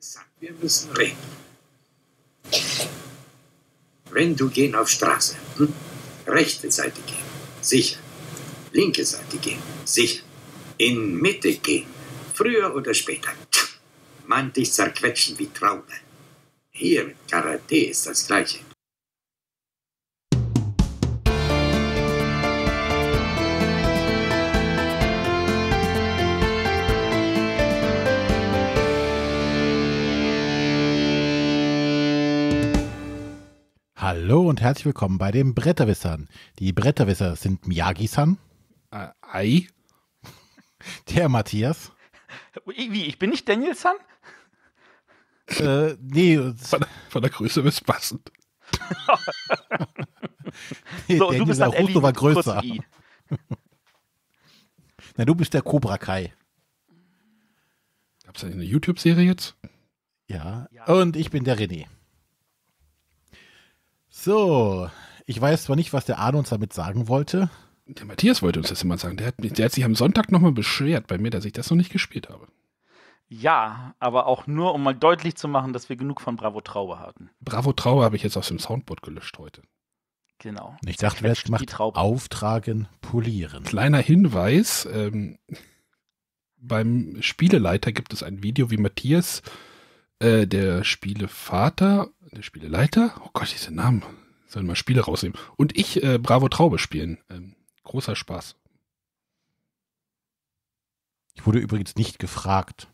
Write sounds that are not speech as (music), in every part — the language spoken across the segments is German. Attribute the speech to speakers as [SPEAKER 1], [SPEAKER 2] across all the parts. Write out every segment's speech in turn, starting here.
[SPEAKER 1] sagt, wir müssen reden. Wenn du gehen auf Straße, hm? rechte Seite gehen, sicher. Linke Seite gehen, sicher. In Mitte gehen, früher oder später.
[SPEAKER 2] man dich zerquetschen wie Traube. Hier, Karate ist das Gleiche. Hallo und herzlich willkommen bei den Bretterwissern. Die Bretterwisser sind Miyagi-san. Äh, ei. (laughs) Der Matthias.
[SPEAKER 1] Wie, ich bin nicht Daniel-san?
[SPEAKER 3] Äh, nee. Von, von der Größe bis passend. (laughs)
[SPEAKER 1] nee, so, Daniel du bist der Ellie, war größer.
[SPEAKER 2] (laughs) Na, du bist der Cobra Kai. Gab's da eine YouTube-Serie jetzt? Ja. ja. Und ich bin der René. So, ich weiß zwar nicht, was der Arno uns damit sagen wollte. Der Matthias
[SPEAKER 3] wollte uns das immer sagen. Der hat, der hat sich am Sonntag nochmal beschwert bei mir, dass ich das noch nicht gespielt habe.
[SPEAKER 1] Ja, aber auch nur, um mal deutlich zu machen, dass wir genug von Bravo Traube hatten.
[SPEAKER 3] Bravo Traube habe ich jetzt aus dem Soundboard gelöscht heute.
[SPEAKER 1] Genau. Ich dachte,
[SPEAKER 3] wer macht Auftragen, polieren. Kleiner Hinweis: ähm, Beim Spieleleiter gibt es ein Video, wie Matthias, äh, der Spielevater, der Spieleleiter, oh Gott, diese Namen, sollen mal Spiele rausnehmen. Und ich äh, Bravo Traube spielen. Ähm, großer Spaß.
[SPEAKER 2] Ich wurde übrigens nicht gefragt.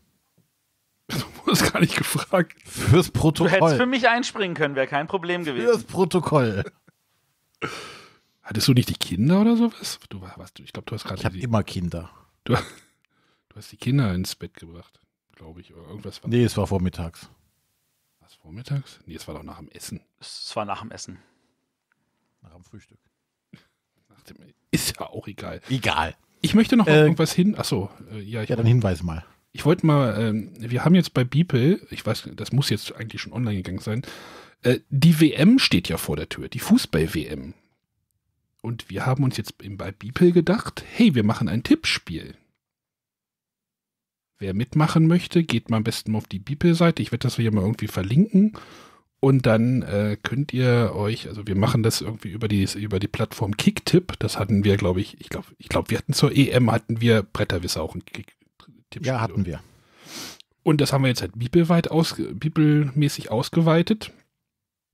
[SPEAKER 2] (laughs) Du wurdest gar nicht gefragt. Fürs Protokoll. Du hättest für
[SPEAKER 1] mich einspringen können, wäre kein Problem gewesen. Fürs
[SPEAKER 3] Protokoll. Hattest du nicht die Kinder oder sowas? Du warst,
[SPEAKER 2] ich glaube, du hast gerade. Ich habe immer Kinder. Du, (laughs) du, hast die Kinder ins
[SPEAKER 3] Bett gebracht, glaube ich, oder irgendwas. War nee, es war
[SPEAKER 2] vormittags.
[SPEAKER 3] Vormittags? Nee, es war doch nach dem Essen. Es
[SPEAKER 1] war nach dem Essen. Nach dem Frühstück. Nach dem, e- ist ja auch egal. Egal.
[SPEAKER 3] Ich möchte noch äh, irgendwas hin. Achso,
[SPEAKER 2] äh, ja. Ich ja, dann hinweise mal.
[SPEAKER 3] Ich wollte mal, ähm, wir haben jetzt bei Beeple, ich weiß, das muss jetzt eigentlich schon online gegangen sein, äh, die WM steht ja vor der Tür, die Fußball-WM. Und wir haben uns jetzt bei Beeple gedacht, hey, wir machen ein Tippspiel wer mitmachen möchte, geht mal am besten auf die Bibel-Seite. Ich werde das hier mal irgendwie verlinken. Und dann äh, könnt ihr euch, also wir machen das irgendwie über die, über die Plattform Kicktip. Das hatten wir, glaube ich, ich glaube, ich glaube, wir hatten zur EM, hatten wir Bretterwisser auch einen Kicktip. Ja, hatten wir. Und das haben wir jetzt halt bibelweit aus, bibelmäßig ausgeweitet.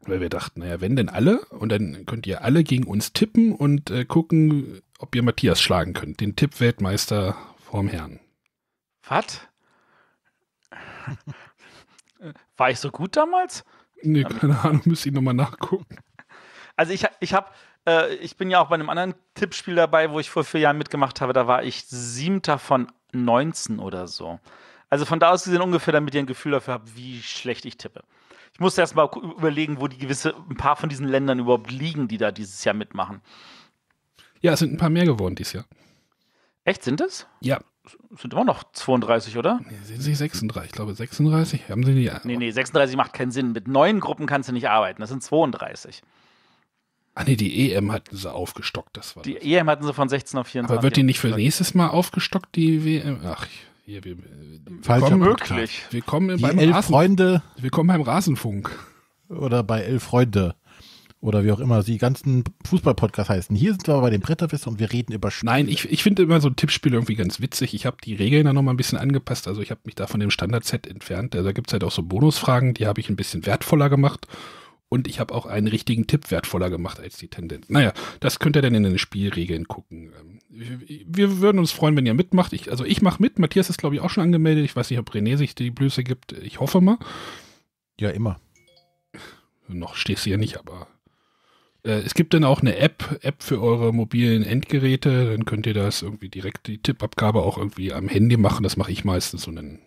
[SPEAKER 3] Weil wir dachten, naja, wenn denn alle, und dann könnt ihr alle gegen uns tippen und äh, gucken, ob ihr Matthias schlagen könnt. Den Tipp Weltmeister vorm Herrn. Was?
[SPEAKER 1] War ich so gut damals? Nee, keine
[SPEAKER 3] Ahnung, müsste ich nochmal nachgucken.
[SPEAKER 1] Also ich, ich habe, äh, ich bin ja auch bei einem anderen Tippspiel dabei, wo ich vor vier Jahren mitgemacht habe, da war ich siebter von 19 oder so. Also von da aus gesehen ungefähr, damit ihr ein Gefühl dafür habt, wie schlecht ich tippe. Ich musste erst mal überlegen, wo die gewisse, ein paar von diesen Ländern überhaupt liegen, die da dieses Jahr mitmachen. Ja, es sind ein paar mehr geworden dieses Jahr. Echt, sind es? Ja, sind immer noch 32, oder? Nee,
[SPEAKER 3] sind sie 36? Ich glaube 36. Haben sie nicht.
[SPEAKER 1] Nee, nee, 36 macht keinen Sinn. Mit neun Gruppen kannst du nicht arbeiten. Das sind 32. Ah nee, die EM hatten sie aufgestockt, das war Die das. EM hatten sie von 16 auf 24. Aber wird die nicht für
[SPEAKER 3] nächstes Mal aufgestockt, die WM? Ach, hier,
[SPEAKER 1] wir, Falscher möglich.
[SPEAKER 3] Wir kommen beim elf Rasen,
[SPEAKER 2] Freunde. Wir kommen beim Rasenfunk. Oder bei elf Freunde oder wie auch immer sie ganzen Fußball-Podcasts heißen. Hier sind wir aber bei den Bretterwisser und wir reden über Spiele. Nein, ich,
[SPEAKER 3] ich finde immer so ein Tippspiel irgendwie ganz witzig. Ich habe die Regeln da nochmal ein bisschen angepasst. Also ich habe mich da von dem Standard-Set entfernt. Also da gibt es halt auch so Bonusfragen, die habe ich ein bisschen wertvoller gemacht. Und ich habe auch einen richtigen Tipp wertvoller gemacht als die Tendenz. Naja, das könnt ihr dann in den Spielregeln gucken. Ähm, wir würden uns freuen, wenn ihr mitmacht. Ich, also ich mache mit. Matthias ist, glaube ich, auch schon angemeldet. Ich weiß nicht, ob René sich die Blöße gibt. Ich hoffe mal. Ja, immer. Noch stehst du ja nicht, aber äh, es gibt dann auch eine App, App für eure mobilen Endgeräte. Dann könnt ihr das irgendwie direkt die Tippabgabe auch irgendwie am Handy machen. Das mache ich meistens und dann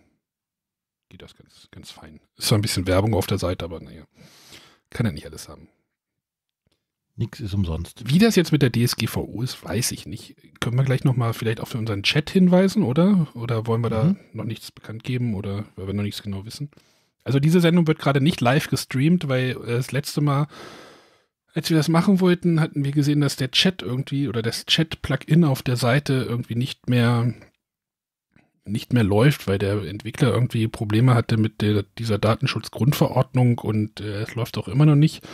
[SPEAKER 3] geht das ganz, ganz fein. Ist zwar ein bisschen Werbung auf der Seite, aber naja, kann ja nicht alles haben. Nix ist umsonst. Wie das jetzt mit der DSGVO ist, weiß ich nicht. Können wir gleich nochmal vielleicht auch für unseren Chat hinweisen, oder? Oder wollen wir da mhm. noch nichts bekannt geben oder weil wir noch nichts genau wissen? Also diese Sendung wird gerade nicht live gestreamt, weil äh, das letzte Mal als wir das machen wollten, hatten wir gesehen, dass der Chat irgendwie oder das Chat-Plugin auf der Seite irgendwie nicht mehr nicht mehr läuft, weil der Entwickler irgendwie Probleme hatte mit der, dieser Datenschutzgrundverordnung und äh, es läuft auch immer noch nicht.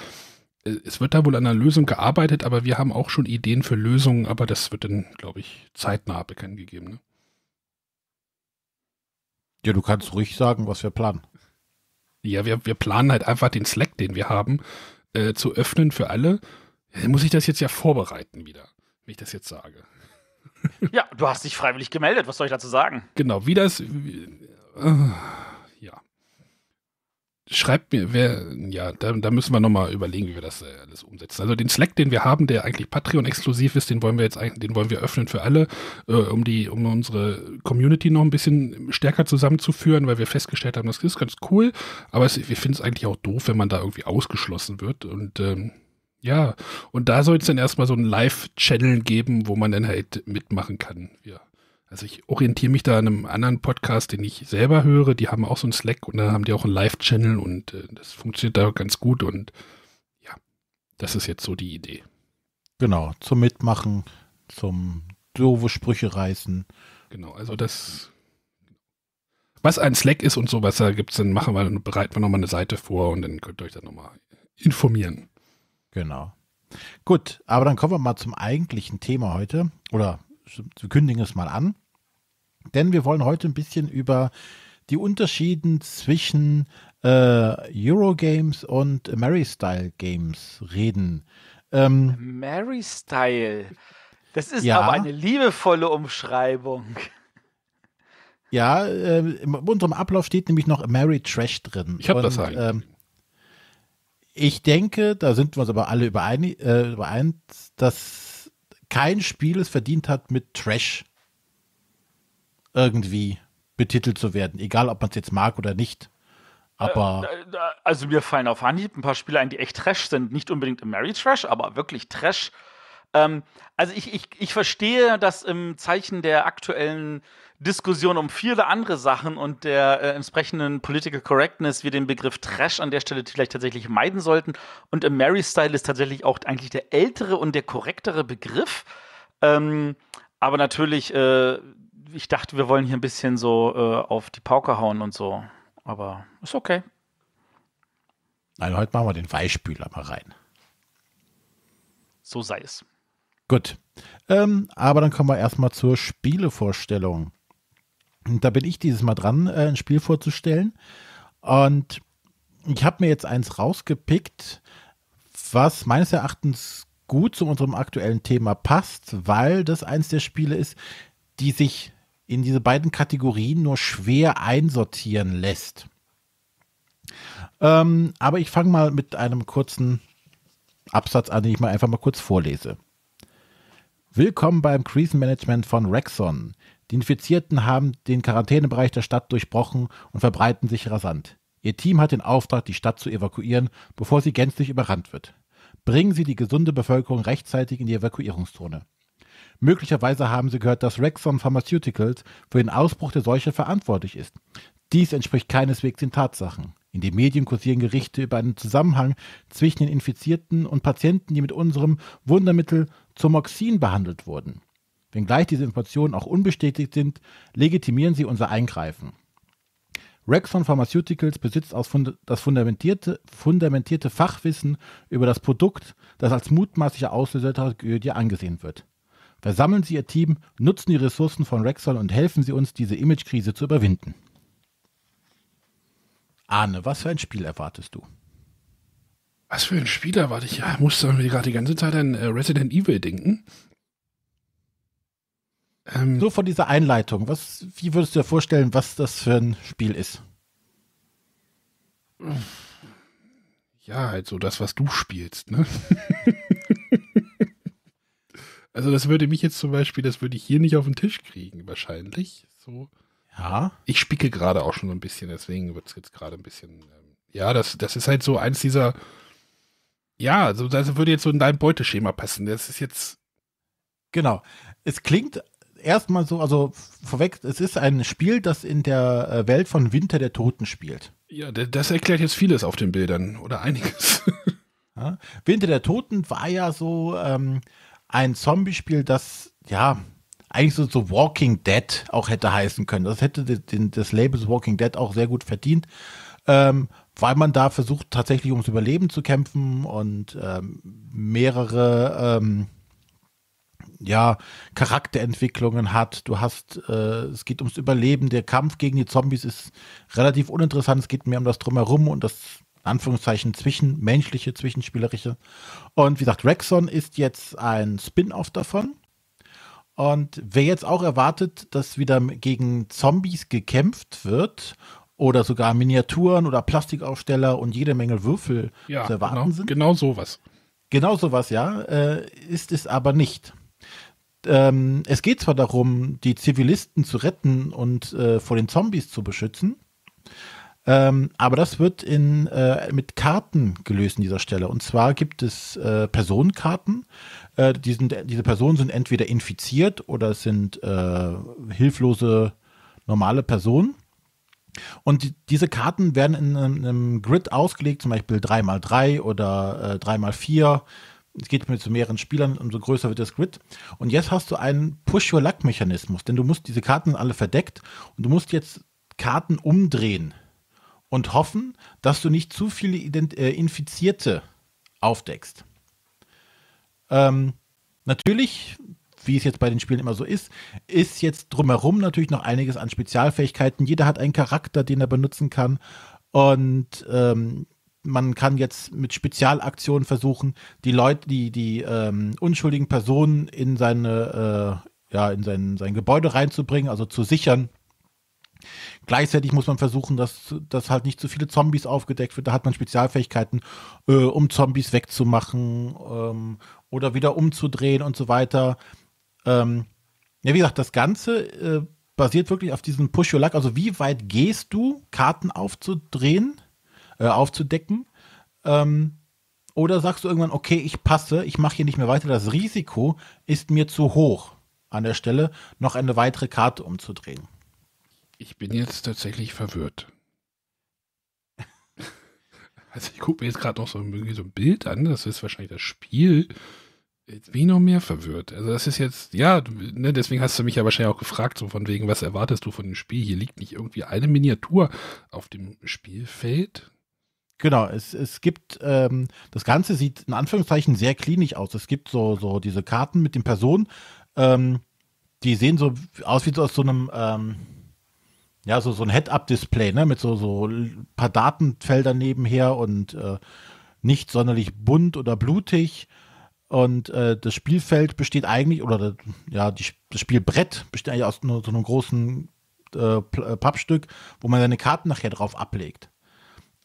[SPEAKER 3] Äh, es wird da wohl an einer Lösung gearbeitet, aber wir haben auch schon Ideen für Lösungen, aber das wird dann, glaube ich, zeitnah bekannt gegeben. Ne?
[SPEAKER 2] Ja, du kannst ruhig sagen, was wir planen.
[SPEAKER 3] Ja, wir, wir planen halt einfach den Slack, den wir haben äh, zu öffnen für alle, dann muss ich das jetzt ja vorbereiten
[SPEAKER 1] wieder, wenn ich das jetzt sage. Ja, du hast dich freiwillig gemeldet, was soll ich dazu sagen?
[SPEAKER 3] Genau, wie das. Wie, äh, schreibt mir, wer, ja, da, da müssen wir nochmal überlegen, wie wir das äh, alles umsetzen. Also den Slack, den wir haben, der eigentlich Patreon-exklusiv ist, den wollen wir jetzt den wollen wir öffnen für alle, äh, um die, um unsere Community noch ein bisschen stärker zusammenzuführen, weil wir festgestellt haben, das ist ganz cool, aber es, wir finden es eigentlich auch doof, wenn man da irgendwie ausgeschlossen wird und ähm, ja, und da soll es dann erstmal so einen Live-Channel geben, wo man dann halt mitmachen kann. Ja. Also ich orientiere mich da an einem anderen Podcast, den ich selber höre. Die haben auch so einen Slack und da haben die auch einen Live-Channel und äh, das funktioniert da ganz gut und ja, das ist jetzt so die Idee.
[SPEAKER 2] Genau, zum Mitmachen, zum doofe Sprüche reißen.
[SPEAKER 3] Genau, also das,
[SPEAKER 2] was ein Slack ist
[SPEAKER 3] und sowas, da gibt es, dann machen wir, bereiten wir nochmal eine Seite vor und dann könnt ihr euch dann nochmal
[SPEAKER 2] informieren. Genau. Gut, aber dann kommen wir mal zum eigentlichen Thema heute oder wir kündigen es mal an. Denn wir wollen heute ein bisschen über die Unterschiede zwischen äh, Eurogames und Mary-Style-Games reden. Ähm,
[SPEAKER 1] Mary-Style. Das ist ja, aber eine liebevolle Umschreibung.
[SPEAKER 2] Ja, äh, in unserem Ablauf steht nämlich noch Mary Trash drin. Ich habe das halt. Ähm, ich denke, da sind wir uns aber alle überein, äh, überein dass kein Spiel es verdient hat, mit Trash irgendwie betitelt zu werden, egal ob man es jetzt mag oder nicht. Aber
[SPEAKER 1] äh, also mir fallen auf Anhieb ein paar Spiele ein, die echt Trash sind. Nicht unbedingt Mary Trash, aber wirklich Trash. Ähm, also ich, ich, ich verstehe, dass im Zeichen der aktuellen Diskussion um viele andere Sachen und der äh, entsprechenden Political Correctness wir den Begriff Trash an der Stelle vielleicht tatsächlich meiden sollten. Und im Mary Style ist tatsächlich auch eigentlich der ältere und der korrektere Begriff. Ähm, aber natürlich, äh, ich dachte, wir wollen hier ein bisschen so äh, auf die Pauke hauen und so. Aber ist okay.
[SPEAKER 2] Nein, heute machen wir den Weichspüler mal rein.
[SPEAKER 1] So sei es.
[SPEAKER 2] Gut. Ähm, aber dann kommen wir erstmal zur Spielevorstellung. Und da bin ich dieses Mal dran, äh, ein Spiel vorzustellen. Und ich habe mir jetzt eins rausgepickt, was meines Erachtens gut zu unserem aktuellen Thema passt, weil das eins der Spiele ist, die sich in diese beiden Kategorien nur schwer einsortieren lässt. Ähm, aber ich fange mal mit einem kurzen Absatz an, den ich mal einfach mal kurz vorlese. Willkommen beim Krisenmanagement von Rexon. Die Infizierten haben den Quarantänebereich der Stadt durchbrochen und verbreiten sich rasant. Ihr Team hat den Auftrag, die Stadt zu evakuieren, bevor sie gänzlich überrannt wird. Bringen Sie die gesunde Bevölkerung rechtzeitig in die Evakuierungszone. Möglicherweise haben Sie gehört, dass Rexon Pharmaceuticals für den Ausbruch der Seuche verantwortlich ist. Dies entspricht keineswegs den Tatsachen. In den Medien kursieren Gerichte über einen Zusammenhang zwischen den Infizierten und Patienten, die mit unserem Wundermittel Zomoxin behandelt wurden. Wenngleich diese Informationen auch unbestätigt sind, legitimieren sie unser Eingreifen. Rexon Pharmaceuticals besitzt das fundamentierte, fundamentierte, Fachwissen über das Produkt, das als mutmaßlicher Auslöser der Tragödie angesehen wird. Versammeln Sie Ihr Team, nutzen die Ressourcen von Rexon und helfen Sie uns, diese Imagekrise zu überwinden. Arne, was für ein Spiel erwartest du? Was für ein Spiel erwarte
[SPEAKER 3] ich? Ja, musste mir gerade die ganze Zeit an äh, Resident Evil denken.
[SPEAKER 2] Ähm, so von dieser Einleitung, was, wie würdest du dir vorstellen, was das für ein Spiel ist? Ja, halt so das, was du
[SPEAKER 3] spielst, ne? (laughs) also das würde mich jetzt zum Beispiel, das würde ich hier nicht auf den Tisch kriegen, wahrscheinlich. So. Ja. Ich spicke gerade auch schon so ein bisschen, deswegen wird es jetzt gerade ein bisschen. Ähm, ja, das, das ist halt so eins dieser. Ja,
[SPEAKER 2] so, also das würde jetzt so in dein Beuteschema passen. Das ist jetzt. Genau. Es klingt erstmal so, also vorweg, es ist ein Spiel, das in der äh, Welt von Winter der Toten spielt. Ja, das erklärt jetzt vieles auf den Bildern oder einiges. (laughs) Ja, Winter der Toten war ja so ähm, ein Zombie-Spiel, das ja eigentlich so, so Walking Dead auch hätte heißen können. Das hätte den, das Label Walking Dead auch sehr gut verdient, ähm, weil man da versucht, tatsächlich ums Überleben zu kämpfen und ähm, mehrere ähm, ja, Charakterentwicklungen hat. Du hast, äh, es geht ums Überleben. Der Kampf gegen die Zombies ist relativ uninteressant. Es geht mehr um das Drumherum und das, Anführungszeichen, zwischenmenschliche, zwischenspielerische. Und wie gesagt, Rexon ist jetzt ein Spin-off davon. Und wer jetzt auch erwartet, dass wieder gegen Zombies gekämpft wird oder sogar Miniaturen oder Plastikaufsteller und jede Menge Würfel ja, zu erwarten genau, sind. Genau sowas. Genau sowas, ja. Äh, ist es aber nicht ähm, es geht zwar darum, die Zivilisten zu retten und äh, vor den Zombies zu beschützen, ähm, aber das wird in, äh, mit Karten gelöst an dieser Stelle. Und zwar gibt es äh, Personenkarten. Äh, die sind, diese Personen sind entweder infiziert oder es sind äh, hilflose normale Personen. Und die, diese Karten werden in, in einem Grid ausgelegt, zum Beispiel 3x3 oder äh, 3x4 es geht mit zu mehreren Spielern, umso größer wird das Grid. Und jetzt hast du einen Push-Your-Luck-Mechanismus, denn du musst diese Karten alle verdeckt und du musst jetzt Karten umdrehen und hoffen, dass du nicht zu viele Ident äh, Infizierte aufdeckst. Ähm, natürlich, wie es jetzt bei den Spielen immer so ist, ist jetzt drumherum natürlich noch einiges an Spezialfähigkeiten. Jeder hat einen Charakter, den er benutzen kann. Und ähm, man kann jetzt mit Spezialaktionen versuchen, die Leute, die, die ähm, unschuldigen Personen in seine, äh, ja, in sein, sein Gebäude reinzubringen, also zu sichern. Gleichzeitig muss man versuchen, dass, dass halt nicht zu viele Zombies aufgedeckt wird. Da hat man Spezialfähigkeiten, äh, um Zombies wegzumachen ähm, oder wieder umzudrehen und so weiter. Ähm, ja, wie gesagt, das Ganze äh, basiert wirklich auf diesem Push-Your-Luck. Also wie weit gehst du, Karten aufzudrehen? Äh, aufzudecken? Ähm, oder sagst du irgendwann, okay, ich passe, ich mache hier nicht mehr weiter, das Risiko ist mir zu hoch an der Stelle, noch eine weitere Karte umzudrehen? Ich bin jetzt tatsächlich verwirrt.
[SPEAKER 3] (laughs) Also ich gucke mir jetzt gerade noch so ein, so ein Bild an, das ist wahrscheinlich das Spiel. Jetzt bin ich noch mehr verwirrt. Also das ist jetzt, ja, ne, deswegen hast du mich ja wahrscheinlich auch gefragt, so von wegen, was erwartest du von dem Spiel? Hier liegt nicht irgendwie eine Miniatur auf
[SPEAKER 2] dem Spielfeld. Genau, es, es gibt, ähm, das Ganze sieht in Anführungszeichen sehr klinisch aus. Es gibt so, so diese Karten mit den Personen, ähm, die sehen so aus wie so aus so einem, ähm, ja, so, so ein Head-Up-Display, ne, mit so, so ein paar Datenfeldern nebenher und äh, nicht sonderlich bunt oder blutig. Und äh, das Spielfeld besteht eigentlich, oder ja, die, das Spielbrett besteht eigentlich aus nur, so einem großen äh, äh Pappstück, wo man seine Karten nachher drauf ablegt.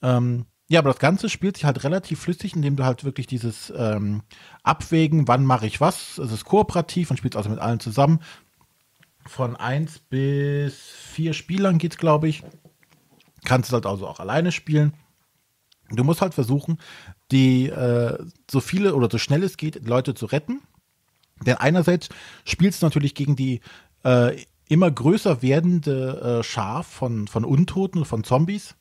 [SPEAKER 2] Ähm, ja, aber das Ganze spielt sich halt relativ flüssig, indem du halt wirklich dieses ähm, Abwägen, wann mache ich was, es ist kooperativ und spielst also mit allen zusammen. Von eins bis vier Spielern geht es, glaube ich. Kannst du halt also auch alleine spielen. Du musst halt versuchen, die äh, so viele oder so schnell es geht, Leute zu retten. Denn einerseits spielst du natürlich gegen die äh, immer größer werdende äh, Schar von, von Untoten und von Zombies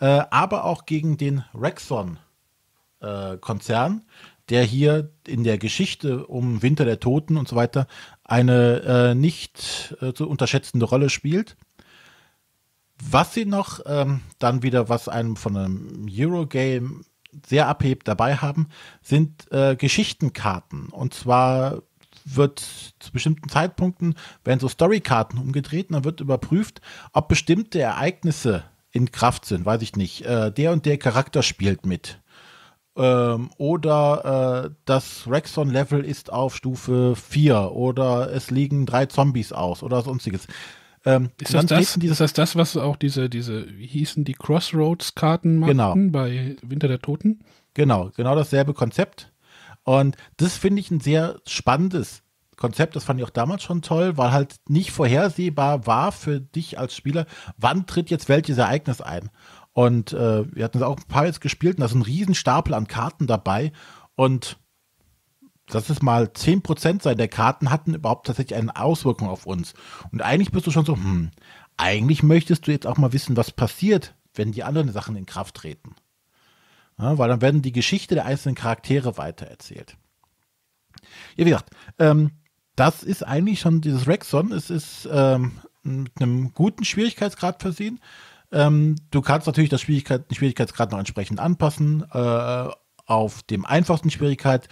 [SPEAKER 2] äh, aber auch gegen den Rexon-Konzern, äh, der hier in der Geschichte um Winter der Toten und so weiter eine äh, nicht äh, zu unterschätzende Rolle spielt. Was sie noch ähm, dann wieder, was einem von einem Eurogame sehr abhebt, dabei haben, sind äh, Geschichtenkarten. Und zwar wird zu bestimmten Zeitpunkten werden so Storykarten umgedreht und dann wird überprüft, ob bestimmte Ereignisse in Kraft sind, weiß ich nicht. Äh, der und der Charakter spielt mit. Ähm, oder äh, das Rexon-Level ist auf Stufe 4 oder es liegen drei Zombies aus oder sonstiges. Ähm, ist, das das,
[SPEAKER 3] ist das das, was auch diese, diese hießen
[SPEAKER 2] die Crossroads-Karten genau. machten genau. bei Winter der Toten? Genau, genau dasselbe Konzept. Und das finde ich ein sehr spannendes Konzept, das fand ich auch damals schon toll, weil halt nicht vorhersehbar war für dich als Spieler, wann tritt jetzt welches Ereignis ein. Und äh, wir hatten auch ein paar jetzt gespielt und da ist ein Riesenstapel an Karten dabei. Und dass es mal 10% sein der Karten hatten überhaupt tatsächlich eine Auswirkung auf uns. Und eigentlich bist du schon so, hm, eigentlich möchtest du jetzt auch mal wissen, was passiert, wenn die anderen Sachen in Kraft treten. Ja, weil dann werden die Geschichte der einzelnen Charaktere weitererzählt. Ja, wie gesagt, ähm, das ist eigentlich schon dieses Rexon. Es ist ähm, mit einem guten Schwierigkeitsgrad versehen. Ähm, du kannst natürlich das Schwierigkeit, den Schwierigkeitsgrad noch entsprechend anpassen. Äh, auf dem einfachsten Schwierigkeit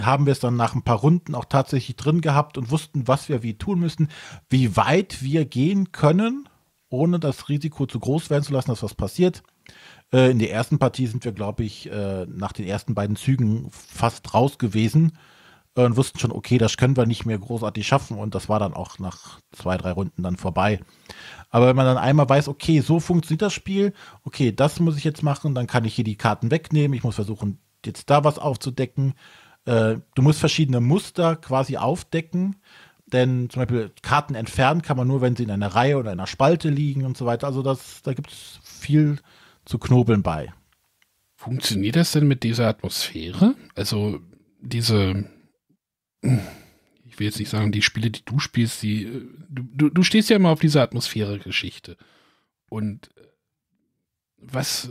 [SPEAKER 2] haben wir es dann nach ein paar Runden auch tatsächlich drin gehabt und wussten, was wir wie tun müssen, wie weit wir gehen können, ohne das Risiko zu groß werden zu lassen, dass was passiert. Äh, in der ersten Partie sind wir, glaube ich, äh, nach den ersten beiden Zügen fast raus gewesen äh, und wussten schon, okay, das können wir nicht mehr großartig schaffen und das war dann auch nach zwei, drei Runden dann vorbei. Aber wenn man dann einmal weiß, okay, so funktioniert das Spiel, okay, das muss ich jetzt machen, dann kann ich hier die Karten wegnehmen, ich muss versuchen, jetzt da was aufzudecken. Äh, du musst verschiedene Muster quasi aufdecken, denn zum Beispiel Karten entfernen kann man nur, wenn sie in einer Reihe oder einer Spalte liegen und so weiter. Also das, da gibt es viel zu knobeln bei. Funktioniert das denn mit dieser Atmosphäre?
[SPEAKER 3] Also diese ich will jetzt nicht sagen, die Spiele, die du spielst, die, äh, du, du stehst ja immer auf dieser Atmosphäre-Geschichte. Und äh, was,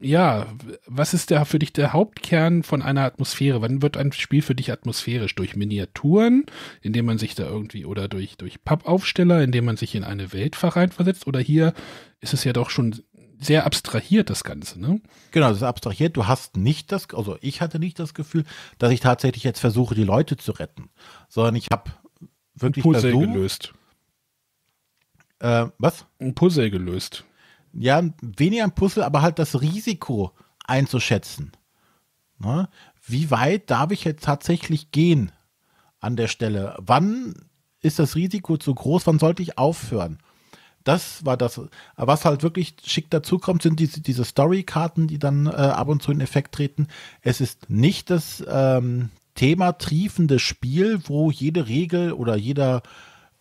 [SPEAKER 3] ja, was ist da für dich der Hauptkern von einer Atmosphäre? Wann wird ein Spiel für dich atmosphärisch? Durch Miniaturen, indem man sich da irgendwie, oder durch, durch Pappaufsteller, indem man sich in eine Welt versetzt? Oder hier ist es ja doch schon
[SPEAKER 2] sehr abstrahiert, das Ganze, ne? Genau, das ist abstrahiert. Du hast nicht das, also ich hatte nicht das Gefühl, dass ich tatsächlich jetzt versuche, die Leute zu retten, sondern ich habe wirklich ein Puzzle versucht, gelöst. Äh, was? Ein Puzzle gelöst. Ja, weniger ein Puzzle, aber halt das Risiko einzuschätzen. Ne? Wie weit darf ich jetzt tatsächlich gehen an der Stelle? Wann ist das Risiko zu groß? Wann sollte ich aufhören? Das war das. was halt wirklich schick dazukommt, sind diese, diese Story-Karten, die dann äh, ab und zu in Effekt treten. Es ist nicht das ähm, Thema triefende Spiel, wo jede Regel oder jeder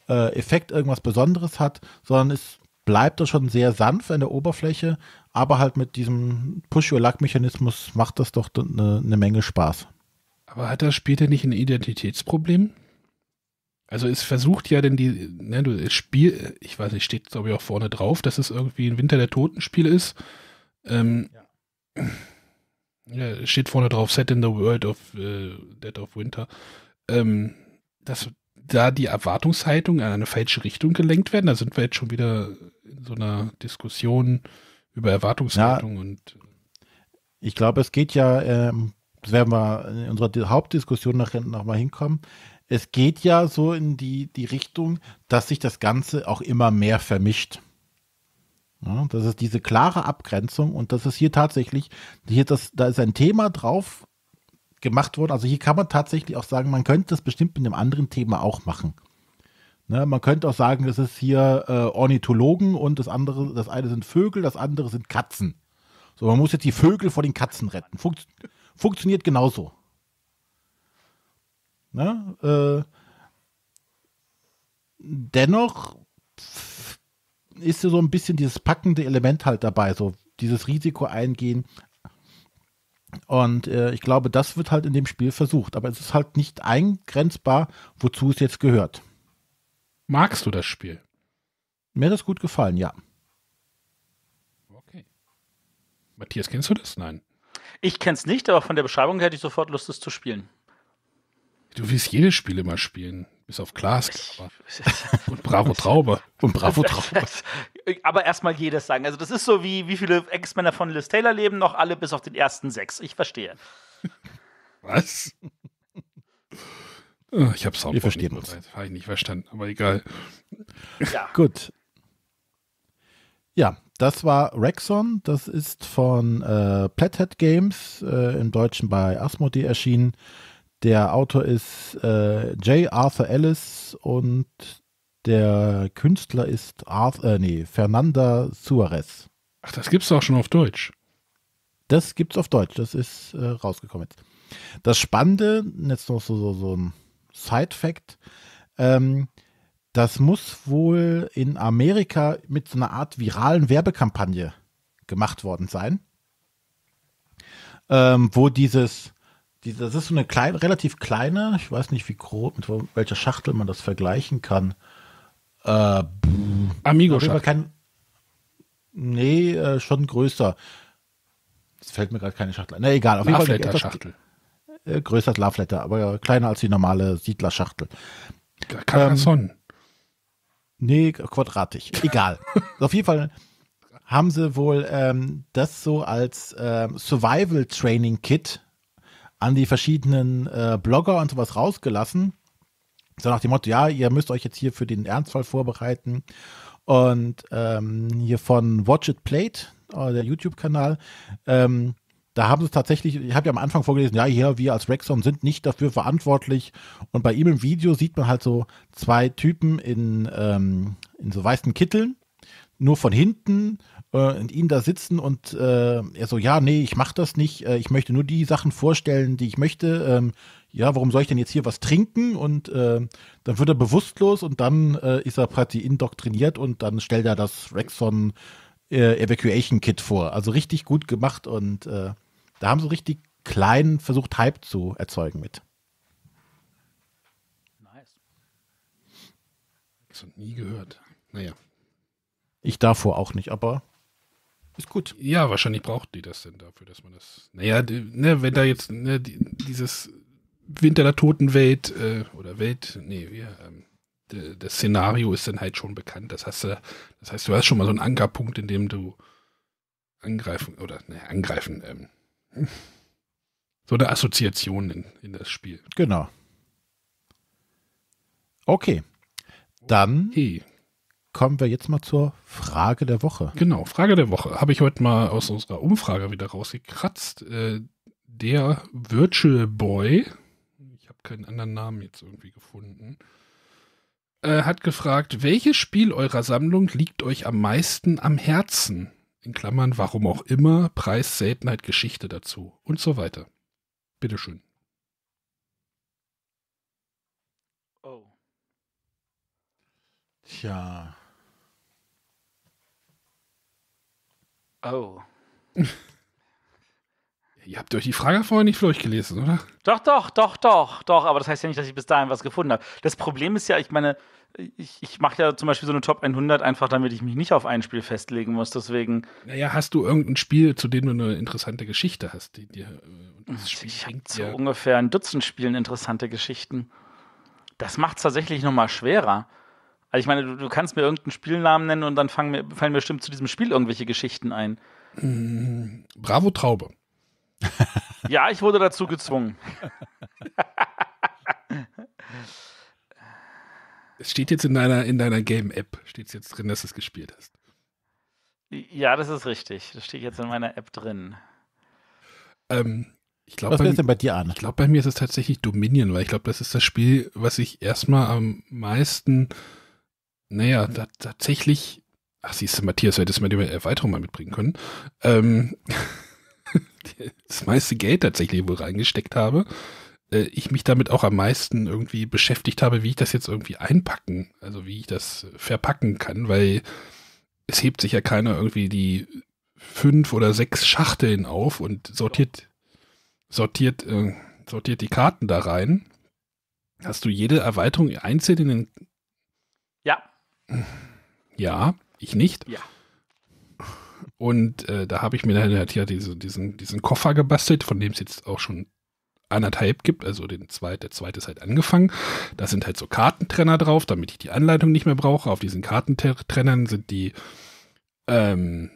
[SPEAKER 2] äh, Effekt irgendwas Besonderes hat, sondern es bleibt da schon sehr sanft an der Oberfläche, aber halt mit diesem Push-Your-Luck-Mechanismus macht das doch eine ne Menge Spaß.
[SPEAKER 3] Aber hat das Spiel denn nicht ein Identitätsproblem? Also es versucht ja denn die, ne, du, das Spiel, ich weiß nicht, steht glaube ich auch vorne drauf, dass es irgendwie ein Winter der Toten Spiel ist. Ähm, ja. ja. Steht vorne drauf, set in the world of äh, Dead of Winter. Ähm, dass da die Erwartungshaltung in eine falsche Richtung gelenkt werden, da sind wir jetzt schon wieder in so einer Diskussion
[SPEAKER 2] über Erwartungshaltung ja, und ich glaube, es geht ja ähm das werden wir in unserer Hauptdiskussion nach nachher nochmal hinkommen es geht ja so in die, die Richtung, dass sich das Ganze auch immer mehr vermischt. Ja, das ist diese klare Abgrenzung und das ist hier tatsächlich, hier das, da ist ein Thema drauf gemacht worden. Also hier kann man tatsächlich auch sagen, man könnte das bestimmt mit einem anderen Thema auch machen. Ne, man könnte auch sagen, das ist hier äh, Ornithologen und das andere, das eine sind Vögel, das andere sind Katzen. So, man muss jetzt die Vögel vor den Katzen retten. Funkt, funktioniert genauso. Ne? Äh, dennoch ist so ein bisschen dieses packende Element halt dabei, so dieses Risiko eingehen. Und äh, ich glaube, das wird halt in dem Spiel versucht, aber es ist halt nicht eingrenzbar, wozu es jetzt gehört. Magst du das Spiel? Mir hat das gut gefallen, ja.
[SPEAKER 3] Okay. Matthias, kennst du das? Nein.
[SPEAKER 1] Ich kenn's nicht, aber von der Beschreibung hätte ich sofort Lust, es zu spielen.
[SPEAKER 3] Du willst jedes Spiel immer spielen. Bis auf Glaskörper. (laughs) (laughs) Und Bravo Traube. Und Bravo (laughs) Traube.
[SPEAKER 1] Aber erstmal jedes sagen. Also, das ist so wie, wie viele Ex-Männer von Liz Taylor leben, noch alle bis auf den ersten sechs. Ich verstehe.
[SPEAKER 2] Was? Ah, ich hab's auch nicht verstehen uns.
[SPEAKER 1] Habe ich nicht verstanden,
[SPEAKER 3] aber egal.
[SPEAKER 2] Ja. Gut. Ja, das war Rexon. Das ist von äh, Plathead Games äh, im Deutschen bei Asmodee erschienen. Der Autor ist äh, J. Arthur Ellis und der Künstler ist Arthur, äh, nee, Fernanda Suarez. Ach, das gibt's auch schon auf Deutsch. Das gibt's auf Deutsch, das ist äh, rausgekommen jetzt. Das Spannende, jetzt noch so, so, so ein Side-Fact, ähm, das muss wohl in Amerika mit so einer Art viralen Werbekampagne gemacht worden sein, ähm, wo dieses die, das ist so eine klein, relativ kleine, ich weiß nicht, wie groß, mit welcher Schachtel man das vergleichen kann. Äh, Amigo-Schachtel. Nee, äh, schon größer. Es fällt mir gerade keine Schachtel ein. Na egal, auf jeden Fall eine Schachtel. Äh, größer als Lafletter, aber kleiner als die normale Siedlerschachtel. Carcassonne. Ähm, nee, quadratisch. Egal. (laughs) auf jeden Fall haben sie wohl ähm, das so als ähm, Survival Training Kit an die verschiedenen äh, Blogger und sowas rausgelassen. So nach dem Motto, ja, ihr müsst euch jetzt hier für den Ernstfall vorbereiten. Und ähm, hier von Watch It Plate, äh, der YouTube-Kanal, ähm, da haben sie tatsächlich, ich habe ja am Anfang vorgelesen, ja, hier, wir als Rexon sind nicht dafür verantwortlich. Und bei ihm im Video sieht man halt so zwei Typen in, ähm, in so weißen Kitteln, nur von hinten äh, und ihn da sitzen und äh, er so, ja, nee, ich mach das nicht, äh, ich möchte nur die Sachen vorstellen, die ich möchte. Ähm, ja, warum soll ich denn jetzt hier was trinken? Und äh, dann wird er bewusstlos und dann äh, ist er praktisch indoktriniert und dann stellt er das Rexon äh, Evacuation Kit vor. Also richtig gut gemacht und da haben sie richtig klein versucht, Hype zu erzeugen mit.
[SPEAKER 3] Nice. Das nie gehört. Naja.
[SPEAKER 2] Ich davor auch nicht, aber ist gut. Ja, wahrscheinlich
[SPEAKER 3] braucht die das denn dafür, dass man das. Naja,
[SPEAKER 2] ne, wenn da jetzt ne, die,
[SPEAKER 3] dieses Winter der Totenwelt äh, oder Welt, nee, wir, ähm, de, das Szenario ist dann halt schon bekannt. Das, hast du, das heißt, du hast schon mal so einen Ankerpunkt, in dem du angreifen oder ne, angreifen, ähm, so eine Assoziation in, in das Spiel.
[SPEAKER 2] Genau. Okay. Dann okay kommen wir jetzt mal zur Frage der Woche. Genau, Frage der Woche.
[SPEAKER 3] Habe ich heute mal aus unserer Umfrage wieder rausgekratzt. Äh, der Virtual Boy, ich habe keinen anderen Namen jetzt irgendwie gefunden, äh, hat gefragt, welches Spiel eurer Sammlung liegt euch am meisten am Herzen? In Klammern, warum auch immer, Preis, Seltenheit, Geschichte dazu und so weiter. Bitteschön.
[SPEAKER 1] Oh.
[SPEAKER 2] Tja.
[SPEAKER 1] Oh. (laughs)
[SPEAKER 3] Ihr habt euch die Frage vorher nicht für euch gelesen, oder?
[SPEAKER 1] Doch, doch, doch, doch, doch. Aber das heißt ja nicht, dass ich bis dahin was gefunden habe. Das Problem ist ja, ich meine, ich, ich mache ja zum Beispiel so eine Top 100 einfach, damit ich mich nicht auf ein Spiel festlegen muss. Deswegen.
[SPEAKER 3] Naja, hast du irgendein Spiel, zu dem du eine interessante Geschichte hast, die
[SPEAKER 1] dir. Äh, das ich habe so ungefähr ein Dutzend Spielen interessante Geschichten. Das macht es tatsächlich nochmal schwerer. Also ich meine, du, du kannst mir irgendeinen Spielnamen nennen und dann fangen mir, fallen mir bestimmt zu diesem Spiel irgendwelche Geschichten ein.
[SPEAKER 3] Mm, Bravo Traube.
[SPEAKER 1] (laughs) ja, ich wurde dazu gezwungen.
[SPEAKER 3] es steht jetzt in deiner, in deiner Game-App, steht jetzt drin, dass du es gespielt hast.
[SPEAKER 1] Ja, das ist richtig. Das steht jetzt in meiner App drin. Ähm, ich glaub, was ist denn
[SPEAKER 2] bei dir an? Ich
[SPEAKER 3] glaube, bei mir ist es tatsächlich Dominion, weil ich glaube, das ist das Spiel, was ich erstmal am meisten naja, da, tatsächlich. Ach, siehst du, Matthias, hättest du mir die Erweiterung mal mitbringen können. Ähm, (laughs) das meiste Geld tatsächlich wohl reingesteckt habe. Äh, ich mich damit auch am meisten irgendwie beschäftigt habe, wie ich das jetzt irgendwie einpacken, also wie ich das verpacken kann, weil es hebt sich ja keiner irgendwie die fünf oder sechs Schachteln auf und sortiert, sortiert, äh, sortiert die Karten da rein. Hast du jede Erweiterung einzeln in den ja, ich nicht. Ja. Und äh, da habe ich mir dann halt ja diese, diesen, diesen Koffer gebastelt, von dem es jetzt auch schon anderthalb gibt, also den zweiten, der zweite ist halt angefangen. Da sind halt so Kartentrenner drauf, damit ich die Anleitung nicht mehr brauche. Auf diesen Kartentrennern sind die ähm,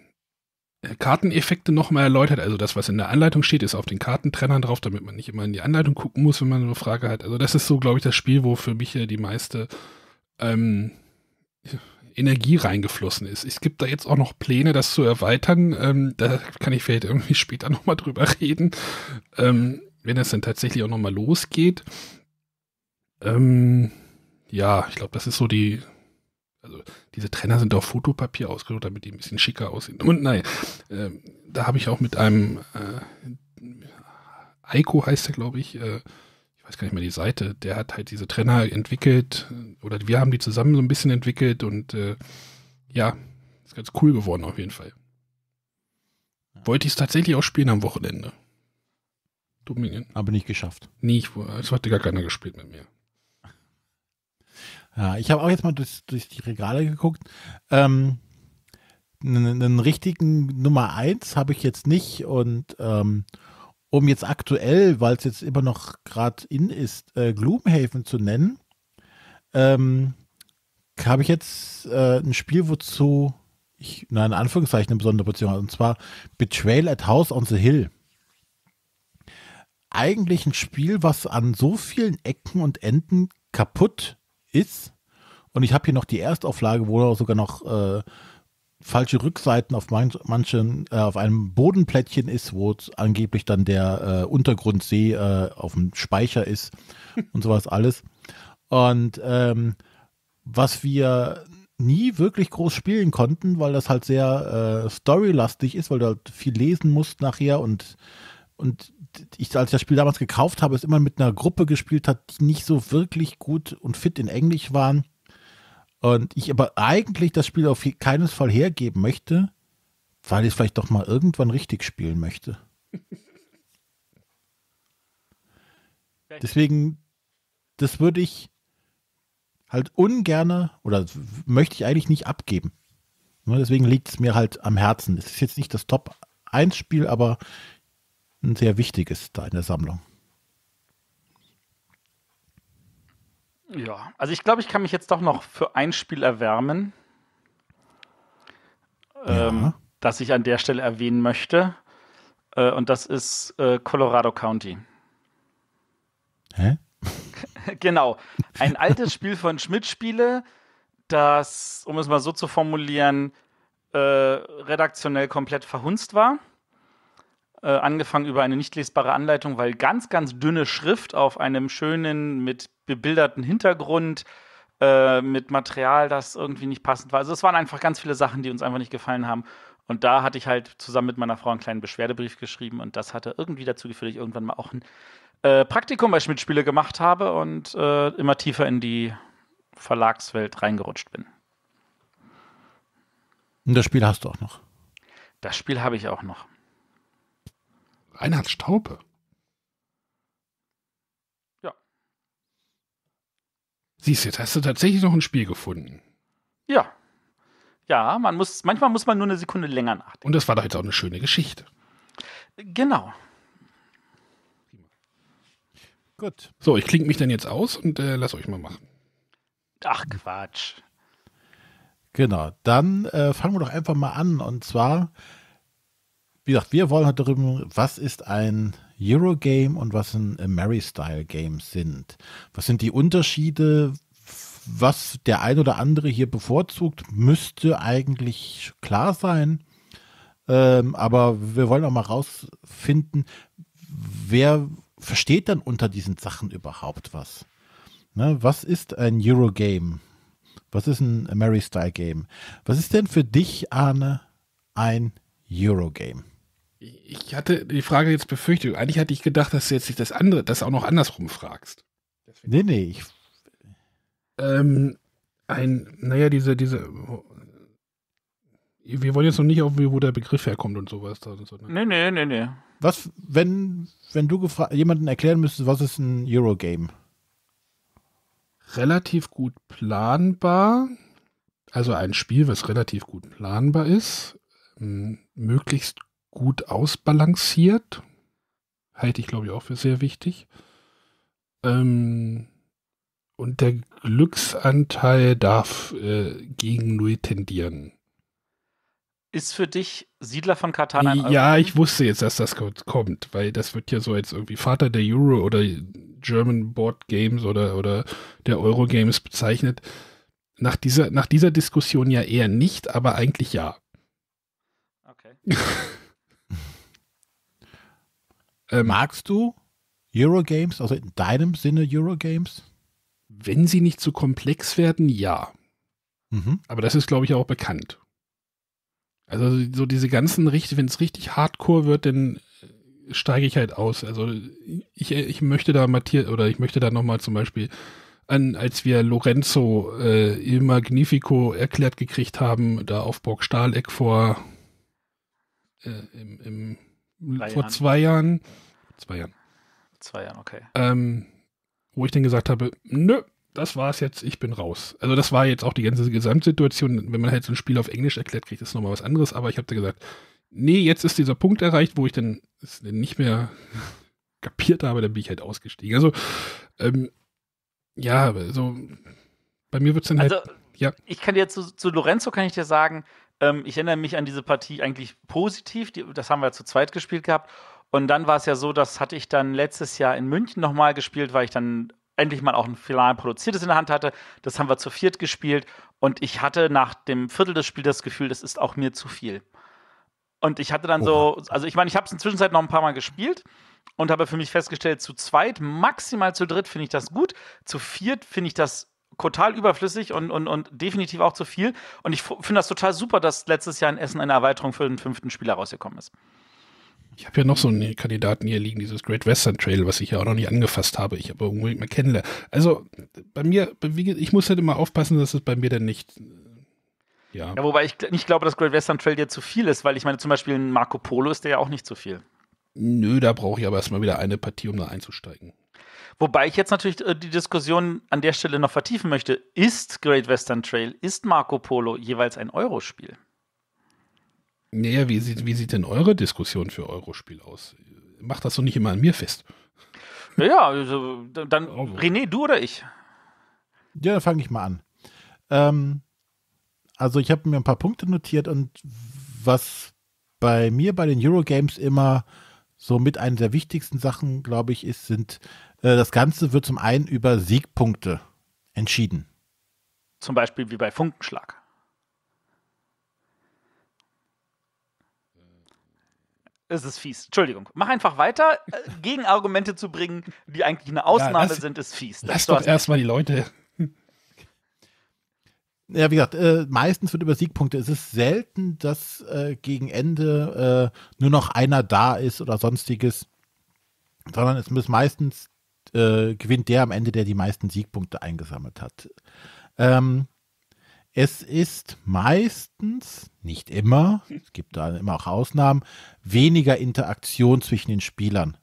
[SPEAKER 3] Karteneffekte nochmal erläutert. Also das, was in der Anleitung steht, ist auf den Kartentrennern drauf, damit man nicht immer in die Anleitung gucken muss, wenn man eine Frage hat. Also das ist so, glaube ich, das Spiel, wo für mich ja die meiste ähm, Energie reingeflossen ist. Es gibt da jetzt auch noch Pläne, das zu erweitern. Ähm, da kann ich vielleicht irgendwie (laughs) später nochmal drüber reden, ähm, wenn es dann tatsächlich auch nochmal losgeht. Ähm, ja, ich glaube, das ist so die. Also, diese Trenner sind auf Fotopapier ausgedruckt, damit die ein bisschen schicker aussehen. Und nein, äh, da habe ich auch mit einem äh, Eiko heißt er, glaube ich, äh, weiß gar nicht mehr die Seite, der hat halt diese Trainer entwickelt oder wir haben die zusammen so ein bisschen entwickelt und äh, ja, ist ganz cool geworden auf jeden Fall. Wollte ich es tatsächlich auch spielen am Wochenende. Dominion. Aber nicht
[SPEAKER 2] geschafft. Nee, ich, es hatte gar keiner gespielt mit mir. (laughs) Ja, ich habe auch jetzt mal durch, durch die Regale geguckt. Ähm, einen, einen richtigen Nummer 1 habe ich jetzt nicht und ähm, um jetzt aktuell, weil es jetzt immer noch gerade in ist, äh, Gloomhaven zu nennen, ähm, habe ich jetzt äh, ein Spiel, wozu ich, nein, in Anführungszeichen eine besondere Beziehung habe, und zwar Betrayal at House on the Hill. Eigentlich ein Spiel, was an so vielen Ecken und Enden kaputt ist. Und ich habe hier noch die Erstauflage, wo sogar noch äh, falsche Rückseiten auf man, manchen, äh, auf einem Bodenplättchen ist, wo angeblich dann der äh, Untergrundsee äh, auf dem Speicher ist (laughs) und sowas alles. Und ähm, was wir nie wirklich groß spielen konnten, weil das halt sehr äh, storylastig ist, weil du halt viel lesen musst nachher und, und ich, als ich das Spiel damals gekauft habe, es immer mit einer Gruppe gespielt hat, die nicht so wirklich gut und fit in Englisch waren. Und ich aber eigentlich das Spiel auf keinen Fall hergeben möchte, weil ich es vielleicht doch mal irgendwann richtig spielen möchte. Deswegen, das würde ich halt ungerne oder möchte ich eigentlich nicht abgeben. Nur ne, Deswegen liegt es mir halt am Herzen. Es ist jetzt nicht das Top 1 Spiel, aber ein sehr wichtiges da in der Sammlung.
[SPEAKER 1] Ja, also ich glaube, ich kann mich jetzt doch noch für ein Spiel erwärmen, ähm, ja. das ich an der Stelle erwähnen möchte. Äh, und das ist äh, Colorado County. Hä? (laughs) genau. Ein altes Spiel von Schmidt Spiele, das, um es mal so zu formulieren, äh, redaktionell komplett verhunzt war. Äh, angefangen über eine nicht lesbare Anleitung, weil ganz, ganz dünne Schrift auf einem schönen, mit bebilderten Hintergrund äh, mit Material, das irgendwie nicht passend war. Also es waren einfach ganz viele Sachen, die uns einfach nicht gefallen haben. Und da hatte ich halt zusammen mit meiner Frau einen kleinen Beschwerdebrief geschrieben und das hatte irgendwie dazu geführt, dass ich irgendwann mal auch ein äh, Praktikum bei Schmidt-Spiele gemacht habe und äh, immer tiefer in die Verlagswelt reingerutscht bin.
[SPEAKER 2] Und das Spiel hast du auch noch.
[SPEAKER 1] Das Spiel habe ich auch noch.
[SPEAKER 2] Reinhard Staupe.
[SPEAKER 3] Siehst du, jetzt hast du tatsächlich noch ein Spiel gefunden.
[SPEAKER 1] Ja. Ja, man muss, manchmal muss man nur eine Sekunde länger nachdenken.
[SPEAKER 3] Und das war doch jetzt auch eine schöne Geschichte.
[SPEAKER 1] Genau.
[SPEAKER 2] Gut. So, ich klinge mich dann jetzt aus und äh, lass euch mal machen. Ach Quatsch. Genau, dann äh, fangen wir doch einfach mal an. Und zwar, wie gesagt, wir wollen heute darüber, was ist ein Eurogame und was ein äh, Mary-Style-Game sind. Was sind die Unterschiede? Was der ein oder andere hier bevorzugt, müsste eigentlich klar sein. Ähm, aber wir wollen auch mal rausfinden, wer versteht dann unter diesen Sachen überhaupt was? Ne, was ist ein Eurogame? Was ist ein Mary-Style-Game? Was ist denn für dich, Arne, ein Eurogame?
[SPEAKER 3] ich hatte die Frage jetzt befürchtet. Eigentlich hatte ich gedacht, dass du jetzt nicht das andere, das auch noch andersrum fragst. Nee, nee, ich. Ähm, ein, naja, diese, diese. Wir wollen jetzt noch nicht auf, wo der Begriff herkommt und sowas. Da und so, ne? Nee, nee, nee, nee.
[SPEAKER 2] Was, wenn, wenn du jemanden erklären müsstest, was ist ein Eurogame? Relativ gut planbar.
[SPEAKER 3] Also ein Spiel, was relativ gut planbar ist. Möglichst gut ausbalanciert. Halte ich, glaube ich, auch für sehr wichtig. Ähm, und der Glücksanteil darf
[SPEAKER 1] äh, gegen Null tendieren. Ist für dich Siedler von Katana? ein Ja, ich
[SPEAKER 3] wusste jetzt, dass das kommt, weil das wird ja so jetzt irgendwie Vater der Euro oder German Board Games oder, oder der Euro Games bezeichnet. Nach dieser, nach dieser Diskussion ja eher nicht, aber eigentlich ja. Okay. (laughs)
[SPEAKER 2] Ähm, Magst du Eurogames, also in deinem Sinne Eurogames? Wenn sie nicht zu komplex werden, ja. Mhm.
[SPEAKER 3] Aber das ist, glaube ich, auch bekannt. Also so diese ganzen wenn es richtig hardcore wird, dann äh, steige ich halt aus. Also ich, ich möchte da Matthias oder ich möchte da nochmal zum Beispiel an, als wir Lorenzo äh, Il Magnifico erklärt gekriegt haben, da auf Burg Stahleck vor
[SPEAKER 1] äh, im, im Drei vor Jahren. zwei Jahren, zwei Jahren. Zwei Jahren, okay.
[SPEAKER 3] Ähm, wo ich dann gesagt habe, nö, das war's jetzt, ich bin raus. Also das war jetzt auch die ganze Gesamtsituation. Wenn man halt so ein Spiel auf Englisch erklärt, kriegt das nochmal was anderes. Aber ich habe dann gesagt, nee, jetzt ist dieser Punkt erreicht, wo ich dann es nicht mehr (laughs) kapiert habe, dann bin ich halt ausgestiegen. Also ähm, ja, so bei mir wird es dann halt also, halt.
[SPEAKER 1] Ja. Ich kann dir zu, zu Lorenzo kann ich dir sagen, ähm, ich erinnere mich an diese Partie eigentlich positiv. Die, das haben wir zu zweit gespielt gehabt. Und dann war es ja so, das hatte ich dann letztes Jahr in München nochmal gespielt, weil ich dann endlich mal auch ein final produziertes in der Hand hatte. Das haben wir zu viert gespielt und ich hatte nach dem Viertel des Spiels das Gefühl, das ist auch mir zu viel. Und ich hatte dann oh. so, also ich meine, ich habe es in der Zwischenzeit noch ein paar Mal gespielt und habe für mich festgestellt, zu zweit, maximal zu dritt finde ich das gut, zu viert finde ich das total überflüssig und, und, und definitiv auch zu viel. Und ich finde das total super, dass letztes Jahr in Essen eine Erweiterung für den fünften Spieler rausgekommen ist.
[SPEAKER 3] Ich habe ja noch so einen Kandidaten hier liegen, dieses Great Western Trail, was ich ja auch noch nicht angefasst habe. Ich habe unbedingt mal kennenlernen. Also bei mir, ich muss halt immer aufpassen, dass es bei mir dann nicht. Äh,
[SPEAKER 1] ja. ja, wobei ich nicht glaube, dass Great Western Trail dir zu viel ist, weil ich meine, zum Beispiel ein Marco Polo ist der ja auch nicht zu viel.
[SPEAKER 3] Nö, da brauche ich aber erstmal wieder eine Partie, um da einzusteigen.
[SPEAKER 1] Wobei ich jetzt natürlich äh, die Diskussion an der Stelle noch vertiefen möchte. Ist Great Western Trail, ist Marco Polo jeweils ein Eurospiel?
[SPEAKER 3] Naja, wie sieht, wie sieht denn eure Diskussion für Eurospiel aus? Macht das doch nicht immer an mir fest.
[SPEAKER 1] Naja, also, dann also. René, du oder ich?
[SPEAKER 2] Ja, dann fange ich mal an. Ähm, also ich habe mir ein paar Punkte notiert und was bei mir bei den Eurogames immer so mit einer der wichtigsten Sachen, glaube ich, ist, sind äh, das Ganze wird zum einen über Siegpunkte entschieden.
[SPEAKER 1] Zum Beispiel wie bei Funkenschlag. Es ist fies. Entschuldigung. Mach einfach weiter. Äh, Gegenargumente zu bringen, die eigentlich eine Ausnahme ja, lass, sind, ist fies. Das lass doch erstmal
[SPEAKER 2] die Leute. (laughs) Ja, wie gesagt, äh, meistens wird über Siegpunkte. Es ist selten, dass äh, gegen Ende äh, nur noch einer da ist oder sonstiges, sondern es müssen meistens äh, gewinnt der am Ende, der die meisten Siegpunkte eingesammelt hat. Ähm, es ist meistens, nicht immer, es gibt da immer auch Ausnahmen, weniger Interaktion zwischen den Spielern.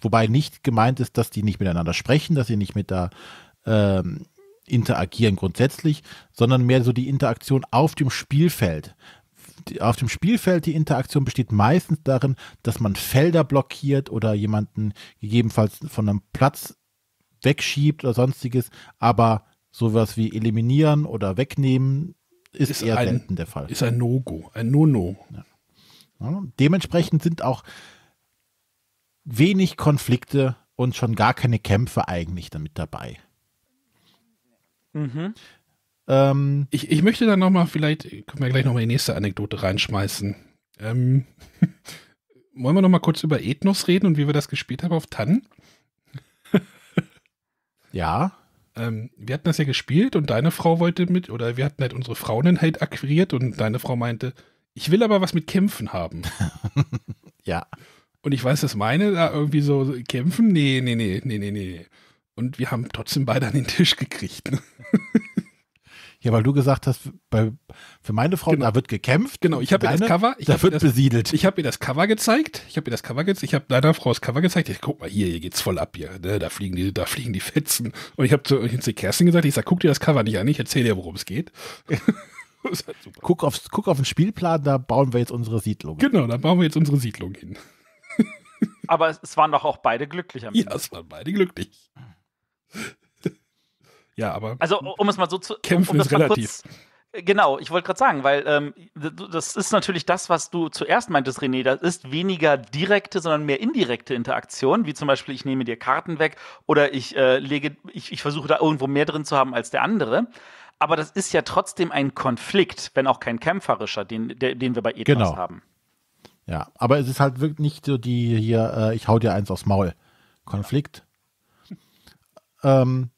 [SPEAKER 2] Wobei nicht gemeint ist, dass die nicht miteinander sprechen, dass sie nicht mit da ähm, interagieren grundsätzlich, sondern mehr so die Interaktion auf dem Spielfeld. Auf dem Spielfeld die Interaktion besteht meistens darin, dass man Felder blockiert oder jemanden gegebenenfalls von einem Platz wegschiebt oder sonstiges, aber sowas wie eliminieren oder wegnehmen ist, ist eher ein, selten der Fall. Ist ein No-Go, ein No-No. Ja. Ja, dementsprechend sind auch wenig Konflikte und schon gar keine Kämpfe eigentlich damit dabei. Mhm. Ähm,
[SPEAKER 3] ich, ich möchte dann nochmal, vielleicht können wir gleich nochmal die nächste Anekdote reinschmeißen. Ähm, (laughs) wollen wir nochmal kurz über Ethnos reden und wie wir das gespielt haben auf Tannen? Ja. Ähm, wir hatten das ja gespielt und deine Frau wollte mit, oder wir hatten halt unsere Frauen halt akquiriert und deine Frau meinte, ich will aber was mit Kämpfen haben. (laughs) ja. Und ich weiß, dass meine da irgendwie so, kämpfen, nee, nee, nee, nee, nee, nee. Und wir haben trotzdem beide an den
[SPEAKER 2] Tisch gekriegt.
[SPEAKER 3] Ne? (laughs) Ja, weil du gesagt hast, bei, für meine Frau, genau. da wird gekämpft. Genau, ich habe ihr das Cover. Ich da wird das, besiedelt. Ich habe ihr das Cover gezeigt. Ich habe ihr das Cover gezeigt. Ich habe deiner Frau das Cover gezeigt. Ich guck mal hier, hier geht's voll ab hier. Ne? Da fliegen die, da fliegen die Fetzen. Und ich habe zu, zu Kerstin gesagt, ich sag, guck dir das Cover nicht an. Ich erzähle dir, worum es geht. (laughs) Halt guck, auf, guck auf den Spielplan, da bauen wir jetzt unsere Siedlung. Genau, da bauen wir jetzt unsere Siedlung hin.
[SPEAKER 1] Aber es, waren doch auch beide glücklich am Ende. Ja, es waren beide glücklich.
[SPEAKER 3] Ja, aber. Also,
[SPEAKER 1] um es mal so zu. Kämpfen um ist relativ. Kurz, äh, genau, ich wollte gerade sagen, weil ähm, das ist natürlich das, was du zuerst meintest, René. Das ist weniger direkte, sondern mehr indirekte Interaktion, wie zum Beispiel, ich nehme dir Karten weg oder ich äh, lege, ich, ich versuche da irgendwo mehr drin zu haben als der andere. Aber das ist ja trotzdem ein Konflikt, wenn auch kein kämpferischer, den, der, den wir bei Ethos genau. haben.
[SPEAKER 2] Ja, aber es ist halt wirklich nicht so die hier, äh, ich hau dir eins aufs Maul. Konflikt. Ja. Ähm,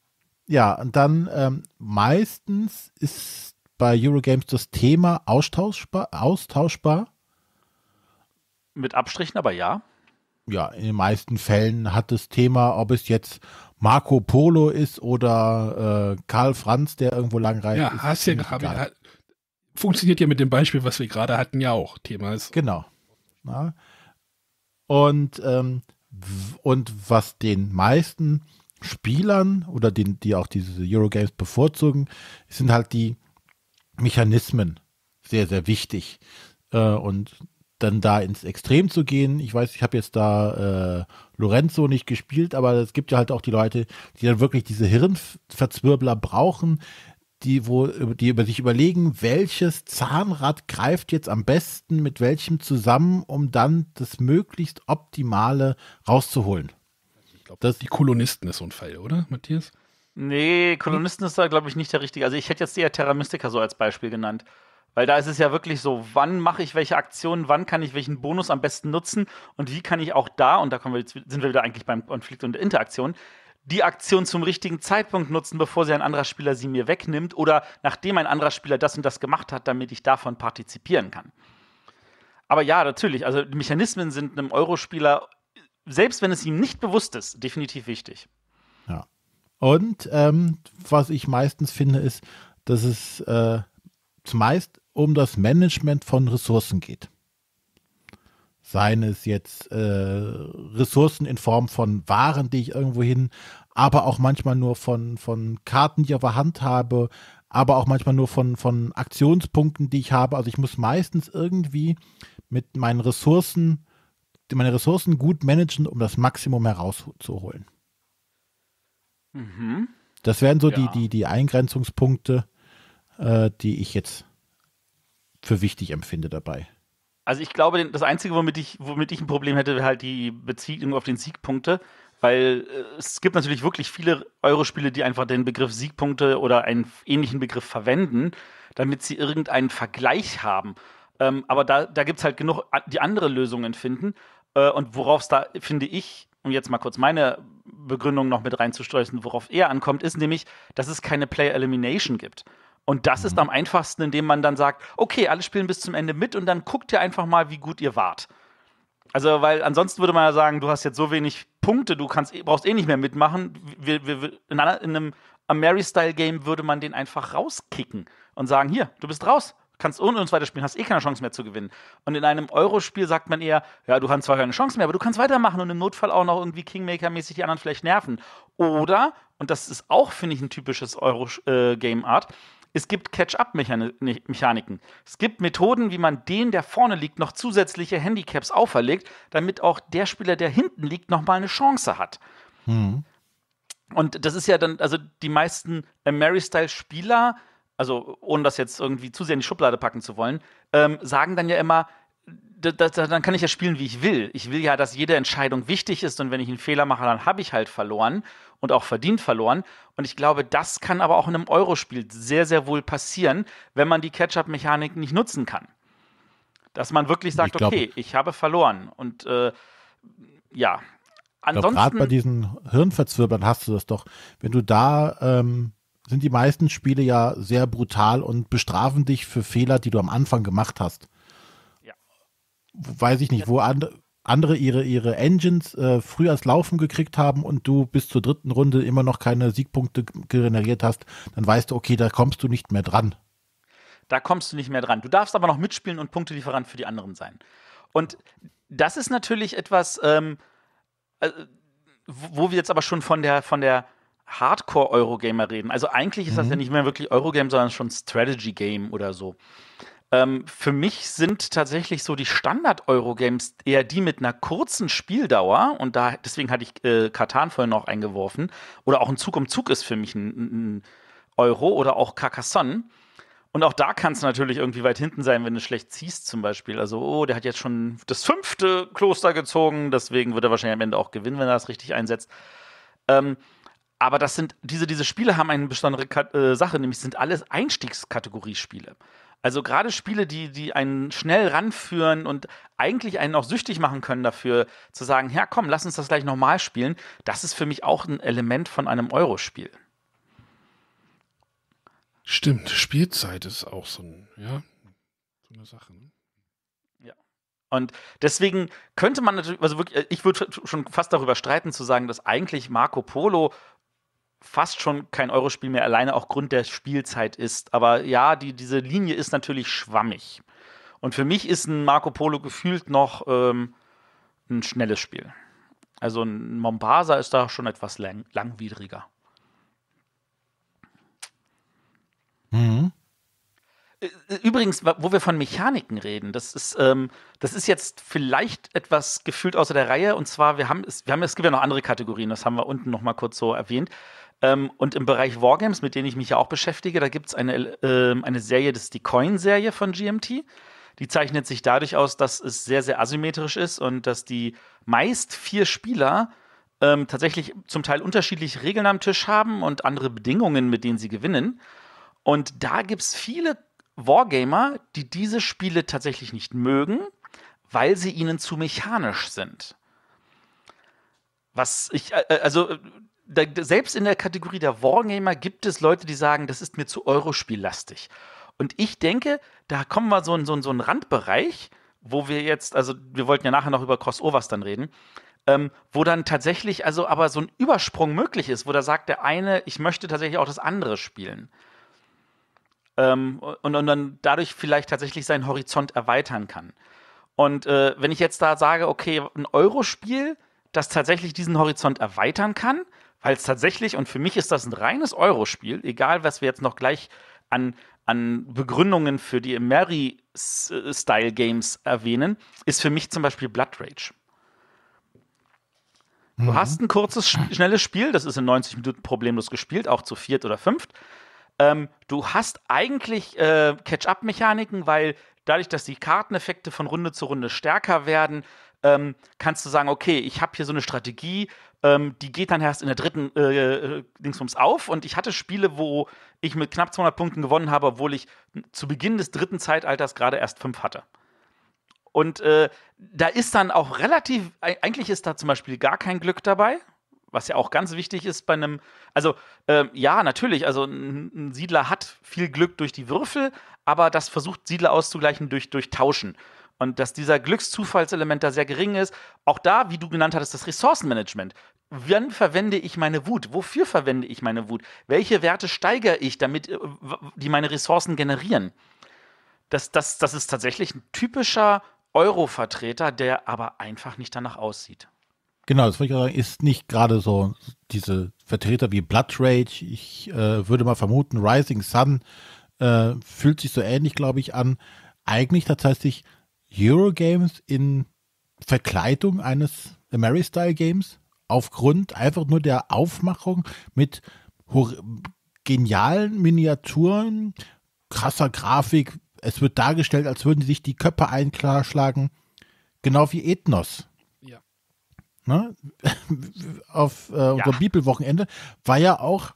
[SPEAKER 2] ja, und dann ähm, meistens ist bei Eurogames das Thema austauschbar, austauschbar.
[SPEAKER 1] Mit Abstrichen, aber ja.
[SPEAKER 2] Ja, in den meisten Fällen hat das Thema, ob es jetzt Marco Polo ist oder äh, Karl Franz, der irgendwo lang reist. Ja, ist, hast
[SPEAKER 1] ja
[SPEAKER 3] gerade. Funktioniert ja mit dem Beispiel, was wir gerade hatten, ja auch. Thema ist. Genau.
[SPEAKER 2] Na? Und, ähm, und was den meisten Spielern oder die, die auch diese Eurogames bevorzugen, sind halt die Mechanismen sehr, sehr wichtig. Äh, und dann da ins Extrem zu gehen, ich weiß, ich habe jetzt da äh, Lorenzo nicht gespielt, aber es gibt ja halt auch die Leute, die dann wirklich diese Hirnverzwirbler brauchen, die, wo, die über sich überlegen, welches Zahnrad greift jetzt am besten mit welchem zusammen, um dann das möglichst Optimale rauszuholen glaube, die Kolonisten ist so ein Fall, oder, Matthias?
[SPEAKER 1] Nee, Kolonisten ist da, glaube ich, nicht der richtige. Also ich hätte jetzt eher Terra Mystica so als Beispiel genannt. Weil da ist es ja wirklich so, wann mache ich welche Aktionen, wann kann ich welchen Bonus am besten nutzen und wie kann ich auch da, und da kommen wir sind wir wieder eigentlich beim Konflikt und der Interaktion, die Aktion zum richtigen Zeitpunkt nutzen, bevor sie ein anderer Spieler sie mir wegnimmt oder nachdem ein anderer Spieler das und das gemacht hat, damit ich davon partizipieren kann. Aber ja, natürlich, also Mechanismen sind einem Eurospieler selbst wenn es ihm nicht bewusst ist, definitiv wichtig.
[SPEAKER 2] Ja. Und ähm, was ich meistens finde, ist, dass es äh, zumeist um das Management von Ressourcen geht. Seien es jetzt äh, Ressourcen in Form von Waren, die ich irgendwo hin, aber auch manchmal nur von, von Karten, die ich auf der Hand habe, aber auch manchmal nur von, von Aktionspunkten, die ich habe. Also ich muss meistens irgendwie mit meinen Ressourcen meine Ressourcen gut managen, um das Maximum herauszuholen. Mhm. Das wären so ja. die, die, die Eingrenzungspunkte, äh, die ich jetzt für wichtig empfinde dabei.
[SPEAKER 1] Also ich glaube, das Einzige, womit ich, womit ich ein Problem hätte, wäre halt die Beziehung auf den Siegpunkte, weil äh, es gibt natürlich wirklich viele Eurospiele, die einfach den Begriff Siegpunkte oder einen ähnlichen Begriff verwenden, damit sie irgendeinen Vergleich haben. Ähm, aber da, da gibt es halt genug, die andere Lösungen finden. Äh, und worauf es da, finde ich, um jetzt mal kurz meine Begründung noch mit reinzustreuen, worauf er ankommt, ist nämlich, dass es keine Player Elimination gibt. Und das mhm. ist am einfachsten, indem man dann sagt, okay, alle spielen bis zum Ende mit und dann guckt ihr einfach mal, wie gut ihr wart. Also, weil ansonsten würde man ja sagen, du hast jetzt so wenig Punkte, du kannst, brauchst eh nicht mehr mitmachen. Wir, wir, in, in einem Mary-Style-Game würde man den einfach rauskicken und sagen, hier, du bist raus kannst ohne uns weiterspielen, hast eh keine Chance mehr zu gewinnen. Und in einem Eurospiel sagt man eher, ja, du hast zwar keine Chance mehr, aber du kannst weitermachen und im Notfall auch noch irgendwie Kingmaker-mäßig die anderen vielleicht nerven. Oder, und das ist auch, finde ich, ein typisches Euro-Game-Art, äh, es gibt Catch-up-Mechaniken. Es gibt Methoden, wie man den, der vorne liegt, noch zusätzliche Handicaps auferlegt, damit auch der Spieler, der hinten liegt, nochmal eine Chance hat. Mhm. Und das ist ja dann, also die meisten Mary-Style-Spieler also ohne das jetzt irgendwie zu sehr in die Schublade packen zu wollen, ähm, sagen dann ja immer, dann kann ich ja spielen, wie ich will. Ich will ja, dass jede Entscheidung wichtig ist und wenn ich einen Fehler mache, dann habe ich halt verloren und auch verdient verloren. Und ich glaube, das kann aber auch in einem Eurospiel sehr, sehr wohl passieren, wenn man die Catch-up-Mechanik nicht nutzen kann. Dass man wirklich sagt, ich glaub, okay, ich habe verloren. Und äh, ja, ansonsten. Gerade bei diesen
[SPEAKER 2] Hirnverzwirbern hast du das doch. Wenn du da ähm, sind die meisten Spiele ja sehr brutal und bestrafen dich für Fehler, die du am Anfang gemacht hast. Ja. Weiß ich nicht, wo and, andere ihre, ihre Engines äh, früh als Laufen gekriegt haben und du bis zur dritten Runde immer noch keine Siegpunkte generiert hast, dann weißt du, okay, da kommst du nicht mehr dran.
[SPEAKER 1] Da kommst du nicht mehr dran. Du darfst aber noch mitspielen und Punktelieferant für die anderen sein. Und das ist natürlich etwas, ähm, äh, wo wir jetzt aber schon von der, von der Hardcore-Eurogamer reden. Also eigentlich ist das ja mhm. nicht mehr wirklich Eurogame, sondern schon Strategy-Game oder so. Ähm, für mich sind tatsächlich so die Standard-Eurogames eher die mit einer kurzen Spieldauer und da deswegen hatte ich äh, Katan vorhin noch eingeworfen. Oder auch ein Zug um Zug ist für mich ein, ein Euro oder auch Carcassonne. Und auch da kann es natürlich irgendwie weit hinten sein, wenn du schlecht ziehst, zum Beispiel. Also, oh, der hat jetzt schon das fünfte Kloster gezogen, deswegen wird er wahrscheinlich am Ende auch gewinnen, wenn er das richtig einsetzt. Ähm, aber das sind, diese, diese Spiele haben eine besondere Kat äh, Sache, nämlich sind alles Einstiegskategorie-Spiele. Also gerade Spiele, die, die einen schnell ranführen und eigentlich einen auch süchtig machen können dafür, zu sagen, ja komm, lass uns das gleich nochmal spielen, das ist für mich auch ein Element von einem Eurospiel. Stimmt, Spielzeit ist auch so, ein, ja,
[SPEAKER 3] so eine Sache. Ne? Ja.
[SPEAKER 1] Und deswegen könnte man natürlich, also wirklich, äh, ich würde schon fast darüber streiten zu sagen, dass eigentlich Marco Polo fast schon kein Eurospiel mehr, alleine auch Grund der Spielzeit ist. Aber ja, die, diese Linie ist natürlich schwammig. Und für mich ist ein Marco Polo gefühlt noch ähm, ein schnelles Spiel. Also ein Mombasa ist da schon etwas lang, langwidriger. Mhm. Übrigens, wo wir von Mechaniken reden, das ist, ähm, das ist jetzt vielleicht etwas gefühlt außer der Reihe. Und zwar, wir haben, wir haben, es gibt ja noch andere Kategorien, das haben wir unten noch mal kurz so erwähnt. Ähm, und im Bereich Wargames, mit denen ich mich ja auch beschäftige, da gibt es eine, äh, eine Serie, das ist die Coin-Serie von GMT. Die zeichnet sich dadurch aus, dass es sehr, sehr asymmetrisch ist und dass die meist vier Spieler ähm, tatsächlich zum Teil unterschiedliche Regeln am Tisch haben und andere Bedingungen, mit denen sie gewinnen. Und da gibt es viele Wargamer, die diese Spiele tatsächlich nicht mögen, weil sie ihnen zu mechanisch sind. Was ich, äh, äh, also äh, da, selbst in der Kategorie der Wargamer gibt es Leute, die sagen, das ist mir zu Eurospiel-lastig. Und ich denke, da kommen wir so in so, in, so einen Randbereich, wo wir jetzt, also wir wollten ja nachher noch über Crossovers dann reden, ähm, wo dann tatsächlich, also aber so ein Übersprung möglich ist, wo da sagt der eine, ich möchte tatsächlich auch das andere spielen. Ähm, und, und dann dadurch vielleicht tatsächlich seinen Horizont erweitern kann. Und äh, wenn ich jetzt da sage, okay, ein Eurospiel, das tatsächlich diesen Horizont erweitern kann, weil es tatsächlich, und für mich ist das ein reines Eurospiel, egal was wir jetzt noch gleich an, an Begründungen für die Mary-Style-Games erwähnen, ist für mich zum Beispiel Blood Rage. Du mhm. hast ein kurzes, schnelles Spiel, das ist in 90 Minuten problemlos gespielt, auch zu viert oder fünft. Ähm, du hast eigentlich äh, Catch-up-Mechaniken, weil dadurch, dass die Karteneffekte von Runde zu Runde stärker werden, ähm, kannst du sagen, okay, ich habe hier so eine Strategie, ähm, die geht dann erst in der dritten äh, äh Dingsbums auf. Und ich hatte Spiele, wo ich mit knapp 200 Punkten gewonnen habe, obwohl ich zu Beginn des dritten Zeitalters gerade erst fünf hatte. Und äh, da ist dann auch relativ, eigentlich ist da zum Beispiel gar kein Glück dabei, was ja auch ganz wichtig ist bei einem, also äh, ja, natürlich, also ein Siedler hat viel Glück durch die Würfel, aber das versucht Siedler auszugleichen durch, durch Tauschen. Und dass dieser Glückszufallselement da sehr gering ist. Auch da, wie du genannt hattest, das Ressourcenmanagement. Wann verwende ich meine Wut? Wofür verwende ich meine Wut? Welche Werte steigere ich, damit äh, die meine Ressourcen generieren? Das, das, das ist tatsächlich ein typischer Euro-Vertreter, der aber einfach nicht danach aussieht.
[SPEAKER 2] Genau, das wollte ich sagen, ist nicht gerade so diese Vertreter wie Blood Rage. Ich äh, würde mal vermuten, Rising Sun äh, fühlt sich so ähnlich, glaube ich, an. Eigentlich tatsächlich heißt, Eurogames in Verkleidung eines Mary-Style-Games aufgrund einfach nur der Aufmachung mit genialen Miniaturen, krasser Grafik. Es wird dargestellt, als würden sich die Köpfe einschlagen. Genau wie Ethnos. Ja. Ne? (laughs) Auf äh, unserem ja. Bibelwochenende war ja auch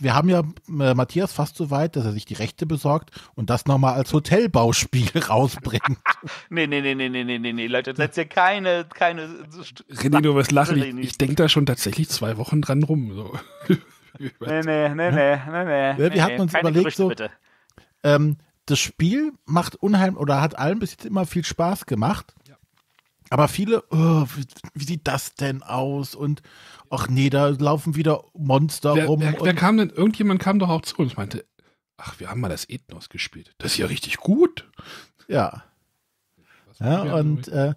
[SPEAKER 2] wir haben ja äh, Matthias fast so weit, dass er sich die Rechte besorgt und das nochmal als Hotelbauspiel rausbringt.
[SPEAKER 1] nee, nee, nee, nee, nee, nee, nee, nee, Leute, setzt ihr keine, keine. René, du wirst lachen. Ich, ich
[SPEAKER 2] denke da schon tatsächlich zwei Wochen dran rum. So.
[SPEAKER 1] nee, nee, nee, nee, nee, nee. Wir nee, hatten uns überlegt, Gerüchte, so, bitte.
[SPEAKER 2] Ähm, das Spiel macht unheimlich oder hat allen bis jetzt immer viel Spaß gemacht. Aber viele, oh, wie, sieht das denn aus? Und ach nee, da laufen wieder Monster wer, rum. Wer, wer kam denn, irgendjemand kam doch auch zu uns und meinte, ach, wir
[SPEAKER 3] haben mal das Ethnos gespielt. Das ist ja richtig
[SPEAKER 2] gut. Ja. Ja, und äh,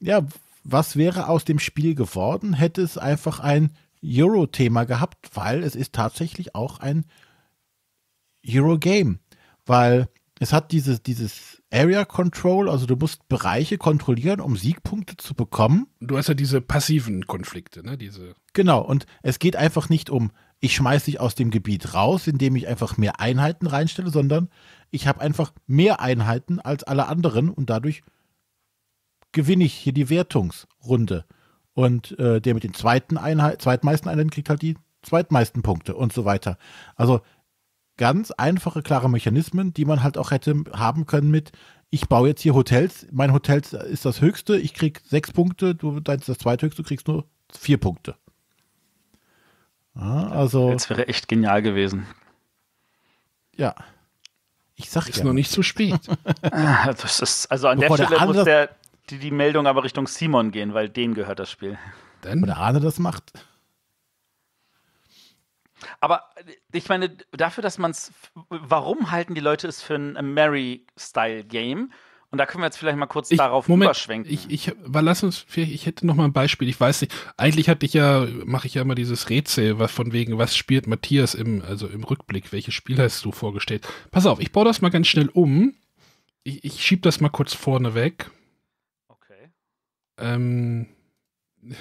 [SPEAKER 2] ja, was wäre aus dem Spiel geworden, hätte es einfach ein Euro-Thema gehabt, weil es ist tatsächlich auch ein Euro-Game. Weil es hat dieses, dieses Area Control, also du musst Bereiche kontrollieren, um Siegpunkte zu bekommen. Du hast ja diese passiven Konflikte, ne? Diese. Genau, und es geht einfach nicht um, ich schmeiß dich aus dem Gebiet raus, indem ich einfach mehr Einheiten reinstelle, sondern ich habe einfach mehr Einheiten als alle anderen und dadurch gewinne ich hier die Wertungsrunde. Und äh, der mit den zweiten Einheit, zweitmeisten Einheiten kriegt halt die zweitmeisten Punkte und so weiter. Also ganz einfache, klare Mechanismen, die man halt auch hätte haben können mit, ich baue jetzt hier Hotels, mein Hotel ist das höchste, ich krieg sechs Punkte, du deinst das zweithöchste, du kriegst nur vier Punkte.
[SPEAKER 1] Ja, also. Das wäre echt genial gewesen.
[SPEAKER 2] Ja. Ich sag Ist ja. noch nicht zu spät. (laughs) Ah, das ist, also an Bevor der Stelle der muss
[SPEAKER 1] der, die, die Meldung aber Richtung Simon gehen, weil denen gehört das Spiel.
[SPEAKER 2] Wenn der Arne das macht.
[SPEAKER 1] Aber äh, ich meine, dafür, dass man es. Warum halten die Leute es für ein Mary-Style-Game? Und da können wir jetzt vielleicht mal kurz ich, darauf Moment, überschwenken.
[SPEAKER 3] Ich, ich, weil lass uns, ich hätte noch mal ein Beispiel. Ich weiß nicht. Eigentlich hatte ich ja, mache ich ja immer dieses Rätsel, was von wegen, was spielt Matthias im, also im Rückblick? Welches Spiel hast du vorgestellt? Pass auf, ich baue das mal ganz schnell um. Ich, ich schieb das mal kurz vorne weg. Okay. Ähm,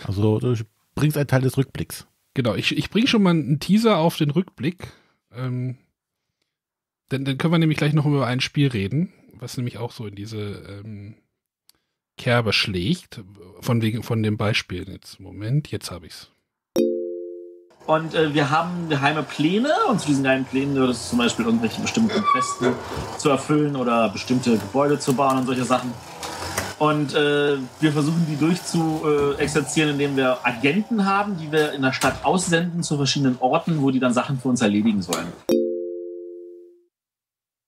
[SPEAKER 3] also, du bringst einen Teil des Rückblicks. Genau, ich, ich bringe schon mal einen Teaser auf den Rückblick. Ähm, denn dann können wir nämlich gleich noch über ein Spiel reden, was nämlich auch so in diese ähm, Kerbe schlägt. Von wegen von dem Beispiel jetzt. Moment, jetzt habe ich's.
[SPEAKER 1] Und äh, wir haben geheime Pläne und zu diesen geheimen Plänen gehört es zum Beispiel irgendwelche bestimmten Festen zu erfüllen oder bestimmte Gebäude zu bauen und solche Sachen. Und äh, wir versuchen die durchzuexerzieren, äh, indem wir Agenten haben, die wir in der Stadt aussenden zu verschiedenen Orten, wo die dann Sachen für uns erledigen sollen.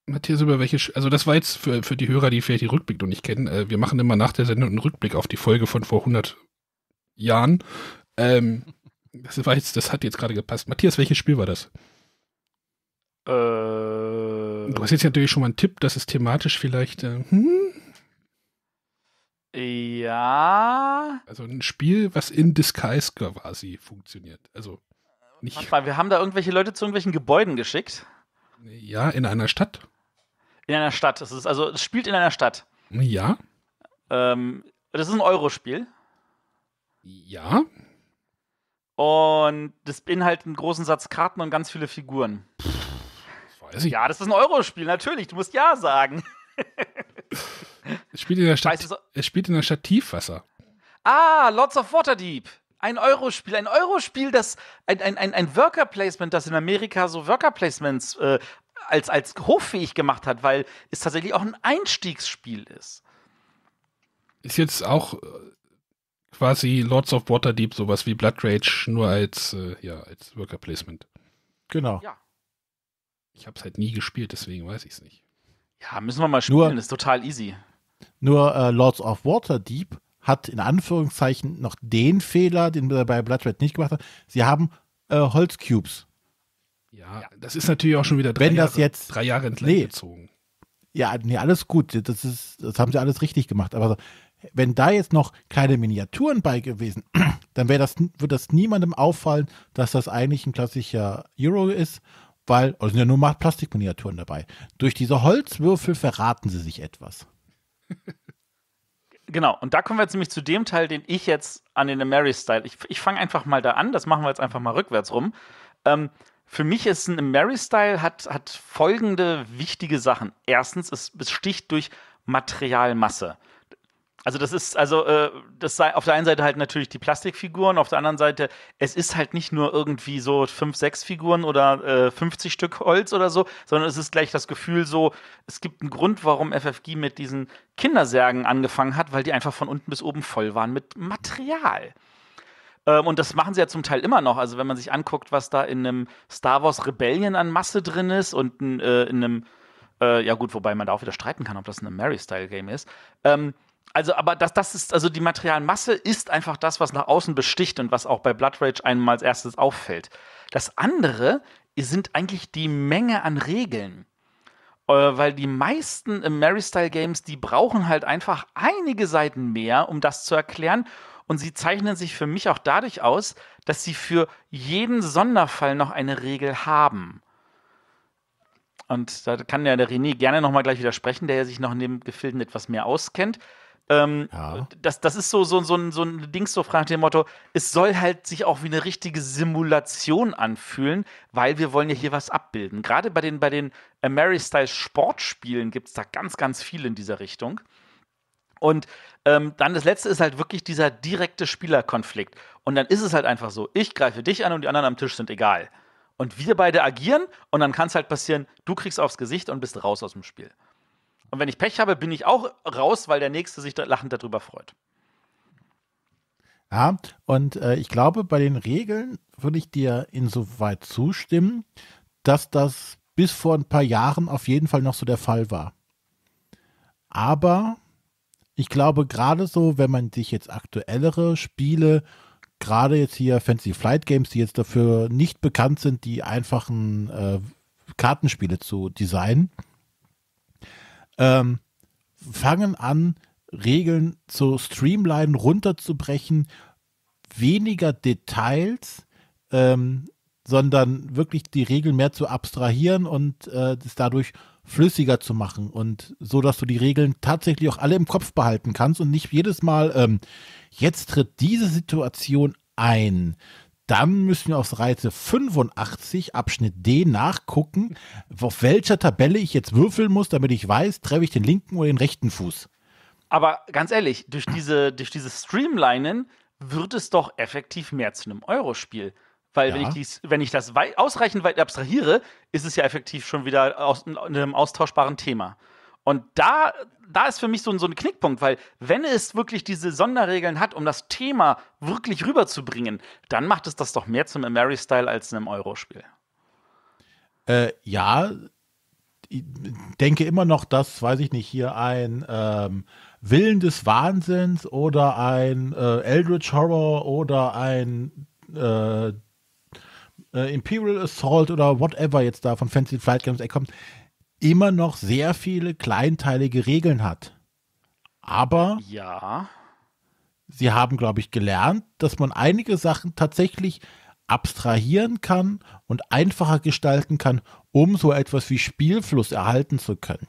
[SPEAKER 3] Matthias, über welche, also das war jetzt für, für die Hörer, die vielleicht die Rückblick noch nicht kennen, äh, wir machen immer nach der Sendung einen Rückblick auf die Folge von vor 100 Jahren. Ähm, das, war jetzt, das hat jetzt gerade gepasst. Matthias, welches Spiel war das? Äh, du hast jetzt natürlich schon mal einen Tipp, dass es thematisch vielleicht. Äh, hm?
[SPEAKER 1] Ja. Also ein
[SPEAKER 3] Spiel, was in Disguise
[SPEAKER 1] quasi funktioniert. Also nicht. Warte mal, wir haben da irgendwelche Leute zu irgendwelchen Gebäuden geschickt. Ja, in einer Stadt. In einer Stadt. Es ist also es spielt in einer Stadt. Ja. Ähm, das ist ein Eurospiel. Ja. Und das beinhaltet einen großen Satz Karten und ganz viele Figuren. Pff, weiß ich. Ja, das ist ein Eurospiel, natürlich. Du musst ja sagen. (laughs) Es spielt in der Stadt, weißt du,
[SPEAKER 3] es spielt in der Stadt Tiefwasser.
[SPEAKER 1] Ah, Lords of Waterdeep. Ein Eurospiel, ein Eurospiel, das ein, ein, ein, ein Worker Placement, das in Amerika so Worker Placements äh, als, als hoffähig gemacht hat, weil es tatsächlich auch ein Einstiegsspiel ist.
[SPEAKER 3] Ist jetzt auch äh, quasi Lords of Waterdeep sowas wie Blood Rage, nur als, äh, ja, als Worker Placement. Genau. Ja. Ich habe es halt nie gespielt, deswegen
[SPEAKER 1] weiß ich es nicht. Ja, müssen wir mal spielen, nur, ist total easy.
[SPEAKER 2] Nur äh, Lords of Waterdeep hat in Anführungszeichen noch den Fehler, den wir bei Blood Red nicht gemacht haben. Sie haben äh, Holzcubes.
[SPEAKER 3] Ja, das ist natürlich auch schon wieder drei, Wenn das Jahre, jetzt, drei Jahre entlang nee, gezogen.
[SPEAKER 2] Ja, nee, alles gut. Das, ist, das haben sie alles richtig gemacht. Aber wenn da jetzt noch keine Miniaturen bei gewesen, (clears throat) dann wäre das, würde das niemandem auffallen, dass das eigentlich ein klassischer Euro ist, weil, also sind ja nur Plastikminiaturen dabei. Durch diese Holzwürfel verraten sie sich etwas
[SPEAKER 1] genau, und da kommen wir jetzt nämlich zu dem Teil, den ich jetzt an den Mary-Style. Ich, ich fange einfach mal da an, das machen wir jetzt einfach mal rückwärts rum. Ähm, für mich ist ein Mary-Style hat, hat folgende wichtige Sachen. Erstens, es, es sticht durch Materialmasse. Also das ist, also äh, das sei auf der einen Seite halt natürlich die Plastikfiguren, auf der anderen Seite, es ist halt nicht nur irgendwie so fünf, sechs Figuren oder äh, 50 Stück Holz oder so, sondern es ist gleich das Gefühl so, es gibt einen Grund, warum FFG mit diesen Kindersärgen angefangen hat, weil die einfach von unten bis oben voll waren mit Material. Ähm, und das machen sie ja zum Teil immer noch. Also wenn man sich anguckt, was da in einem Star Wars Rebellion an Masse drin ist und in, äh, in einem, äh, ja gut, wobei man da auch wieder streiten kann, ob das ein Mary-Style-Game ist. Ähm, also, aber das, das ist, also die Materialmasse ist einfach das, was nach außen besticht und was auch bei Blood Rage einem als erstes auffällt. Das andere sind eigentlich die Menge an Regeln. Äh, weil die meisten äh, Mary-Style-Games, die brauchen halt einfach einige Seiten mehr, um das zu erklären. Und sie zeichnen sich für mich auch dadurch aus, dass sie für jeden Sonderfall noch eine Regel haben. Und da kann ja der René gerne nochmal gleich widersprechen, der ja sich noch in dem Gefilden etwas mehr auskennt. Ähm, ja. das, das ist so, so, so, ein, so ein Ding, so fragt dem Motto, es soll halt sich auch wie eine richtige Simulation anfühlen, weil wir wollen ja hier was abbilden. Gerade bei den, bei den Ameri-Style-Sportspielen gibt es da ganz, ganz viel in dieser Richtung. Und ähm, dann das letzte ist halt wirklich dieser direkte Spielerkonflikt. Und dann ist es halt einfach so, ich greife dich an und die anderen am Tisch sind egal. Und wir beide agieren und dann kann es halt passieren, du kriegst aufs Gesicht und bist raus aus dem Spiel. Und wenn ich Pech habe, bin ich auch raus, weil der Nächste sich lachend darüber freut.
[SPEAKER 2] Ja, und äh, ich glaube, bei den Regeln würde ich dir insoweit zustimmen, dass das bis vor ein paar Jahren auf jeden Fall noch so der Fall war. Aber ich glaube, gerade so, wenn man sich jetzt aktuellere Spiele, gerade jetzt hier Fancy Flight Games, die jetzt dafür nicht bekannt sind, die einfachen äh, Kartenspiele zu designen, ähm, fangen an, Regeln zu streamlinen, runterzubrechen, weniger Details, ähm, sondern wirklich die Regeln mehr zu abstrahieren und äh, das dadurch flüssiger zu machen und so, dass du die Regeln tatsächlich auch alle im Kopf behalten kannst und nicht jedes Mal, ähm, jetzt tritt diese Situation ein, dann müssen wir auf Seite 85 Abschnitt D nachgucken, auf welcher Tabelle ich jetzt würfeln muss, damit ich weiß, treffe ich den linken oder den rechten Fuß.
[SPEAKER 1] Aber ganz ehrlich, durch diese, durch dieses Streamlinen wird es doch effektiv mehr zu einem Eurospiel. Weil ja. wenn, ich dies, wenn ich das wei ausreichend weit abstrahiere, ist es ja effektiv schon wieder aus einem austauschbaren Thema. Und da, da ist für mich so, so ein Knickpunkt, weil wenn es wirklich diese Sonderregeln hat, um das Thema wirklich rüberzubringen, dann macht es das doch mehr zum Mary-Style als einem Eurospiel.
[SPEAKER 2] Äh, ja, ich denke immer noch, dass, weiß ich nicht, hier ein ähm, Willen des Wahnsinns oder ein äh, Eldritch Horror oder ein äh, äh Imperial Assault oder whatever jetzt da von Fancy Flight Games kommt, immer noch sehr viele kleinteilige Regeln hat. Aber
[SPEAKER 1] ja.
[SPEAKER 2] sie haben, glaube ich, gelernt, dass man einige Sachen tatsächlich abstrahieren kann und einfacher gestalten kann, um so etwas wie Spielfluss erhalten zu können.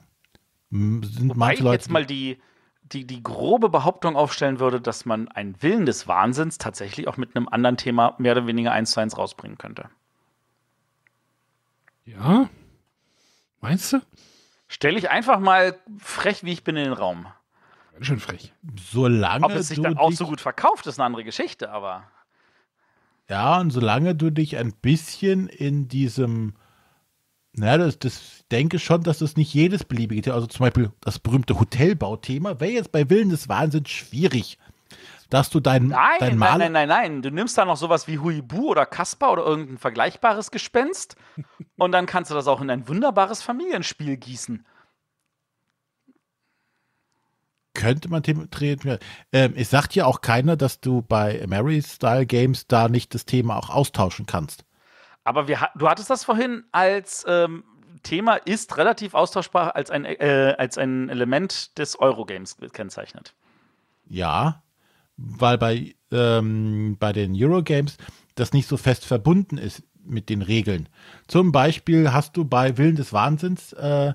[SPEAKER 2] Sind Wobei manche Leute, ich jetzt mal
[SPEAKER 1] die, die, die grobe Behauptung aufstellen würde, dass man einen Willen des Wahnsinns tatsächlich auch mit einem anderen Thema mehr oder weniger eins zu eins rausbringen könnte.
[SPEAKER 3] Ja, Meinst du?
[SPEAKER 1] Stell ich einfach mal frech, wie ich bin, in den Raum. Ganz schön frech.
[SPEAKER 2] Solange Ob es sich
[SPEAKER 1] dann auch so gut verkauft, ist eine andere Geschichte, aber.
[SPEAKER 2] Ja, und solange du dich ein bisschen in diesem. Naja, das, das denke schon, dass das nicht jedes beliebige Thema, also zum Beispiel das berühmte Hotelbauthema, wäre jetzt bei Willen des Wahnsinns schwierig dass du dein, nein, dein Mal Nein,
[SPEAKER 1] nein, nein, nein. Du nimmst da noch sowas wie Huibu oder Kasper oder irgendein vergleichbares Gespenst (laughs) und dann kannst du das auch in ein wunderbares Familienspiel gießen.
[SPEAKER 2] Könnte man thematisieren. Ähm, es sagt ja auch keiner, dass du bei Mary Style Games da nicht das Thema auch austauschen kannst.
[SPEAKER 1] Aber wir, du hattest das vorhin als ähm, Thema ist relativ austauschbar als ein, äh, als ein Element des Eurogames gekennzeichnet.
[SPEAKER 2] Ja, weil bei, ähm, bei den Eurogames das nicht so fest verbunden ist mit den Regeln. Zum Beispiel hast du bei Willen des Wahnsinns äh,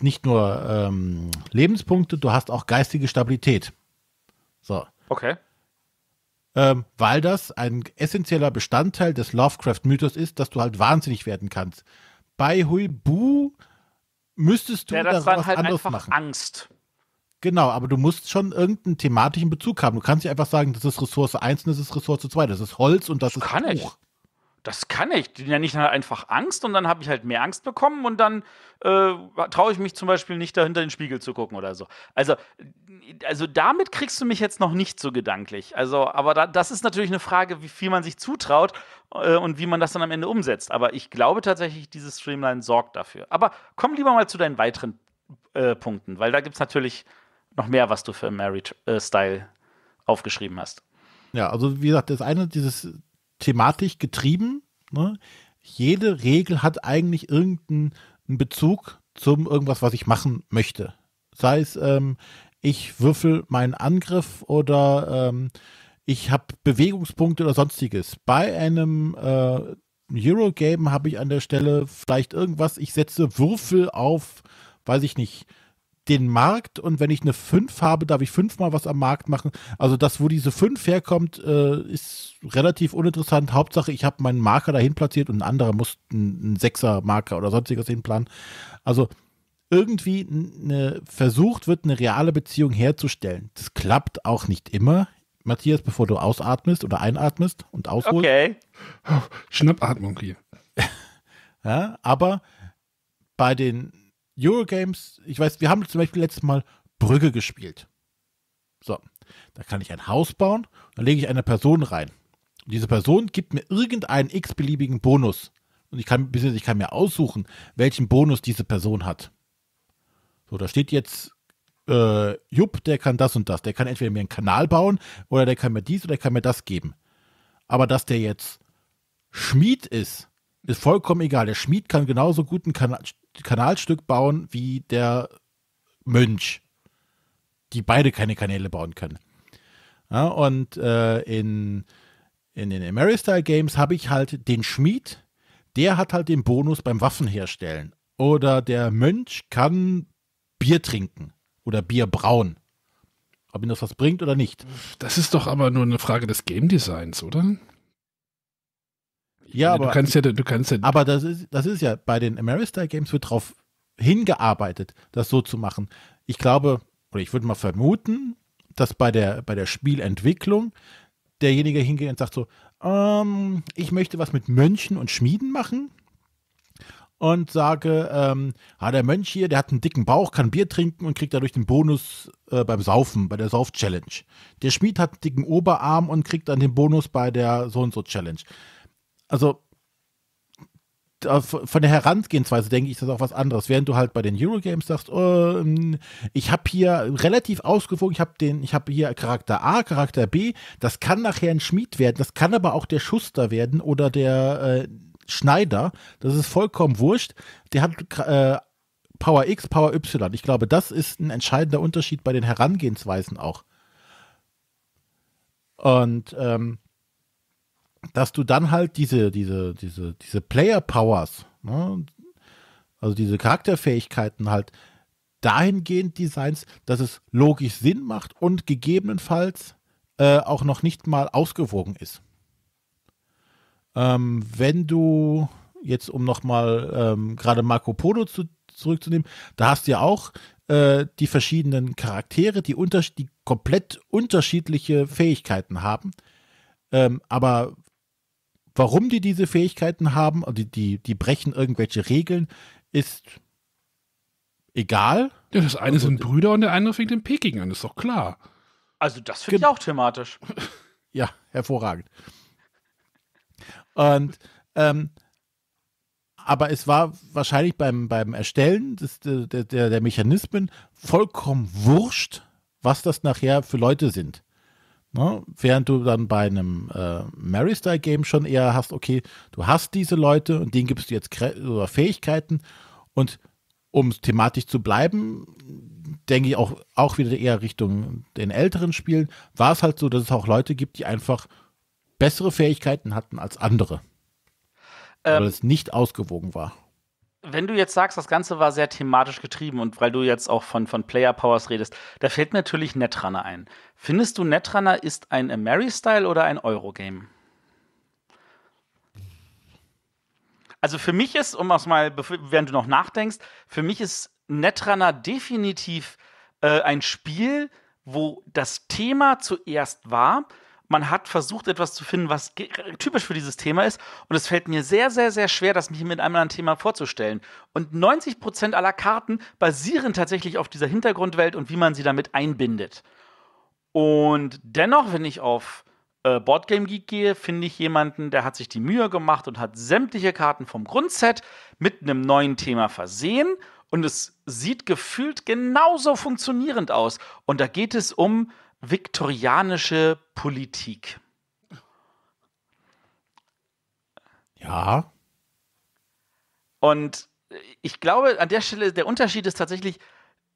[SPEAKER 2] nicht nur ähm, Lebenspunkte, du hast auch geistige Stabilität. So. Okay. Ähm, weil das ein essentieller Bestandteil des Lovecraft-Mythos ist, dass du halt wahnsinnig werden kannst. Bei Hui Bu
[SPEAKER 1] müsstest du ja, das, das dann halt einfach machen. Angst.
[SPEAKER 2] Genau, aber du musst schon irgendeinen thematischen Bezug haben. Du kannst nicht einfach sagen, das ist Ressource 1 und das ist Ressource 2, das ist Holz und das, das ist kann Buch. Ich.
[SPEAKER 1] Das kann ich. Die nenne ich halt einfach Angst und dann habe ich halt mehr Angst bekommen und dann äh, traue ich mich zum Beispiel nicht dahinter den Spiegel zu gucken oder so. Also, also damit kriegst du mich jetzt noch nicht so gedanklich. Also, aber da, das ist natürlich eine Frage, wie viel man sich zutraut äh, und wie man das dann am Ende umsetzt. Aber ich glaube tatsächlich, dieses Streamline sorgt dafür. Aber komm lieber mal zu deinen weiteren äh, Punkten, weil da gibt es natürlich noch mehr, was du für Mary äh, Style aufgeschrieben hast.
[SPEAKER 2] Ja, also wie gesagt, das eine, dieses thematisch getrieben. Ne? Jede Regel hat eigentlich irgendeinen Bezug zum irgendwas, was ich machen möchte. Sei es, ähm, ich würfel meinen Angriff oder ähm, ich habe Bewegungspunkte oder sonstiges. Bei einem äh, Eurogame habe ich an der Stelle vielleicht irgendwas, ich setze Würfel auf, weiß ich nicht, den Markt und wenn ich eine 5 habe, darf ich fünfmal was am Markt machen. Also das, wo diese 5 herkommt, äh, ist relativ uninteressant. Hauptsache, ich habe meinen Marker dahin platziert und ein anderer muss einen Sechser-Marker oder sonstiges hinplanen. Also irgendwie eine, versucht wird, eine reale Beziehung herzustellen. Das klappt auch nicht immer. Matthias, bevor du ausatmest oder einatmest und ausholst. Okay. Schnappatmung hier. (laughs) ja, aber bei den Eurogames, ich weiß, wir haben zum Beispiel letztes Mal Brügge gespielt. So, da kann ich ein Haus bauen, da lege ich eine Person rein. Und diese Person gibt mir irgendeinen x-beliebigen Bonus. Und ich kann, ich kann mir aussuchen, welchen Bonus diese Person hat. So, da steht jetzt äh, Jupp, der kann das und das. Der kann entweder mir einen Kanal bauen oder der kann mir dies oder der kann mir das geben. Aber dass der jetzt Schmied ist, ist vollkommen egal. Der Schmied kann genauso gut einen Kanal, Kanalstück bauen wie der Mönch, die beide keine Kanäle bauen können. Ja, und äh, in, in den Ameristyle Games habe ich halt den Schmied, der hat halt den Bonus beim Waffenherstellen. Oder der Mönch kann Bier trinken oder Bier brauen. Ob ihm das was bringt oder nicht. Das ist doch aber nur eine Frage des Game Designs, oder? Ja, aber, du kannst ja, du kannst ja. Aber das ist, das ist ja, bei den Ameristyle Games wird darauf hingearbeitet, das so zu machen. Ich glaube, oder ich würde mal vermuten, dass bei der, bei der Spielentwicklung derjenige hingeht und sagt so, ähm, ich möchte was mit Mönchen und Schmieden machen und sage, ähm, ah, der Mönch hier, der hat einen dicken Bauch, kann Bier trinken und kriegt dadurch den Bonus äh, beim Saufen, bei der Sauf-Challenge. Der Schmied hat einen dicken Oberarm und kriegt dann den Bonus bei der So-und-So-Challenge also von der Herangehensweise denke ich, das ist auch was anderes. Während du halt bei den Eurogames sagst, oh, ähm, ich habe hier relativ ausgewogen, ich habe den, hier Charakter A, Charakter B, das kann nachher ein Schmied werden, das kann aber auch der Schuster werden oder der äh, Schneider, das ist vollkommen wurscht. Der hat äh, Power X, Power Y. Ich glaube, das ist ein entscheidender Unterschied bei den Herangehensweisen auch. Und ähm, dass du dann halt diese, diese, diese, diese Player Powers, ne, also diese Charakterfähigkeiten halt dahingehend designs, dass es logisch Sinn macht und gegebenenfalls äh, auch noch nicht mal ausgewogen ist. Ähm, wenn du jetzt, um nochmal ähm, gerade Marco Polo zu, zurückzunehmen, da hast du ja auch äh, die verschiedenen Charaktere, die, unter die komplett unterschiedliche Fähigkeiten haben. Ähm, aber Warum die diese Fähigkeiten haben, also die, die, die brechen irgendwelche Regeln, ist egal. Ja, das eine also, sind Brüder und der andere fängt in Peking an, ist doch klar. Also
[SPEAKER 1] das finde ich auch thematisch.
[SPEAKER 2] (laughs) ja, hervorragend. Und ähm, aber es war wahrscheinlich beim, beim Erstellen des, der, der, der Mechanismen vollkommen wurscht, was das nachher für Leute sind. Ne? Während du dann bei einem äh, Mary-Style-Game schon eher hast, okay, du hast diese Leute und denen gibst du jetzt Kr Fähigkeiten und um thematisch zu bleiben, denke ich auch, auch wieder eher Richtung den älteren Spielen, war es halt so, dass es auch Leute gibt, die einfach bessere Fähigkeiten hatten als andere. Ähm, weil es nicht ausgewogen war.
[SPEAKER 1] Wenn du jetzt sagst, das Ganze war sehr thematisch getrieben und weil du jetzt auch von, von Player Powers redest, da fällt mir natürlich Netrunner ein. Findest du Netrunner ist ein Mary-Style oder ein Eurogame? Also für mich ist, um es mal, während du noch nachdenkst, für mich ist Netrunner definitiv äh, ein Spiel, wo das Thema zuerst war, man hat versucht, etwas zu finden, was typisch für dieses Thema ist. Und es fällt mir sehr, sehr, sehr schwer, das mich mit einem anderen Thema vorzustellen. Und 90 Prozent aller Karten basieren tatsächlich auf dieser Hintergrundwelt und wie man sie damit einbindet. Und dennoch, wenn ich auf äh, Boardgame Geek gehe, finde ich jemanden, der hat sich die Mühe gemacht und hat sämtliche Karten vom Grundset mit einem neuen Thema versehen. Und es sieht gefühlt genauso funktionierend aus. Und da geht es um viktorianische Politik. Ja. Und ich glaube, an der Stelle, der Unterschied ist tatsächlich,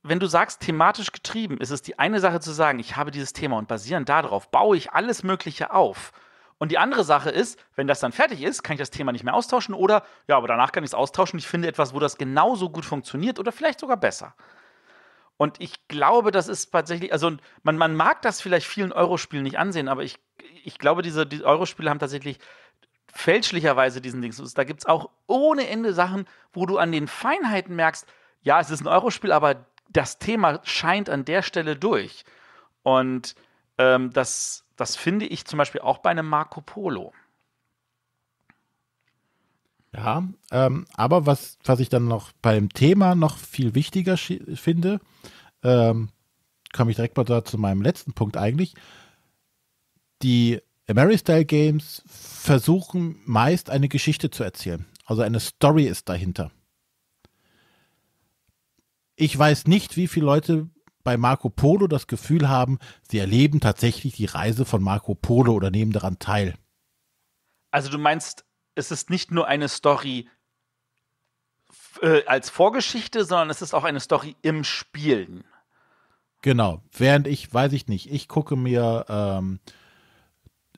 [SPEAKER 1] wenn du sagst, thematisch getrieben, ist es die eine Sache zu sagen, ich habe dieses Thema und basierend darauf baue ich alles Mögliche auf. Und die andere Sache ist, wenn das dann fertig ist, kann ich das Thema nicht mehr austauschen oder, ja, aber danach kann ich es austauschen. Ich finde etwas, wo das genauso gut funktioniert oder vielleicht sogar besser. Und ich glaube, das ist tatsächlich, also man, man mag das vielleicht vielen Eurospielen nicht ansehen, aber ich, ich glaube, diese die Eurospiele haben tatsächlich fälschlicherweise diesen Dings. Da gibt es auch ohne Ende Sachen, wo du an den Feinheiten merkst, ja, es ist ein Eurospiel, aber das Thema scheint an der Stelle durch. Und ähm, das, das finde ich zum Beispiel auch bei einem Marco Polo. Ja,
[SPEAKER 2] ähm, aber was, was ich dann noch beim Thema noch viel wichtiger finde, ähm, komme ich direkt mal da zu meinem letzten Punkt eigentlich. Die Ameristyle Games versuchen meist eine Geschichte zu erzählen. Also eine Story ist dahinter. Ich weiß nicht, wie viele Leute bei Marco Polo das Gefühl haben, sie erleben tatsächlich die Reise von Marco Polo oder nehmen daran teil.
[SPEAKER 1] Also du meinst es ist nicht nur eine Story äh, als Vorgeschichte, sondern es ist auch eine Story im Spielen.
[SPEAKER 2] Genau. Während ich, weiß ich nicht, ich gucke mir ähm,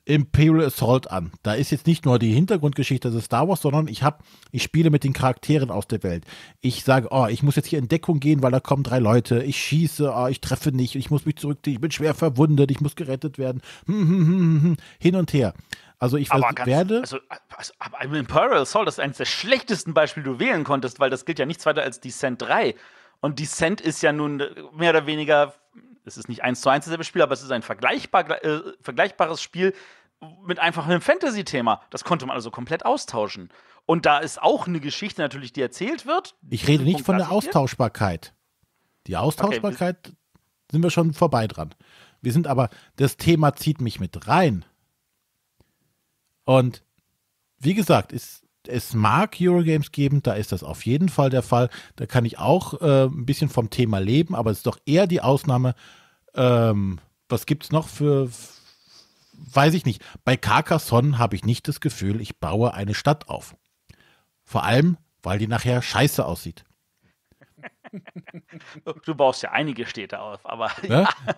[SPEAKER 2] Imperial Assault an. Da ist jetzt nicht nur die Hintergrundgeschichte des Star Wars, sondern ich habe, ich spiele mit den Charakteren aus der Welt. Ich sage, oh, ich muss jetzt hier in Deckung gehen, weil da kommen drei Leute. Ich schieße, oh, ich treffe nicht, ich muss mich zurückziehen, ich bin schwer verwundet, ich muss gerettet werden. Hm, hm, hm, hin und her. Also ich ganz, werde.
[SPEAKER 1] Also, also, aber Imperial Soul, das ist eines der schlechtesten Beispiele, die du wählen konntest, weil das gilt ja nichts weiter als Descent 3. Und Descent ist ja nun mehr oder weniger, es ist nicht eins zu eins dasselbe Spiel, aber es ist ein vergleichbar, äh, vergleichbares Spiel mit einfach einem Fantasy-Thema. Das konnte man also komplett austauschen. Und da ist auch eine Geschichte natürlich, die erzählt wird. Ich rede nicht Punkt von der
[SPEAKER 2] Austauschbarkeit. Die Austauschbarkeit okay. sind wir schon vorbei dran. Wir sind aber, das Thema zieht mich mit rein. Und wie gesagt, es, es mag Eurogames geben, da ist das auf jeden Fall der Fall. Da kann ich auch äh, ein bisschen vom Thema leben, aber es ist doch eher die Ausnahme. Ähm, was gibt es noch für, weiß ich nicht. Bei Carcassonne habe ich nicht das Gefühl, ich baue eine Stadt auf. Vor allem, weil die nachher scheiße aussieht. (laughs)
[SPEAKER 1] Du baust ja einige Städte auf, aber ne? ja.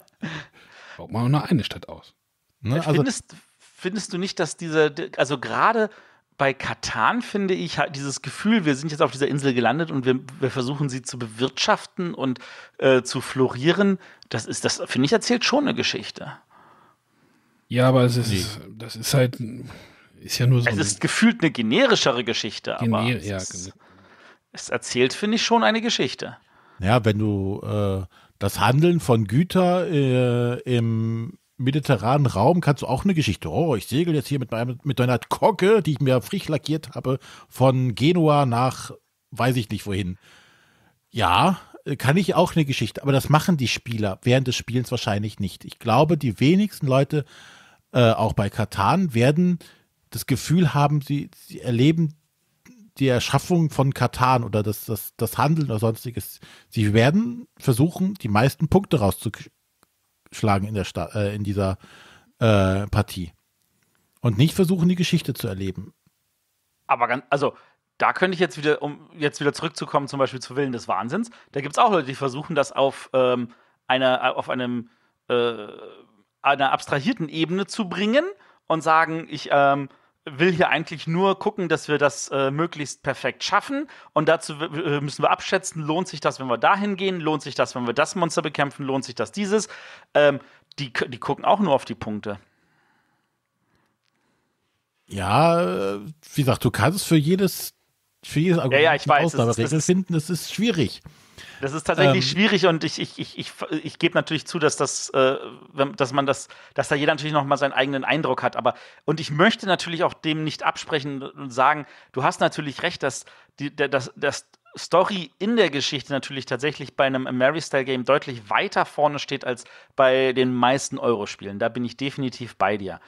[SPEAKER 1] Baut mal nur
[SPEAKER 3] eine Stadt aus. Ne? Also,
[SPEAKER 1] findest du nicht, dass diese, also gerade bei Katan finde ich halt dieses Gefühl, wir sind jetzt auf dieser Insel gelandet und wir, wir versuchen sie zu bewirtschaften und äh, zu florieren, das ist, das finde ich erzählt schon eine Geschichte.
[SPEAKER 3] Ja, aber es ist, nee. das ist halt, ist ja nur so. Es ist
[SPEAKER 1] gefühlt eine generischere Geschichte, Gener aber es, ja, ist, genau. es erzählt, finde ich, schon eine Geschichte.
[SPEAKER 2] Ja, wenn du äh, das Handeln von Güter äh, im mediterranen Raum kannst du auch eine Geschichte. Oh, ich segel jetzt hier mit, meinem, mit meiner Kocke, die ich mir frisch lackiert habe, von Genua nach weiß ich nicht wohin. Ja, kann ich auch eine Geschichte, aber das machen die Spieler während des Spielens wahrscheinlich nicht. Ich glaube, die wenigsten Leute, äh, auch bei Katan, werden das Gefühl haben, sie, sie erleben die Erschaffung von Katan oder das, das, das Handeln oder sonstiges. Sie werden versuchen, die meisten Punkte rauszukriegen schlagen in, der Sta äh, in dieser äh, Partie. Und nicht versuchen, die Geschichte zu erleben.
[SPEAKER 1] Aber ganz, also da könnte ich jetzt wieder, um jetzt wieder zurückzukommen, zum Beispiel zu Willen des Wahnsinns, da gibt es auch Leute, die versuchen, das auf ähm, einer, äh, auf einem äh, einer abstrahierten Ebene zu bringen und sagen, ich ähm, will hier eigentlich nur gucken, dass wir das äh, möglichst perfekt schaffen. Und dazu äh, müssen wir abschätzen, lohnt sich das, wenn wir dahin gehen, lohnt sich das, wenn wir das Monster bekämpfen, lohnt sich das dieses. Ähm, die, die gucken auch nur auf die Punkte.
[SPEAKER 2] Ja, äh, wie gesagt, du kannst für jedes, für jedes Argument ja, ja, ich weiß, Ausnahmeregel finden, es ist schwierig.
[SPEAKER 1] Das ist tatsächlich ähm, schwierig und ich, ich, ich, ich, ich gebe natürlich zu, dass das, äh, dass man das, dass da jeder natürlich nochmal seinen eigenen Eindruck hat. Aber und ich möchte natürlich auch dem nicht absprechen und sagen, du hast natürlich recht, dass die, dass, dass Story in der Geschichte natürlich tatsächlich bei einem Mary-Style-Game deutlich weiter vorne steht als bei den meisten Eurospielen. Da bin ich definitiv bei dir.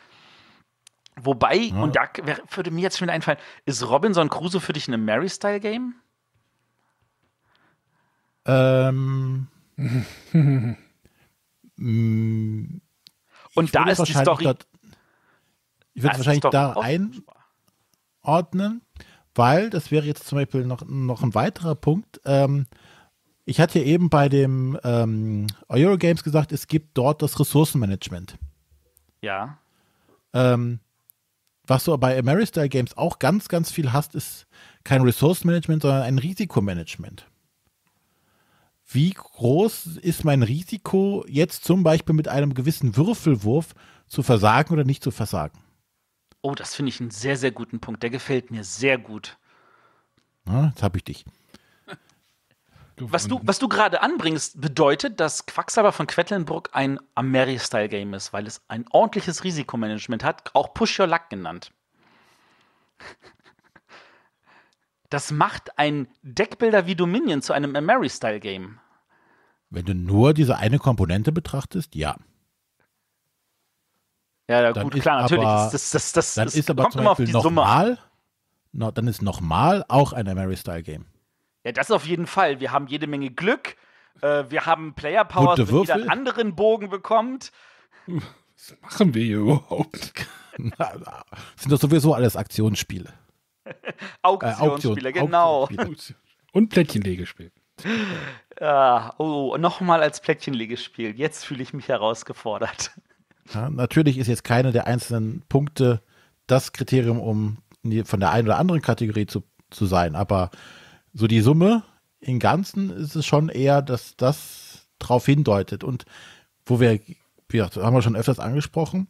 [SPEAKER 1] Wobei, ja. und da würde mir jetzt schon wieder einfallen, ist Robinson Crusoe für dich ein Mary-Style-Game?
[SPEAKER 2] Ähm, (laughs) Und
[SPEAKER 1] da ist die Story. Dort,
[SPEAKER 2] ich würde es wahrscheinlich da einordnen, weil das wäre jetzt zum Beispiel noch, noch ein weiterer Punkt. Ähm, ich hatte ja eben bei dem ähm, Eurogames gesagt, es gibt dort das Ressourcenmanagement. Ja. Ähm, was du bei Ameristyle Games auch ganz, ganz viel hast, ist kein Ressourcenmanagement, sondern ein Risikomanagement wie groß ist mein Risiko, jetzt zum Beispiel mit einem gewissen Würfelwurf zu versagen oder nicht zu versagen?
[SPEAKER 1] Oh, das finde ich einen sehr, sehr guten Punkt. Der gefällt mir sehr gut.
[SPEAKER 2] Na, jetzt habe ich dich.
[SPEAKER 1] (laughs) Was du, was du gerade anbringst, bedeutet, dass Quacksalber von Quedlinburg ein Ameri-Style-Game ist, weil es ein ordentliches Risikomanagement hat, auch Push Your Luck genannt das macht ein Deckbilder wie Dominion zu einem Mary-Style-Game.
[SPEAKER 2] Wenn du nur diese eine Komponente betrachtest, ja.
[SPEAKER 1] Ja, dann gut, klar, natürlich. Aber, das, das, das, dann ist aber kommt zum Beispiel auf die nochmal, Summe.
[SPEAKER 2] No, dann ist nochmal auch ein Mary-Style-Game.
[SPEAKER 1] Ja, das auf jeden Fall. Wir haben jede Menge Glück. Äh, wir haben Player Power, die einen anderen Bogen bekommt.
[SPEAKER 2] Was machen wir hier überhaupt? (laughs) na, sind das sowieso alles Aktionsspiele.
[SPEAKER 1] (laughs) Auktionsspieler, äh, Auktion, genau. Auktionsspiele.
[SPEAKER 2] Und Plättchenlegespiel.
[SPEAKER 1] (laughs) Ja, oh, nochmal als Plättchenlegespiel. Jetzt fühle ich mich herausgefordert.
[SPEAKER 2] Ja, natürlich ist jetzt keine der einzelnen Punkte das Kriterium, um von der einen oder anderen Kategorie zu, zu sein, aber so die Summe im Ganzen ist es schon eher, dass das darauf hindeutet. Und wo wir, wie gesagt, haben wir schon öfters angesprochen,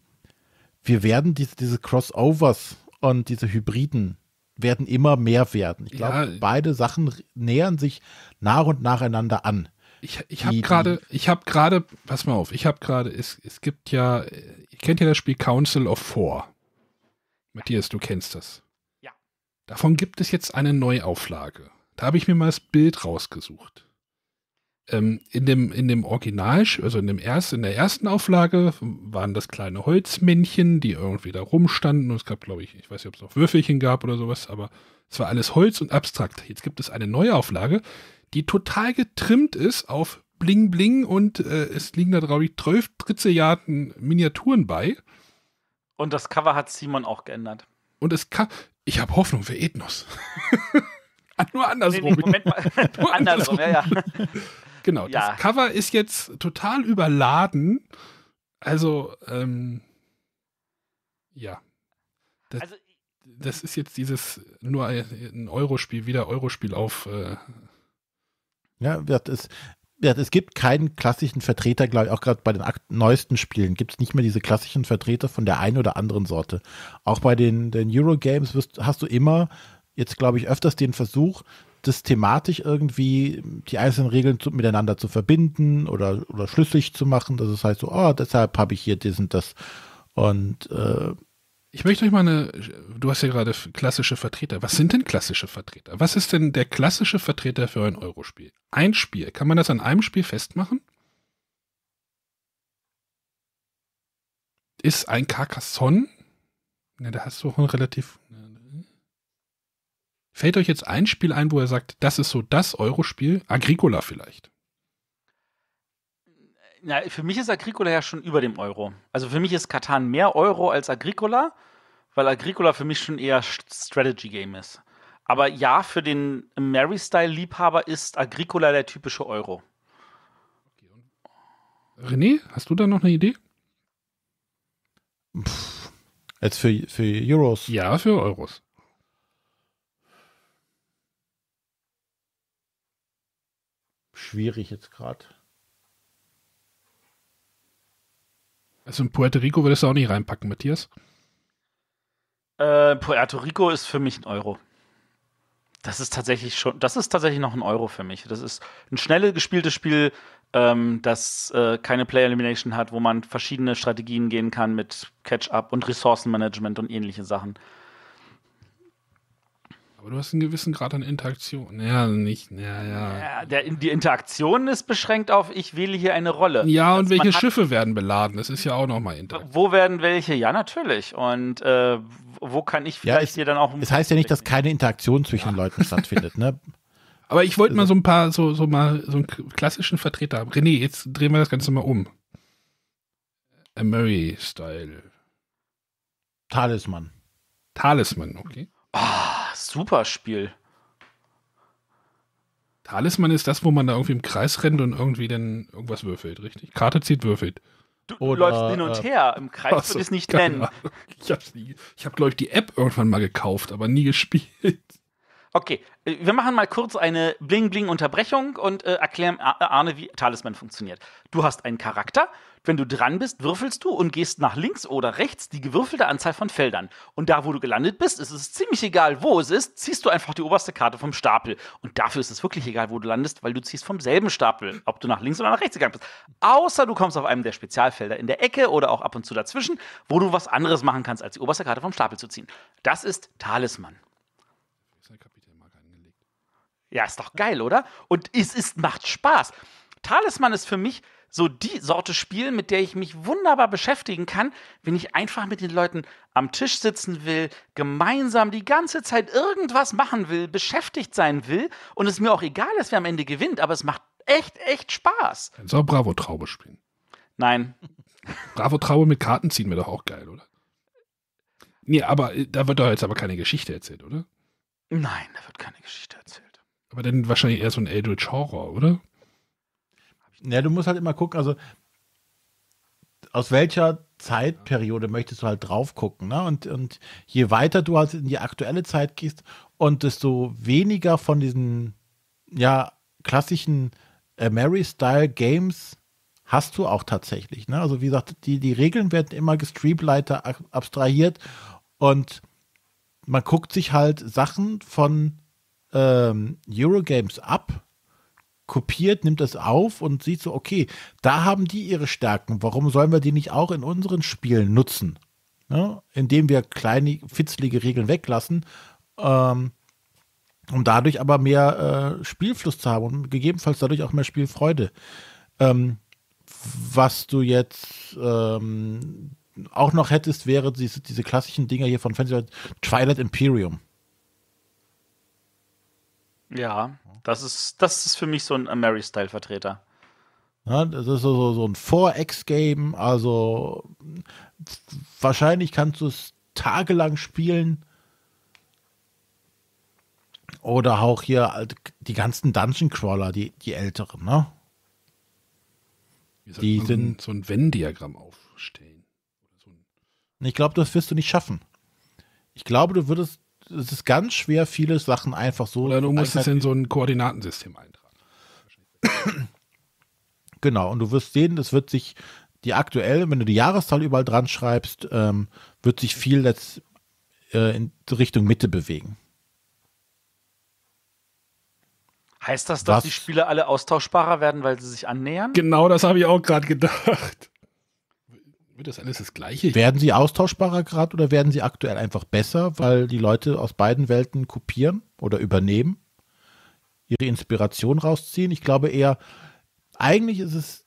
[SPEAKER 2] wir werden diese, diese Crossovers und diese Hybriden werden immer mehr werden. Ich glaube, ja. beide Sachen nähern sich nach und nacheinander an. Ich, ich habe gerade, ich habe gerade, pass mal auf, ich habe gerade, es, es gibt ja,
[SPEAKER 3] ihr kennt ja das Spiel Council of Four. Matthias, du kennst das. Ja. Davon gibt es jetzt eine Neuauflage. Da habe ich mir mal das Bild rausgesucht. Ähm, in dem, in dem Original, also in, dem erst, in der ersten Auflage waren das kleine Holzmännchen, die irgendwie da rumstanden. Und es gab, glaube ich, ich weiß nicht, ob es noch Würfelchen gab oder sowas, aber es war alles Holz und abstrakt. Jetzt gibt es eine neue Auflage, die total getrimmt ist auf Bling Bling und äh, es liegen da, glaube ich, 12 Dritzejahrten Miniaturen bei.
[SPEAKER 1] Und das Cover hat Simon auch geändert.
[SPEAKER 3] Und es kann. Ich habe Hoffnung für Ethnos. (laughs)
[SPEAKER 1] Ah, nur andersrum. Nee, Moment mal. andersrum, (laughs) andersrum, ja, ja.
[SPEAKER 3] Genau, ja. das Cover ist jetzt total überladen. Also, ähm, ja. Das, also, das ist jetzt dieses nur ein Eurospiel, wieder Eurospiel auf. Äh
[SPEAKER 2] ja, wird es. Ja, es gibt keinen klassischen Vertreter, glaube ich, auch gerade bei den neuesten Spielen gibt es nicht mehr diese klassischen Vertreter von der einen oder anderen Sorte. Auch bei den, den Eurogames wirst, hast du immer, jetzt glaube ich, öfters den Versuch, das thematisch irgendwie die einzelnen Regeln zu, miteinander zu verbinden oder, oder schlüssig zu machen. dass es heißt so, oh, deshalb habe ich hier diesen, das. Und äh,
[SPEAKER 3] ich möchte euch mal eine, du hast ja gerade klassische Vertreter. Was sind denn klassische Vertreter? Was ist denn der klassische Vertreter für ein Eurospiel? Ein Spiel, kann man das an einem Spiel festmachen? Ist ein Carcassonne? Ne, da hast du auch ein relativ, ne, Fällt euch jetzt ein Spiel ein, wo er sagt, das ist so das Eurospiel? Agricola vielleicht?
[SPEAKER 1] Na, für mich ist Agricola ja schon über dem Euro. Also für mich ist Katan mehr Euro als Agricola, weil Agricola für mich schon eher Strategy Game ist. Aber ja, für den Mary-Style-Liebhaber ist Agricola der typische Euro.
[SPEAKER 3] René, hast du da noch eine Idee?
[SPEAKER 2] Pff. Jetzt für, für Euros. Ja, für Euros. schwierig jetzt gerade. Also in Puerto
[SPEAKER 3] Rico würdest du auch nicht reinpacken, Matthias?
[SPEAKER 1] Äh, Puerto Rico ist für mich ein Euro. Das ist tatsächlich schon, das ist tatsächlich noch ein Euro für mich. Das ist ein schnelles gespieltes Spiel, ähm, das äh, keine Player Elimination hat, wo man verschiedene Strategien gehen kann mit Catch-up und Ressourcenmanagement und ähnliche Sachen. Aber du hast einen gewissen Grad an Interaktion. Ja, nicht. Ja, ja. ja der, die Interaktion ist beschränkt auf, ich wähle hier eine Rolle. Ja, und also welche Schiffe
[SPEAKER 3] werden beladen? Das ist ja auch nochmal
[SPEAKER 1] Interaktion. Wo werden welche? Ja, natürlich. Und äh, wo kann ich vielleicht ja, es, hier dann auch. Es heißt ja nicht,
[SPEAKER 2] dass keine Interaktion zwischen ja. Leuten stattfindet, ne? (laughs) Aber ich wollte mal also so ein paar, so, so mal so einen
[SPEAKER 3] klassischen Vertreter haben. René, jetzt drehen wir das Ganze mal um. A äh, mary style Talisman. Talisman, okay. Ah, super Spiel. Talisman ist das, wo man da irgendwie im Kreis rennt und irgendwie dann irgendwas würfelt, richtig? Karte zieht, würfelt. Du, du Oder, läufst hin und äh, her im Kreis, achso, du es nicht nennen. Ahnung. Ich habe, hab, glaube ich, die App irgendwann mal gekauft, aber nie
[SPEAKER 1] gespielt. Okay, äh, wir machen mal kurz eine Bling-Bling-Unterbrechung und äh, erklären Arne, wie Talisman funktioniert. Du hast einen Charakter, wenn du dran bist, würfelst du und gehst nach links oder rechts die gewürfelte Anzahl von Feldern. Und da, wo du gelandet bist, ist es ziemlich egal, wo es ist, ziehst du einfach die oberste Karte vom Stapel. Und dafür ist es wirklich egal, wo du landest, weil du ziehst vom selben Stapel, ob du nach links oder nach rechts gegangen bist. Außer du kommst auf einem der Spezialfelder in der Ecke oder auch ab und zu dazwischen, wo du was anderes machen kannst, als die oberste Karte vom Stapel zu ziehen. Das ist Talisman. Ja, ist doch geil, oder? Und es ist, macht Spaß. Talisman ist für mich so die Sorte Spiel, mit der ich mich wunderbar beschäftigen kann, wenn ich einfach mit den Leuten am Tisch sitzen will, gemeinsam die ganze Zeit irgendwas machen will, beschäftigt sein will und es mir auch egal ist, wer am Ende gewinnt, aber es macht echt, echt Spaß.
[SPEAKER 3] Kannst du auch Bravo Traube spielen. Nein. (laughs) Bravo Traube mit Karten ziehen wäre doch auch geil, oder? Nee, aber äh, da wird doch jetzt aber keine Geschichte erzählt, oder?
[SPEAKER 1] Nein,
[SPEAKER 2] da wird keine Geschichte erzählt. Aber dann wahrscheinlich eher so ein Eldritch Horror, oder? Ja, du musst halt immer gucken, also aus welcher Zeitperiode möchtest du halt drauf gucken. Ne? Und, und je weiter du halt in die aktuelle Zeit gehst und desto weniger von diesen ja, klassischen äh, Mary-Style-Games hast du auch tatsächlich. Ne? Also wie gesagt, die, die Regeln werden immer gestreamleiter abstrahiert und man guckt sich halt Sachen von ähm, Eurogames ab, kopiert, nimmt das auf und sieht so, okay, da haben die ihre Stärken. Warum sollen wir die nicht auch in unseren Spielen nutzen? Ja, ne? indem wir kleine, fitzlige Regeln weglassen, ähm, um dadurch aber mehr äh, Spielfluss zu haben und gegebenenfalls dadurch auch mehr Spielfreude. Ähm, was du jetzt ähm, auch noch hättest, wäre diese, diese klassischen Dinger hier von Fantasy Twilight Imperium.
[SPEAKER 1] Ja, das ist, das ist für mich so ein Mary-Style-Vertreter.
[SPEAKER 2] Ja, das ist so, so ein 4X-Game, also wahrscheinlich kannst du es tagelang spielen. Oder auch hier halt die ganzen Dungeon Crawler, die, die älteren, ne? Wie die sind
[SPEAKER 3] so ein Venn-Diagramm aufstellen.
[SPEAKER 2] ich glaube, das wirst du nicht schaffen. Ich glaube, du würdest es ist ganz schwer, viele Sachen einfach so. Oder du musst es in so ein Koordinatensystem eintragen. genau, und du wirst sehen, es wird sich die aktuell, wenn du die Jahreszahl überall dran schreibst, ähm, wird sich viel jetzt äh, in Richtung Mitte bewegen.
[SPEAKER 1] Heißt das, dass Was? die Spiele alle austauschbarer werden, weil sie sich annähern?
[SPEAKER 2] Genau, das habe ich auch gerade gedacht.
[SPEAKER 1] Wird das alles das Gleiche?
[SPEAKER 2] Werden sie austauschbarer gerade oder werden sie aktuell einfach besser, weil die Leute aus beiden Welten kopieren oder übernehmen, ihre Inspiration rausziehen? Ich glaube eher, eigentlich ist es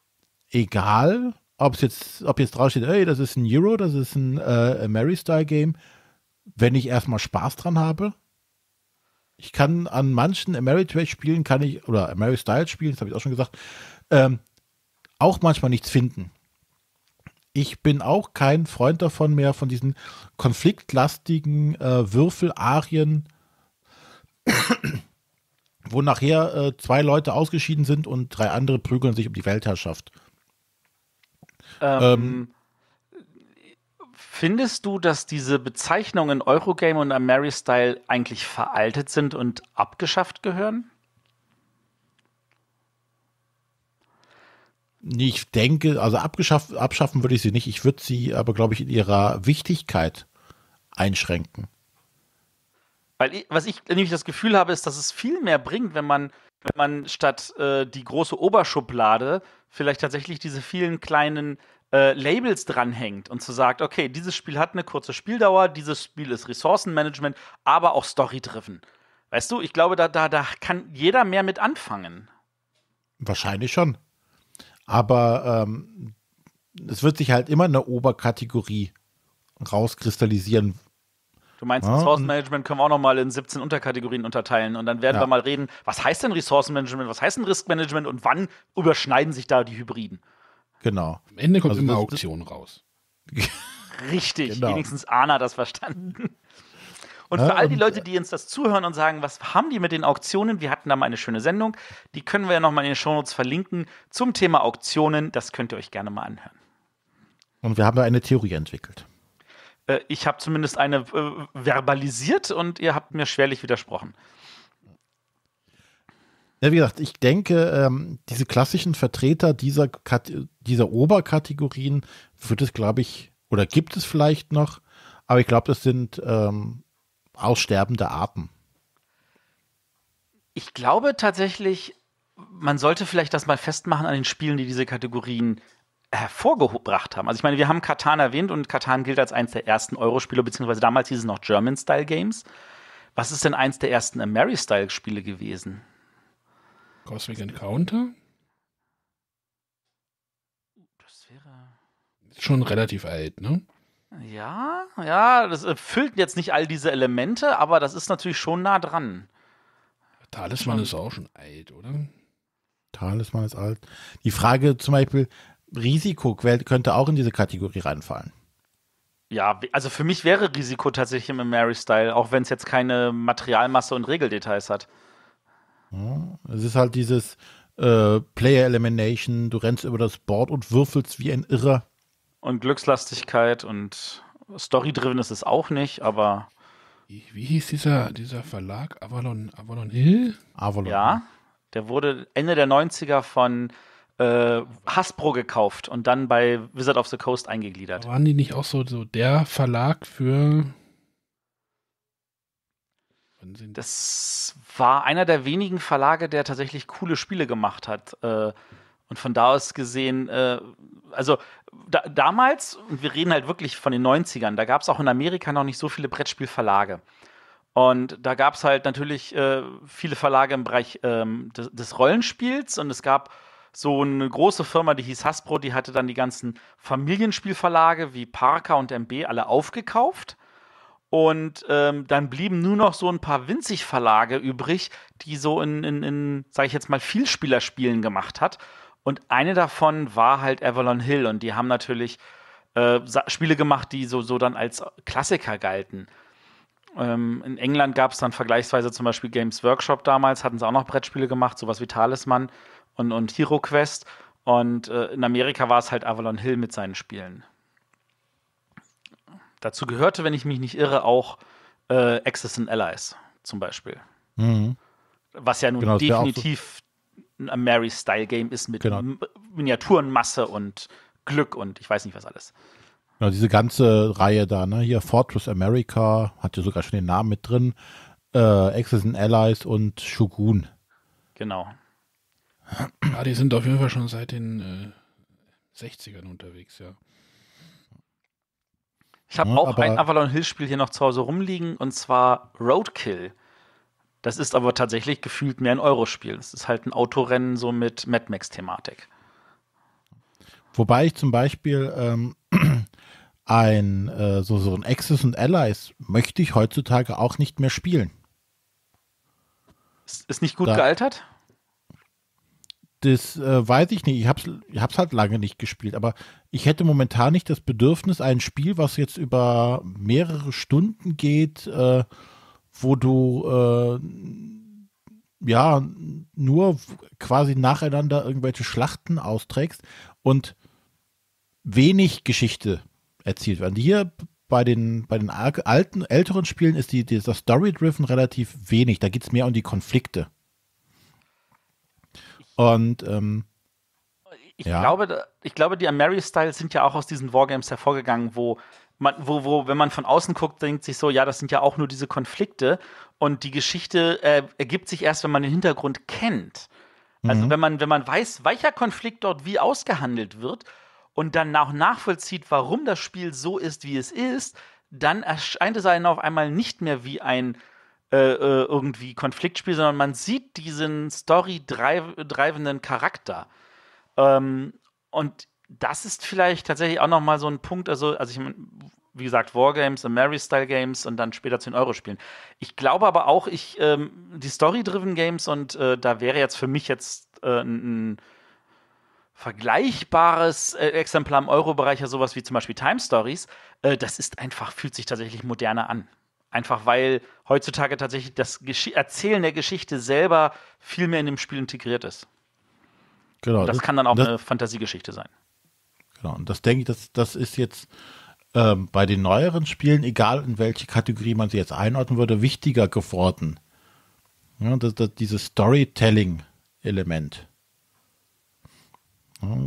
[SPEAKER 2] egal, ob es jetzt, ob jetzt draufsteht, ey, das ist ein Euro, das ist ein äh, Mary-Style-Game, wenn ich erstmal Spaß dran habe. Ich kann an manchen Ameritrash spielen, kann ich, oder Mary Style spielen, das habe ich auch schon gesagt, ähm, auch manchmal nichts finden ich bin auch kein Freund davon mehr, von diesen konfliktlastigen äh, Würfelarien, wo nachher äh, zwei Leute ausgeschieden sind und drei andere prügeln sich um die Weltherrschaft.
[SPEAKER 1] Ähm, ähm, findest du, dass diese Bezeichnungen Eurogame und Ameristyle eigentlich veraltet sind und abgeschafft gehören?
[SPEAKER 2] Nee, ich denke, also abgeschafft, abschaffen würde ich sie nicht. Ich würde sie aber, glaube ich, in ihrer Wichtigkeit einschränken.
[SPEAKER 1] Weil ich, was ich nämlich das Gefühl habe, ist, dass es viel mehr bringt, wenn man, wenn man statt äh, die große Oberschublade vielleicht tatsächlich diese vielen kleinen äh, Labels dranhängt und zu so sagt, okay, dieses Spiel hat eine kurze Spieldauer, dieses Spiel ist Ressourcenmanagement, aber auch Story-driven. Weißt du, ich glaube, da, da, da kann jeder mehr mit anfangen.
[SPEAKER 2] Wahrscheinlich schon. Aber ähm, es wird sich halt immer eine Oberkategorie rauskristallisieren.
[SPEAKER 1] Du meinst, ja, Ressourcenmanagement können wir auch nochmal in 17 Unterkategorien unterteilen und dann werden ja. wir mal reden, was heißt denn Ressourcenmanagement, was heißt denn Riskmanagement und wann überschneiden sich da die Hybriden?
[SPEAKER 2] Genau. Am Ende kommt also immer Auktion
[SPEAKER 1] raus. (laughs) Richtig, genau. wenigstens Anna das verstanden.
[SPEAKER 2] Und ja, für all die Leute,
[SPEAKER 1] äh die uns das zuhören und sagen, was haben die mit den Auktionen? Wir hatten da mal eine schöne Sendung. Die können wir ja nochmal in den Shownotes verlinken zum Thema Auktionen. Das könnt ihr euch gerne mal anhören.
[SPEAKER 2] Und wir haben da eine Theorie entwickelt.
[SPEAKER 1] Äh, ich habe zumindest eine äh, verbalisiert und ihr habt mir schwerlich widersprochen.
[SPEAKER 2] Ja, wie gesagt, ich denke, ähm, diese klassischen Vertreter dieser, Kate dieser Oberkategorien wird es, glaube ich, oder gibt es vielleicht noch, aber ich glaube, das sind ähm, aussterbende Arten?
[SPEAKER 1] Ich glaube tatsächlich, man sollte vielleicht das mal festmachen an den Spielen, die diese Kategorien hervorgebracht haben. Also ich meine, wir haben Katan erwähnt und Katan gilt als eines der ersten Eurospiele, beziehungsweise damals hieß es noch German-Style-Games. Was ist denn eins der ersten Mary-Style-Spiele gewesen?
[SPEAKER 3] Cosmic Encounter?
[SPEAKER 1] Das wäre.
[SPEAKER 3] Schon relativ alt, ne?
[SPEAKER 1] Ja, ja, das erfüllt äh, jetzt nicht all diese Elemente, aber das ist natürlich schon nah dran. Talisman ist auch schon alt, oder?
[SPEAKER 2] Talisman ist alt. Die Frage zum Beispiel, Risiko könnte auch in diese Kategorie reinfallen.
[SPEAKER 1] Ja, also für mich wäre Risiko tatsächlich im Mary-Style, auch wenn es jetzt keine Materialmasse und Regeldetails hat.
[SPEAKER 2] Ja, es ist halt dieses äh, Player Elimination, du rennst über das Board und würfelst wie ein Irrer.
[SPEAKER 1] Und Glückslastigkeit und Story-driven ist es auch nicht, aber.
[SPEAKER 3] Wie, hieß dieser, dieser
[SPEAKER 1] Verlag?
[SPEAKER 3] Avalon, Avalon Hill?
[SPEAKER 1] Avalon. Ja, der wurde Ende der 90er von äh, Hasbro gekauft und dann bei Wizard of the Coast eingegliedert. Waren die nicht
[SPEAKER 3] auch so, so der Verlag für
[SPEAKER 1] das war einer der wenigen Verlage, der tatsächlich coole Spiele gemacht hat. Äh, und von da aus gesehen, äh, also da, damals, und wir reden halt wirklich von den 90ern, da gab es auch in Amerika noch nicht so viele Brettspielverlage. Und da gab es halt natürlich äh, viele Verlage im Bereich ähm, des, des, Rollenspiels und es gab so eine große Firma, die hieß Hasbro, die hatte dann die ganzen Familienspielverlage wie Parker und MB alle aufgekauft. Und ähm, dann blieben nur noch so ein paar winzig Verlage übrig, die so in, in, in sage ich jetzt mal, Vielspielerspielen gemacht hat. Und eine davon war halt Avalon Hill und die haben natürlich äh, Spiele gemacht, die so, so dann als Klassiker galten. Ähm, in England gab es dann vergleichsweise zum Beispiel Games Workshop damals, hatten sie auch noch Brettspiele gemacht, sowas wie Talisman und, und Hero Quest. Und äh, in Amerika war es halt Avalon Hill mit seinen Spielen. Dazu gehörte, wenn ich mich nicht irre, auch äh, Access and Allies zum Beispiel. Mhm. Was ja nun genau, definitiv ein Mary-Style-Game ist mit genau. Miniaturenmasse und Glück und ich weiß nicht was alles.
[SPEAKER 2] Genau, diese ganze Reihe da, ne? Hier Fortress America, hat ja sogar schon den Namen mit drin, äh, Access and Allies und Shogun. Genau. Ja, die
[SPEAKER 3] sind auf jeden Fall schon seit den
[SPEAKER 1] äh, 60ern unterwegs, ja. Ich habe ja, auch ein Avalon Hill Spiel hier noch zu Hause rumliegen und zwar Roadkill. Das ist aber tatsächlich gefühlt mehr ein Eurospiel. Das ist halt ein Autorennen so mit Mad Max-Thematik.
[SPEAKER 2] Wobei ich zum Beispiel ähm, (clears throat) ein äh, so, so ein Axis und Allies möchte ich heutzutage auch nicht mehr spielen. Ist, nicht gut da, gealtert? Das äh, weiß ich nicht. Ich habe es hab's halt lange nicht gespielt. Aber ich hätte momentan nicht das Bedürfnis, ein Spiel, was jetzt über mehrere Stunden geht, äh, wo du äh, ja nur quasi nacheinander irgendwelche Schlachten austrägst und wenig Geschichte erzielt werden. Hier bei den, bei den alten, älteren Spielen ist die, dieser Story-Driven relativ wenig. Da geht es mehr um die Konflikte. Und ähm,
[SPEAKER 1] ich, ja. glaube, ich glaube, die Ameri-Styles sind ja auch aus diesen Wargames hervorgegangen, wo man, wo, wo, wenn man von außen guckt, denkt sich so, ja, das sind ja auch nur diese Konflikte. Und die Geschichte äh, ergibt sich erst, wenn man den Hintergrund kennt. Also mhm. wenn man, wenn man weiß, welcher Konflikt dort wie ausgehandelt wird und dann auch nachvollzieht, warum das Spiel so ist, wie es ist, dann erscheint es einem auf einmal nicht mehr wie ein äh, äh irgendwie Konfliktspiel, sondern man sieht diesen story-drivenden Charakter. Ähm, und das ist vielleicht tatsächlich auch nochmal so ein Punkt, also, also ich wie gesagt, Wargames, und Mary-Style-Games und dann später 10 Euro spielen. Ich glaube aber auch, ich, ähm, die Story-Driven Games und äh, da wäre jetzt für mich jetzt äh, ein, vergleichbares äh, Exemplar im Euro-Bereich, ja sowas wie zum Beispiel Time Stories, äh, das ist einfach, fühlt sich tatsächlich moderner an. Einfach weil heutzutage tatsächlich das Gesch Erzählen der Geschichte selber viel mehr in dem Spiel integriert ist.
[SPEAKER 2] Genau. Und das, das kann dann auch das, eine
[SPEAKER 1] Fantasiegeschichte sein.
[SPEAKER 2] Genau. Und das denke ich, das, das ist jetzt ähm, bei den neueren Spielen, egal in welche Kategorie man sie jetzt einordnen würde, wichtiger geworden. Ja, das, das, dieses Storytelling-Element. Ja,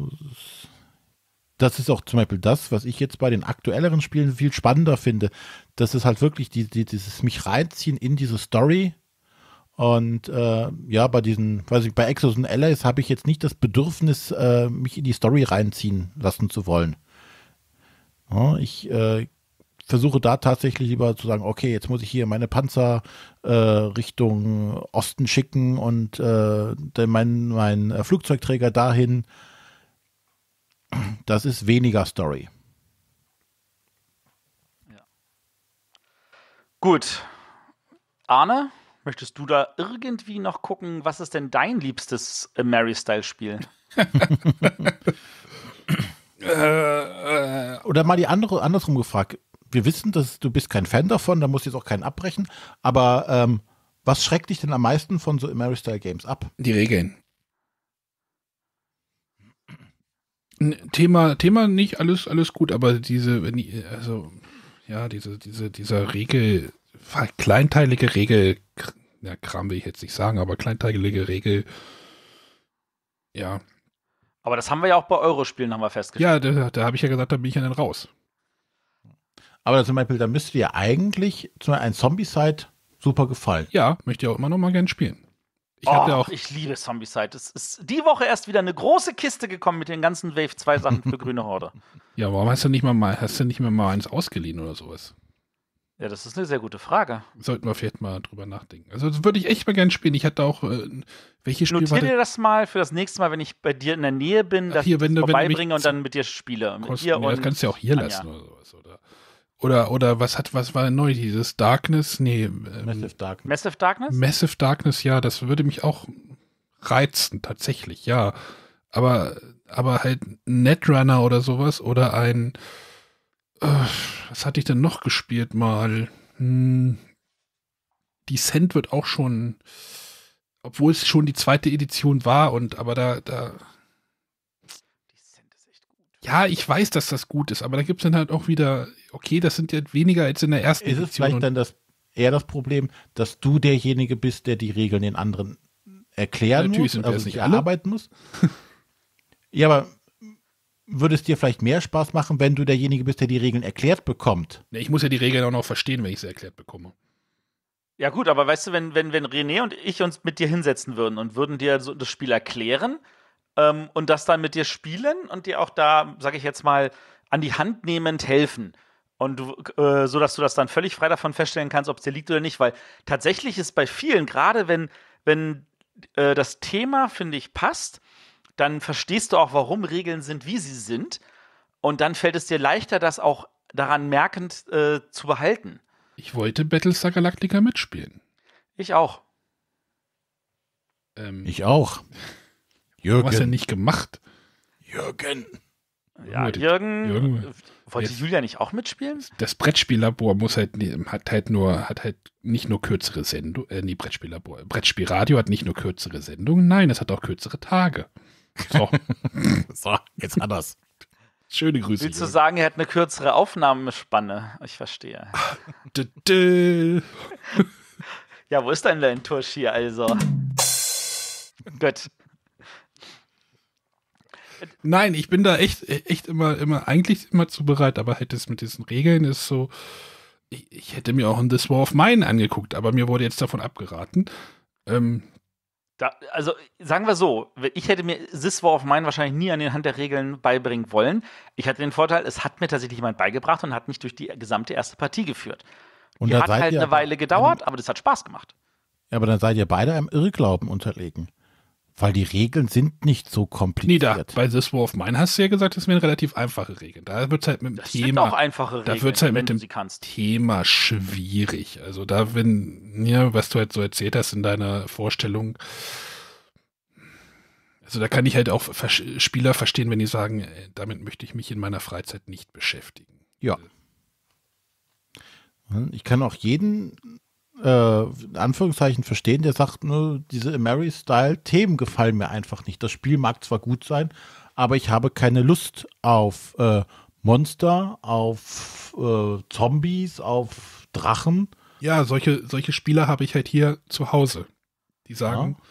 [SPEAKER 2] das ist auch zum Beispiel das, was ich jetzt bei den aktuelleren Spielen viel spannender finde. Das ist halt wirklich die, die, dieses mich reinziehen in diese Story und äh, ja, bei diesen, weiß ich, bei Exos und Allies habe ich jetzt nicht das Bedürfnis, äh, mich in die Story reinziehen lassen zu wollen. Ja, ich äh, versuche da tatsächlich lieber zu sagen, okay, jetzt muss ich hier meine Panzer äh, Richtung Osten schicken und äh, mein, mein äh, Flugzeugträger dahin. Das ist weniger Story.
[SPEAKER 1] Ja. Gut. Arne? Möchtest du da irgendwie noch gucken, was ist denn dein liebstes äh, Mary-Style-Spiel? (laughs) Äh,
[SPEAKER 2] äh, oder mal die andere, andersrum gefragt. Wir wissen, dass du bist kein Fan davon, da muss jetzt auch keinen abbrechen. Aber ähm, was schreckt dich denn am meisten von so Mary-Style-Games ab? Die Regeln.
[SPEAKER 3] Thema, Thema nicht, alles, alles gut, aber diese, wenn die, also, ja, diese, diese, dieser Regel, kleinteilige Regel, ja, Kram will ich jetzt nicht sagen, aber kleinteilige Regel, ja.
[SPEAKER 1] Aber das haben wir ja auch bei Eurospielen, haben wir festgestellt. Ja,
[SPEAKER 2] da, da habe ich ja gesagt, da bin ich ja dann raus. Aber zum Beispiel, da müsste dir eigentlich zum Beispiel ein Zombie-Side super gefallen. Ja, möchte ich auch immer noch mal gern spielen.
[SPEAKER 1] Ich, oh, auch ich liebe Zombie-Side. Es ist die Woche erst wieder eine große Kiste gekommen mit den ganzen Wave 2 Sachen für (laughs) Grüne Horde.
[SPEAKER 3] ja, warum hast du nicht mal, mal hast du nicht mal, mal eins
[SPEAKER 1] ausgeliehen oder sowas? Ja, das ist eine sehr gute Frage.
[SPEAKER 3] Sollten wir vielleicht mal drüber nachdenken. Also das würde ich echt mal gerne spielen. Ich hatte auch, äh, welche Spiele Notiere
[SPEAKER 1] dir das mal für das nächste Mal, wenn ich bei dir in der Nähe bin, dass hier, wenn, ich das vorbeibringe und dann mit dir spiele. Mit dir ja, das kannst du ja auch hier Anja. lassen oder sowas, oder?
[SPEAKER 3] Oder, oder was hat, was war neu? Dieses Darkness? Nee. Ähm, Massive Darkness.
[SPEAKER 1] Massive Darkness? Massive
[SPEAKER 3] Darkness, ja, das würde mich auch reizen, tatsächlich, ja. Aber, aber halt Netrunner oder sowas oder ein äh, was hatte ich denn noch gespielt mal? Hm, die Cent wird auch schon, obwohl es schon die zweite Edition war und aber da, da. Ja, ich weiß, dass das gut ist, aber da gibt es dann halt auch wieder,
[SPEAKER 2] okay, das sind ja weniger als in der ersten ist Edition. Ist es vielleicht dann das, eher das Problem, dass du derjenige bist, der die Regeln den anderen erklären Natürlich muss, also nicht erarbeiten muss? (laughs) ja, aber würde es dir vielleicht mehr Spaß machen, wenn du derjenige bist, der die Regeln erklärt bekommt.
[SPEAKER 3] Ich muss ja die Regeln auch noch verstehen, wenn ich sie erklärt
[SPEAKER 1] bekomme. Ja, gut, aber weißt du, wenn, wenn, wenn René und ich uns mit dir hinsetzen würden und würden dir so das Spiel erklären ähm, und das dann mit dir spielen und dir auch da, sag ich jetzt mal, an die Hand nehmend helfen. Und du, äh, so dass du das dann völlig frei davon feststellen kannst, ob es dir liegt oder nicht, weil tatsächlich ist bei vielen, gerade wenn, wenn äh, das Thema, finde ich, passt, dann verstehst du auch, warum Regeln sind, wie sie sind. Und dann fällt es dir leichter, das auch daran merkend äh, zu behalten.
[SPEAKER 3] Ich wollte Battlestar Galactica mitspielen.
[SPEAKER 1] Ich auch. Ähm,
[SPEAKER 3] ich auch. Jürgen. Du hast ja nicht gemacht.
[SPEAKER 1] Jürgen. Ja, Jürgen, Jürgen äh, wollte jetzt, Julia nicht auch mitspielen?
[SPEAKER 3] Das Brettspiellabor muss halt ne, hat halt nur hat halt nicht nur kürzere Sendung, äh, nee, Brettspiellabor, Brettspielradio hat nicht nur kürzere Sendungen, nein, es hat auch kürzere Tage. (laughs) So, so jetzt anders. Schöne Grüße. Willst du Jürgen.
[SPEAKER 1] sagen, er hat eine kürzere Aufnahmespanne? Ich verstehe. (laughs) (laughs) ja, wo ist denn dein Tusch hier also? Gut.
[SPEAKER 3] Nein, ich bin da echt, echt immer, immer, eigentlich immer zu bereit, aber halt das mit diesen Regeln ist so. Ich, ich hätte mir auch ein This War of Mine angeguckt, aber mir wurde jetzt davon
[SPEAKER 1] abgeraten. Ähm, da, also sagen wir so, ich hätte mir Sys War of Mine wahrscheinlich nie an den Hand der Regeln beibringen wollen. Ich hatte den Vorteil, es hat mir tatsächlich jemand beigebracht und hat mich durch die gesamte erste Partie geführt.
[SPEAKER 2] Und die hat halt eine
[SPEAKER 1] Weile gedauert, aber das hat Spaß gemacht.
[SPEAKER 2] Ja, aber dann seid ihr beide einem Irrglauben unterlegen. Weil die Regeln sind nicht so kompliziert. Nee, da, bei This War of Mine
[SPEAKER 3] hast du ja gesagt, das wären relativ einfache Regeln. Da wird es halt mit dem das Thema. Sind auch einfache Regeln, da wird halt mit dem Thema schwierig. Also da, wenn, ja, was du halt so erzählt hast in deiner Vorstellung, also da kann ich halt auch Vers Spieler verstehen, wenn die sagen, äh, damit möchte ich mich in meiner Freizeit nicht beschäftigen.
[SPEAKER 2] Ja. Äh. Ich kann auch jeden äh, in Anführungszeichen verstehen, der sagt, ne, diese Mary-Style-Themen gefallen mir einfach nicht. Das Spiel mag zwar gut sein, aber ich habe keine Lust auf äh, Monster, auf äh, Zombies, auf Drachen. Ja, solche, solche Spieler habe ich halt hier
[SPEAKER 3] zu Hause. Die sagen, ja.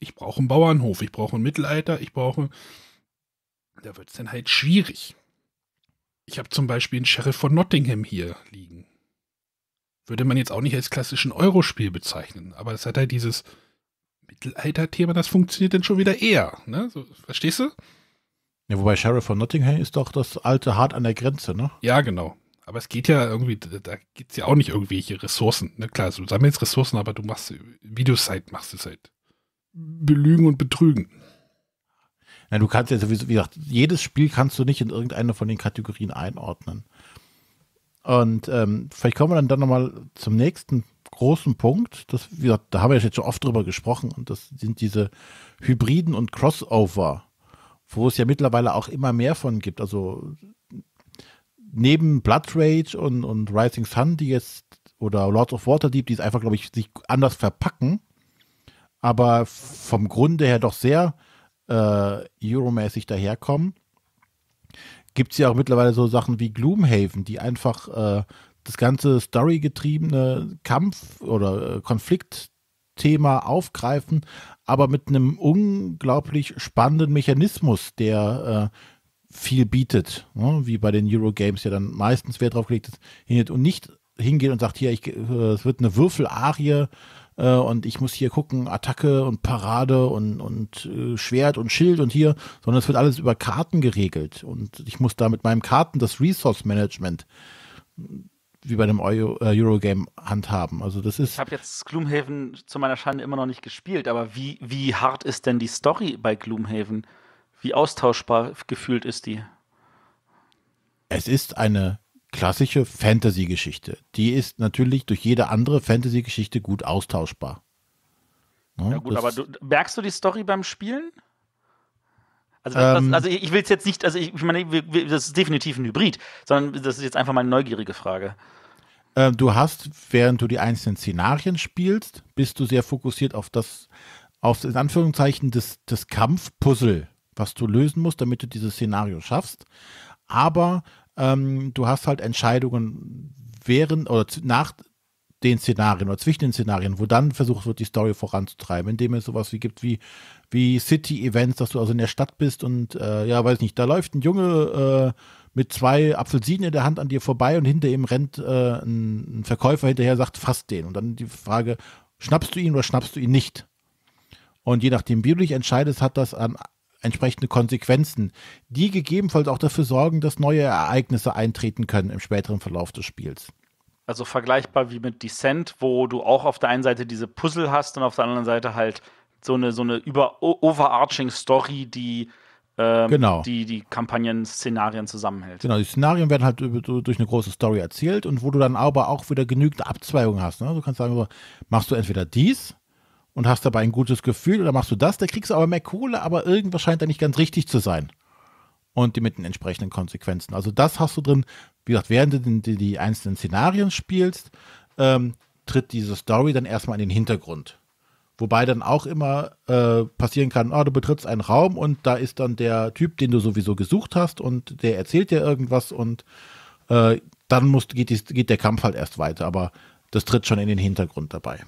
[SPEAKER 3] ich brauche einen Bauernhof, ich brauche ein Mittelalter, ich brauche. Da wird es dann halt schwierig. Ich habe zum Beispiel einen Sheriff von Nottingham hier liegen würde man jetzt auch nicht als klassischen Eurospiel bezeichnen. Aber das hat halt dieses Mittelalter-Thema, das funktioniert dann schon wieder eher. Ne? So, verstehst
[SPEAKER 2] du? Ja, wobei Sheriff von Nottingham ist doch das alte Hart an der Grenze, ne?
[SPEAKER 3] Ja, genau. Aber es geht ja irgendwie, da gibt es ja auch nicht irgendwelche Ressourcen. Ne? Klar, du sammelst Ressourcen, aber du machst halt, machst es halt.
[SPEAKER 2] Belügen und betrügen. Na, du kannst ja sowieso, wie gesagt, jedes Spiel kannst du nicht in irgendeine von den Kategorien einordnen. Und ähm, vielleicht kommen wir dann, dann nochmal zum nächsten großen Punkt. Das, wie gesagt, da haben wir jetzt schon oft drüber gesprochen. Und das sind diese Hybriden und Crossover, wo es ja mittlerweile auch immer mehr von gibt. Also neben Blood Rage und, und Rising Sun, die jetzt, oder Lords of Waterdeep, die es einfach, glaube ich, sich anders verpacken, aber vom Grunde her doch sehr äh, Euromäßig daherkommen gibt es ja auch mittlerweile so Sachen wie Gloomhaven, die einfach äh, das ganze storygetriebene Kampf- oder äh, Konfliktthema aufgreifen, aber mit einem unglaublich spannenden Mechanismus, der äh, viel bietet, ne? wie bei den Eurogames ja dann meistens Wert drauf gelegt ist, und nicht hingehen und sagt, hier, ich, äh, es wird eine Würfelarie äh, und ich muss hier gucken, Attacke und Parade und, und äh, Schwert und Schild und hier, sondern es wird alles über Karten geregelt und ich muss da mit meinem Karten das Resource Management äh, wie bei einem Euro, äh, Eurogame handhaben. Also das ist.
[SPEAKER 1] Ich habe jetzt Gloomhaven zu meiner Schande immer noch nicht gespielt, aber wie, wie hart ist denn die Story bei Gloomhaven? Wie austauschbar gefühlt ist die?
[SPEAKER 2] Es ist eine klassische Fantasy-Geschichte. Die ist natürlich durch jede andere Fantasy-Geschichte gut austauschbar. Ne? Ja, gut, aber du,
[SPEAKER 1] merkst du die Story beim Spielen? Also, ähm, das, also ich will es jetzt nicht, also ich, ich, meine, das ist definitiv ein Hybrid, sondern das ist jetzt einfach mal eine neugierige Frage.
[SPEAKER 2] Ähm, du hast, während du die einzelnen Szenarien spielst, bist du sehr fokussiert auf das, auf in Anführungszeichen, das, das Kampfpuzzle, was du lösen musst, damit du dieses Szenario schaffst. Aber ähm, du hast halt Entscheidungen während oder nach den Szenarien oder zwischen den Szenarien, wo dann versucht wird, die Story voranzutreiben, indem es sowas wie gibt wie, wie City-Events, dass du also in der Stadt bist und äh, ja, weiß nicht, da läuft ein Junge äh, mit zwei Apfelsinen in der Hand an dir vorbei und hinter ihm rennt äh, ein, ein Verkäufer hinterher, sagt, fasst den. Und dann die Frage, schnappst du ihn oder schnappst du ihn nicht? Und je nachdem, wie du dich entscheidest, hat das an entsprechende Konsequenzen, die gegebenenfalls auch dafür sorgen, dass neue Ereignisse eintreten können im späteren Verlauf des Spiels.
[SPEAKER 1] Also vergleichbar wie mit Descent, wo du auch auf der einen Seite diese Puzzle hast und auf der anderen Seite halt so eine, so eine über overarching Story, die ähm, genau. die die Kampagnen-Szenarien zusammenhält.
[SPEAKER 2] Genau, die Szenarien werden halt durch eine große Story erzählt und wo du dann aber auch wieder genügend Abzweigungen hast. Ne? Du kannst sagen, machst du entweder dies und hast dabei ein gutes Gefühl oder machst du das, da kriegst du aber mehr Kohle, aber irgendwas scheint da nicht ganz richtig zu sein. Und die mit den entsprechenden Konsequenzen. Also das hast du drin, wie gesagt, während du die, die einzelnen Szenarien spielst, ähm, tritt diese Story dann erstmal in den Hintergrund. Wobei dann auch immer äh, passieren kann, oh, du betrittst einen Raum und da ist dann der Typ, den du sowieso gesucht hast und der erzählt dir irgendwas und äh, dann musst, geht, die, geht der Kampf halt erst weiter. Aber das tritt schon in den Hintergrund dabei.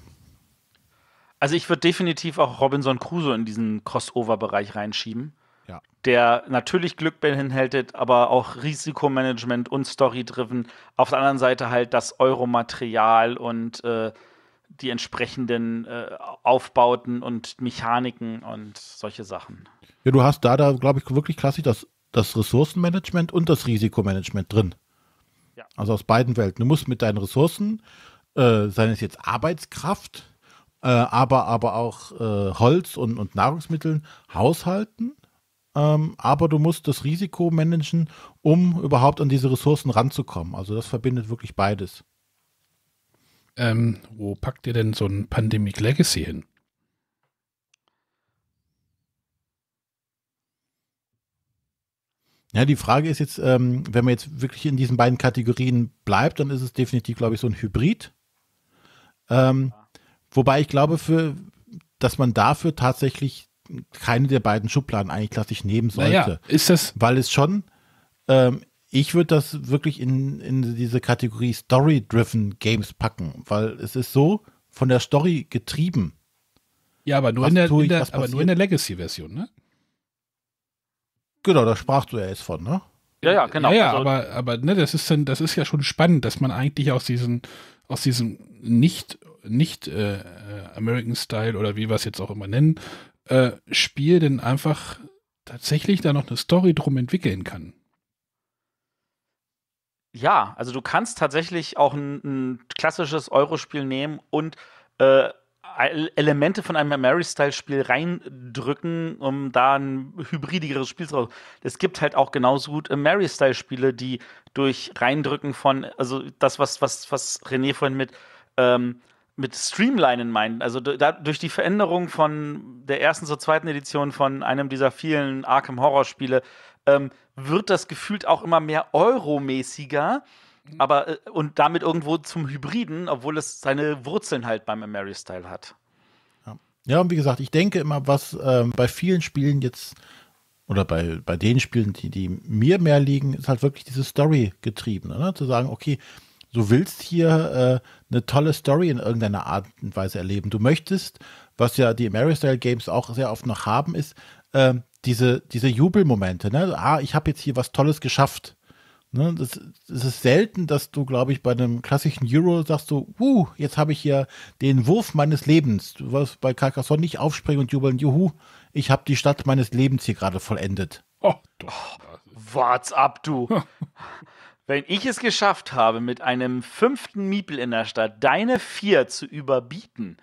[SPEAKER 1] Also ich würde definitiv auch Robinson Crusoe in diesen Crossover-Bereich reinschieben. Ja. Der natürlich Glück beinhaltet, aber auch Risikomanagement und Story-driven. Auf der anderen Seite halt das Euro-Material und äh, die entsprechenden äh, Aufbauten und Mechaniken und solche Sachen.
[SPEAKER 2] Ja, du hast da, da glaube ich, wirklich klassisch das, das Ressourcenmanagement und das Risikomanagement drin. Ja. Also aus beiden Welten. Du musst mit deinen Ressourcen, äh, seien es jetzt Arbeitskraft, äh, aber, aber auch äh, Holz und, und Nahrungsmitteln haushalten. Ähm, aber du musst das Risiko managen, um überhaupt an diese Ressourcen ranzukommen. Also das verbindet wirklich beides. Ähm, wo packt ihr denn so ein Pandemic Legacy hin? Ja, die Frage ist jetzt, ähm, wenn man jetzt wirklich in diesen beiden Kategorien bleibt, dann ist es definitiv, glaube ich, so ein Hybrid. Ähm, ja. Wobei ich glaube, für, dass man dafür tatsächlich keine der beiden Schubladen eigentlich klassisch nehmen sollte. Naja, ist das? Weil es schon, ähm, ich würde das wirklich in, in diese Kategorie Story-Driven Games packen, weil es ist so von der Story getrieben.
[SPEAKER 3] Ja, aber nur, in der, in der aber nur in der Legacy-Version, ne? Genau, da sprachst du ja jetzt von, ne? Ja, ja, genau. Ja, ja also, aber, aber ne, das ist dann, das ist ja schon spannend, dass man eigentlich aus diesen, aus diesem nicht nicht äh, äh, American Style oder wie wir es jetzt auch immer nennen, äh, Spiel denn einfach tatsächlich da noch eine Story drum entwickeln kann.
[SPEAKER 1] Ja, also du kannst tatsächlich auch ein, ein klassisches Eurospiel nehmen und äh, Elemente von einem Mary-Style-Spiel reindrücken, um da ein hybridigeres Spiel zu machen. Es gibt halt auch genauso gut äh, Mary-Style-Spiele, die durch Reindrücken von, also das, was, was, was René vorhin mit ähm, mit Streamlinen meinen, also da, durch die Veränderung von der ersten zur zweiten Edition von einem dieser vielen Arkham Horror Spiele ähm, wird das gefühlt auch immer mehr euromäßiger, mhm. aber äh, und damit irgendwo zum Hybriden, obwohl es seine Wurzeln halt beim Mary Style hat. Ja.
[SPEAKER 2] ja. und wie gesagt, ich denke immer, was äh, bei vielen Spielen jetzt oder bei, bei den Spielen, die, die mir mehr liegen, ist halt wirklich diese Story getrieben. Ne? Zu sagen, okay, Du willst hier äh, eine tolle Story in irgendeiner Art und Weise erleben. Du möchtest, was ja die Ameristyle Games auch sehr oft noch haben, ist äh, diese, diese Jubelmomente. Ne? Ah, ich habe jetzt hier was Tolles geschafft. Ne? Das, das ist selten, dass du, glaube ich, bei einem klassischen Euro sagst du, uh, jetzt habe ich hier den Wurf meines Lebens. Du wirst bei Carcassonne nicht aufspringen und jubeln, juhu, ich habe die Stadt meines Lebens hier gerade vollendet.
[SPEAKER 1] Oh, doch. Oh, wart's ab, du. (laughs) Wenn ich es geschafft habe, mit einem fünften Miepel in der Stadt deine vier zu überbieten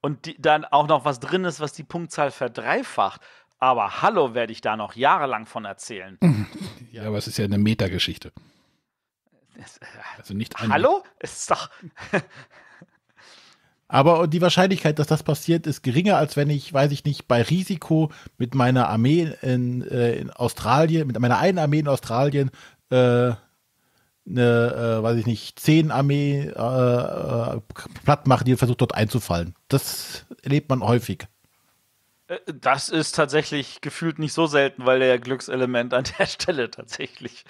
[SPEAKER 1] und die, dann auch noch was drin ist, was die Punktzahl verdreifacht, aber hallo, werde ich da noch jahrelang von erzählen. (laughs)
[SPEAKER 2] Ja, aber es ist ja eine Metageschichte.
[SPEAKER 1] (laughs) Also nicht eine. Hallo? Es ist doch.
[SPEAKER 2] (laughs) Aber die Wahrscheinlichkeit, dass das passiert, ist geringer, als wenn ich, weiß ich nicht, bei Risiko mit meiner Armee in, äh, in Australien, mit meiner einen Armee in Australien äh, eine, äh, weiß ich nicht, zehn Armee äh, äh, platt machen, die versucht dort einzufallen. Das erlebt man häufig.
[SPEAKER 1] Äh, das ist tatsächlich gefühlt nicht so selten, weil der Glückselement an (laughs) der Stelle tatsächlich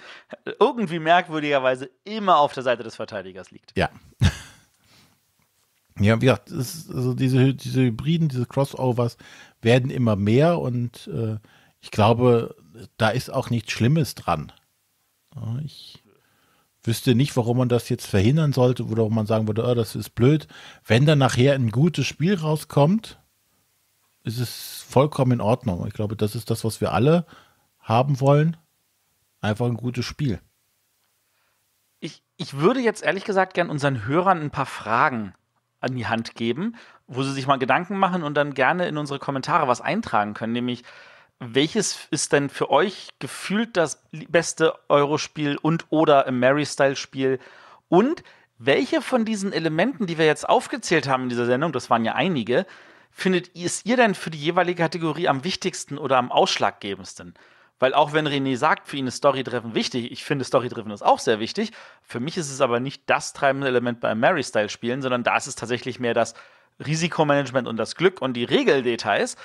[SPEAKER 1] äh, irgendwie merkwürdigerweise immer auf der Seite des Verteidigers liegt.
[SPEAKER 2] Ja. (laughs) Ja, wie gesagt, ist, also diese, diese Hybriden, diese Crossovers werden immer mehr und äh, ich glaube, da ist auch nichts Schlimmes dran. Ich wüsste nicht, warum man das jetzt verhindern sollte oder warum man sagen würde, oh, das ist blöd. Wenn dann nachher ein gutes Spiel rauskommt, ist es vollkommen in Ordnung. Ich glaube, das ist das, was wir alle haben wollen. Einfach ein gutes Spiel.
[SPEAKER 1] Ich, ich würde jetzt ehrlich gesagt gern unseren Hörern ein paar Fragen an die Hand geben, wo sie sich mal Gedanken machen und dann gerne in unsere Kommentare was eintragen können, nämlich welches ist denn für euch gefühlt das beste Eurospiel und oder im Mary-Style-Spiel? Und welche von diesen Elementen, die wir jetzt aufgezählt haben in dieser Sendung, das waren ja einige, findet ist ihr denn für die jeweilige Kategorie am wichtigsten oder am ausschlaggebendsten? Weil auch wenn René sagt, für ihn ist Story-Driven wichtig, ich finde Story-Driven ist auch sehr wichtig, für mich ist es aber nicht das treibende Element beim Mary-Style-Spielen, sondern da ist es tatsächlich mehr das Risikomanagement und das Glück und die Regeldetails.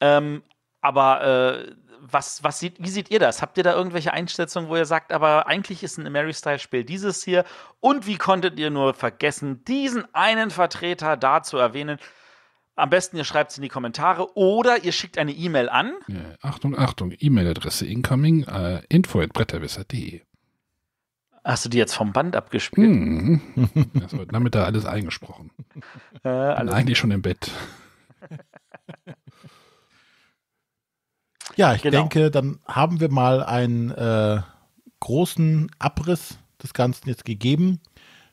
[SPEAKER 1] Ähm, aber äh, was, was sieht, wie seht ihr das? Habt ihr da irgendwelche Einschätzungen, wo ihr sagt, aber eigentlich ist ein Mary-Style-Spiel dieses hier? Und wie konntet ihr nur vergessen, diesen einen Vertreter da zu erwähnen? Am besten, ihr schreibt es in die Kommentare oder ihr schickt eine E-Mail an. Ja,
[SPEAKER 3] Achtung, Achtung, E-Mail-Adresse incoming, äh, info.bretterwisser.de. Hast du die jetzt vom Band abgespielt? Mhm. (laughs) Das wird damit da alles eingesprochen. Äh, alles Bin eigentlich schon im Bett.
[SPEAKER 1] (laughs)
[SPEAKER 2] Ja, ich genau. denke, dann haben wir mal einen äh, großen Abriss des Ganzen jetzt gegeben.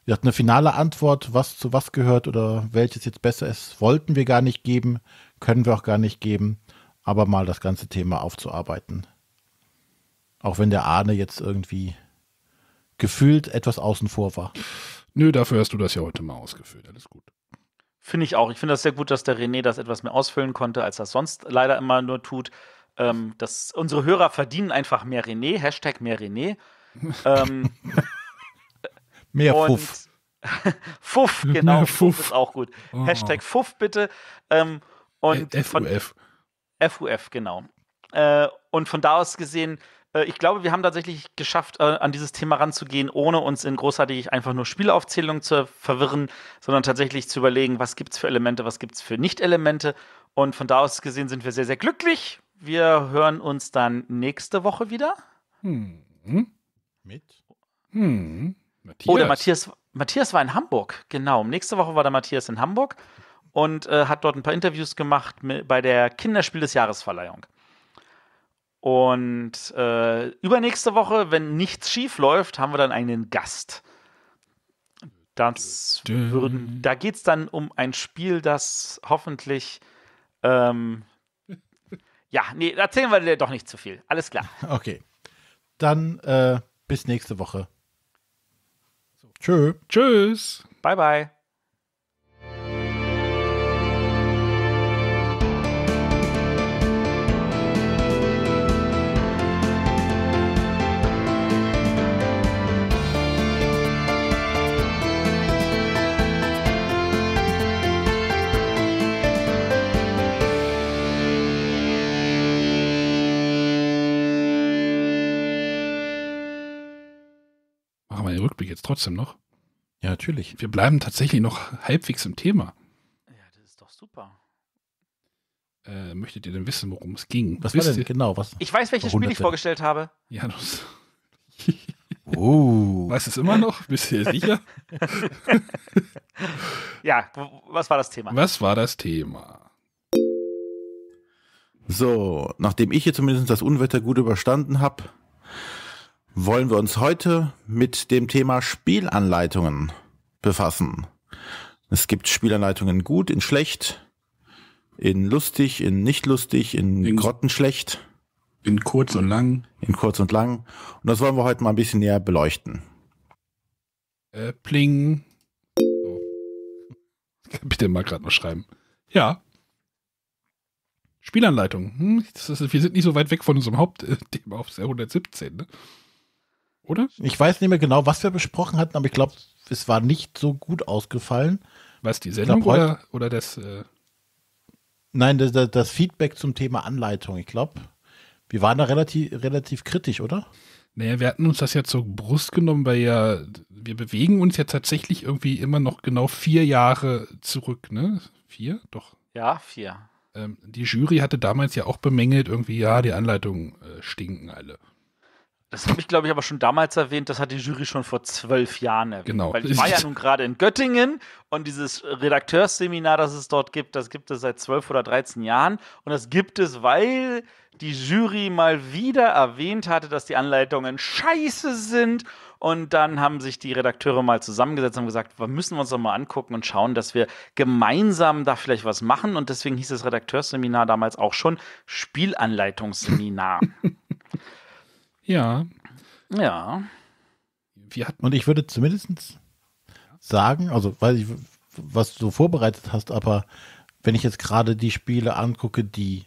[SPEAKER 2] Wir hatten eine finale Antwort, was zu was gehört oder welches jetzt besser ist, wollten wir gar nicht geben, können wir auch gar nicht geben, aber mal das ganze Thema aufzuarbeiten. Auch wenn der Ahne jetzt irgendwie gefühlt etwas außen vor war. Nö, dafür hast du das ja heute mal ausgefüllt. Alles gut.
[SPEAKER 1] Finde ich auch. Ich finde das sehr gut, dass der René das etwas mehr ausfüllen konnte, als das sonst leider immer nur tut. Ähm, das, unsere Hörer verdienen einfach mehr René, Hashtag mehr René. Ähm, (laughs) mehr Fuff. (laughs) Fuff, genau. Mehr Fuff. ist auch gut. Oh. Hashtag Fuff bitte. Ähm, und FUF. Äh, von, FUF, genau. Äh, und von da aus gesehen, äh, ich glaube, wir haben tatsächlich geschafft, äh, an dieses Thema ranzugehen, ohne uns in großartig einfach nur Spielaufzählungen zu verwirren, sondern tatsächlich zu überlegen, was gibt es für Elemente, was gibt es für Nicht-Elemente. Und von da aus gesehen sind wir sehr, sehr glücklich wir hören uns dann nächste Woche wieder. Hm. Mit?
[SPEAKER 3] Hm. Matthias. Oder
[SPEAKER 1] Matthias, Matthias war in Hamburg, genau. Nächste Woche war der Matthias in Hamburg und äh, hat dort ein paar Interviews gemacht mit, bei der Kinderspiel des Jahresverleihung. Und äh, übernächste Woche, wenn nichts schief läuft, haben wir dann einen Gast. Das würden, da geht es dann um ein Spiel, das hoffentlich ähm, ja, nee, erzählen wir dir doch nicht zu viel. Alles klar.
[SPEAKER 2] (laughs) Okay. Dann äh, bis nächste Woche. Tschö. Tschüss. Bye, bye.
[SPEAKER 3] Rückblick jetzt trotzdem noch. Ja, natürlich. Wir bleiben tatsächlich noch halbwegs im Thema. Ja,
[SPEAKER 1] das ist doch super.
[SPEAKER 3] Äh, möchtet ihr denn wissen, worum es ging? Was Wisst war denn ihr? genau? Was, ich weiß, welches Spiel ich vorgestellt
[SPEAKER 1] habe. Ja, Janus.
[SPEAKER 3] Oh. Weißt du es immer noch? Bist du dir sicher?
[SPEAKER 1] (laughs) ja, was war das Thema? Was
[SPEAKER 2] war das Thema? So, nachdem ich hier zumindest das Unwetter gut überstanden habe, wollen wir uns heute mit dem Thema Spielanleitungen befassen. Es gibt Spielanleitungen gut, in schlecht, in lustig, in nicht lustig, in, in grottenschlecht. In kurz und lang. In kurz und lang. Und das wollen wir heute mal ein bisschen näher beleuchten.
[SPEAKER 3] Äh, pling. So. Oh.
[SPEAKER 2] Kann mal gerade noch schreiben?
[SPEAKER 3] Ja. Spielanleitung. Hm, ist, wir sind nicht so weit weg von unserem
[SPEAKER 2] Hauptthema auf 117. Ne? oder? Ich weiß nicht mehr genau, was wir besprochen hatten, aber ich glaube, es war nicht so gut ausgefallen. Was, die Sendung glaub, oder, oder das? Äh Nein, das, das, Feedback zum Thema Anleitung. Ich glaube, wir waren da relativ, relativ kritisch, oder? Naja, wir hatten uns das ja zur Brust genommen, weil ja, wir
[SPEAKER 3] bewegen uns ja tatsächlich irgendwie immer noch genau vier Jahre zurück, ne? Vier? Doch.
[SPEAKER 1] Ja, vier. Ähm,
[SPEAKER 3] die Jury hatte damals ja auch bemängelt, irgendwie, ja, die Anleitungen äh,
[SPEAKER 1] stinken alle. Das habe ich, glaube ich, aber schon damals erwähnt. Das hat die Jury schon vor zwölf Jahren erwähnt. Genau. Weil ich war ja nun gerade in Göttingen und dieses Redakteursseminar, das es dort gibt, das gibt es seit zwölf oder dreizehn Jahren. Und das gibt es, weil die Jury mal wieder erwähnt hatte, dass die Anleitungen scheiße sind. Und dann haben sich die Redakteure mal zusammengesetzt und gesagt, wir müssen uns doch mal angucken und schauen, dass wir gemeinsam da vielleicht was machen. Und deswegen hieß das Redakteursseminar damals auch schon Spielanleitungsseminar. (laughs) Ja. Ja.
[SPEAKER 2] Wir hatten, und ich würde zumindest sagen, also weiß ich, was du vorbereitet hast, aber wenn ich jetzt gerade die Spiele angucke, die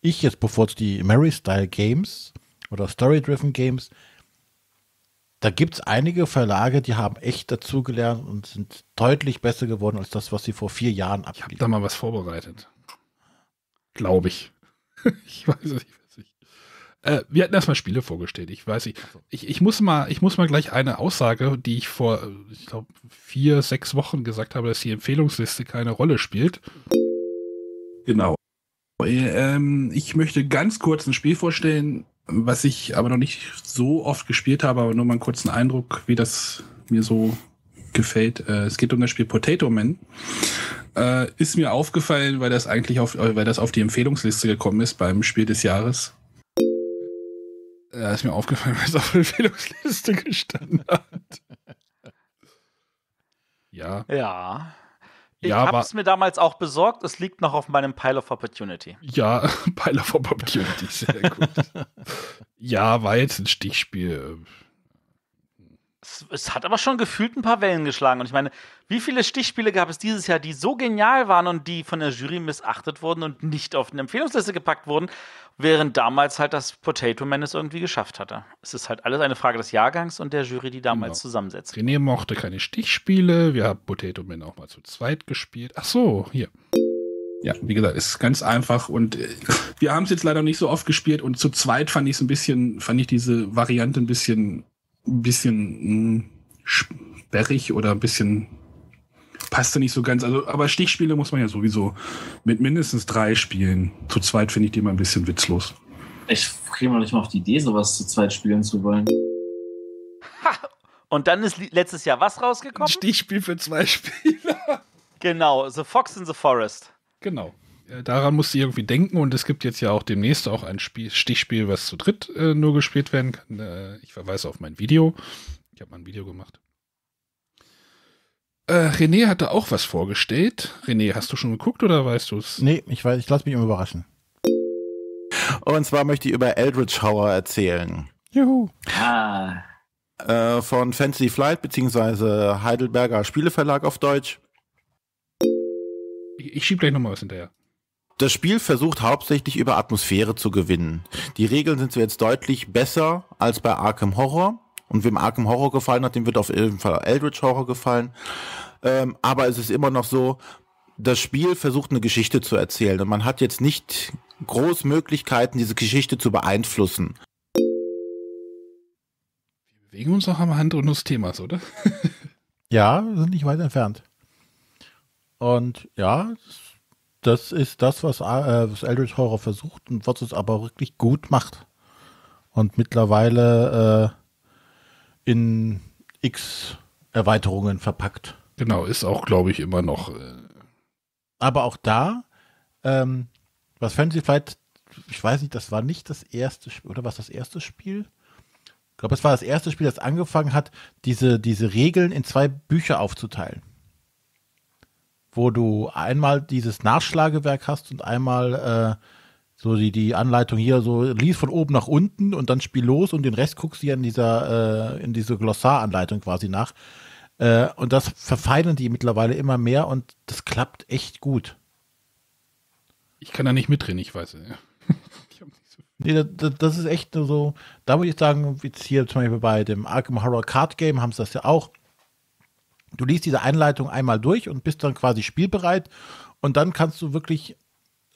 [SPEAKER 2] ich jetzt bevorzuge, die Mary-Style Games oder Story-Driven Games, da gibt es einige Verlage, die haben echt dazugelernt und sind deutlich besser geworden als das, was sie vor vier Jahren abgeben. Ich habe da mal was vorbereitet. Glaube ich. (laughs) ich weiß es nicht. Äh,
[SPEAKER 3] wir hatten erstmal Spiele vorgestellt. Ich weiß nicht. Ich, ich, muss mal, ich muss mal gleich eine Aussage, die ich vor, äh, ich glaube, vier, sechs Wochen gesagt habe, dass die Empfehlungsliste keine Rolle spielt. Genau. Äh, ähm, ich möchte ganz kurz ein Spiel vorstellen, was ich aber noch nicht so oft gespielt habe, aber nur mal einen kurzen Eindruck, wie das mir so gefällt. Äh, es geht um das Spiel Potato Man. Äh, ist mir aufgefallen, weil das eigentlich auf, äh, weil das auf die Empfehlungsliste gekommen ist beim Spiel des Jahres ja, äh, ist mir aufgefallen, (laughs) weil es auf der Empfehlungsliste gestanden hat.
[SPEAKER 1] ja. Ja. Ich ja, habe es mir damals auch besorgt. Es liegt noch auf meinem Pile of Opportunity.
[SPEAKER 3] Ja, (laughs) Pile of Opportunity, sehr gut. ja, war jetzt ein Stichspiel.
[SPEAKER 1] Es, es, hat aber schon gefühlt ein paar Wellen geschlagen. Und ich meine, wie viele Stichspiele gab es dieses Jahr, die so genial waren und die von der Jury missachtet wurden und nicht auf eine Empfehlungsliste gepackt wurden? während damals halt das Potato Man es irgendwie geschafft hatte. Es ist halt alles eine Frage des Jahrgangs und der Jury, die damals genau. zusammensetzt. René mochte
[SPEAKER 3] keine Stichspiele. Wir haben Potato Man auch mal zu zweit gespielt. Ach so, hier. Ja, wie gesagt, ist ganz einfach und äh, (laughs) wir haben es jetzt leider nicht so oft gespielt und zu zweit fand ich es ein bisschen, fand ich diese Variante ein bisschen, ein bisschen mh, hm, sperrig oder ein bisschen passt passte nicht so ganz. Also, aber Stichspiele muss man ja sowieso mit mindestens drei spielen. Zu zweit finde ich die immer ein bisschen witzlos.
[SPEAKER 1] Ich kriege mal nicht mal auf die Idee, sowas zu zweit spielen zu wollen. Ha! Und dann ist letztes Jahr was rausgekommen? Ein Stichspiel für zwei Spieler. Genau, The Fox in the Forest. Genau.
[SPEAKER 3] Daran musst du irgendwie denken und es gibt jetzt ja auch demnächst auch ein Spiel, Stichspiel, was zu dritt äh, nur gespielt werden kann. Äh, ich verweise auf mein Video. Ich habe mal ein Video gemacht. Äh, René hatte auch was vorgestellt. René, hast du schon geguckt oder weißt
[SPEAKER 2] du es? Nee, ich weiß, ich lasse mich immer überraschen. Und zwar möchte ich über Eldritch Horror erzählen.
[SPEAKER 1] Juhu. Ah.
[SPEAKER 2] Äh, von Fantasy Flight bzw. Heidelberger Spieleverlag auf Deutsch. Ich, schiebe gleich nochmal was hinterher. Das Spiel versucht hauptsächlich über Atmosphäre zu gewinnen. Die Regeln sind so jetzt deutlich besser als bei Arkham Horror. Und wem Arkham Horror gefallen hat, dem wird auf jeden Fall Eldritch Horror gefallen. Ähm, aber es ist immer noch so, das Spiel versucht eine Geschichte zu erzählen und man hat jetzt nicht groß Möglichkeiten, diese Geschichte zu beeinflussen. Wir
[SPEAKER 3] bewegen uns noch am Hand des Themas, oder?
[SPEAKER 2] (laughs) ja, wir sind nicht weit entfernt. Und ja, das ist das, was, äh, was Eldritch Horror versucht und was es aber wirklich gut macht. Und mittlerweile äh, in X Erweiterungen verpackt. Genau, ist auch, glaube ich, immer noch. Äh, Aber auch da, ähm, was Fantasy Flight, ich weiß nicht, das war nicht das erste Spiel, oder was das erste Spiel? Ich glaube, es war das erste Spiel, das angefangen hat, diese, diese Regeln in zwei Bücher aufzuteilen. Wo du einmal dieses Nachschlagewerk hast und einmal äh, so die, die Anleitung hier, so lies von oben nach unten und dann spiel los und den Rest guckst du ja in dieser, äh, in diese Glossaranleitung quasi nach. Äh, und das verfeinern die mittlerweile immer mehr und das klappt echt gut. Ich kann da nicht mitreden, ich weiß. Ja. (laughs) ich nicht so nee, das, das, ist echt nur so, da würde ich sagen, jetzt hier zum Beispiel bei dem Arkham Horror Card Game haben sie das ja auch. Du liest diese Einleitung einmal durch und bist dann quasi spielbereit und dann kannst du wirklich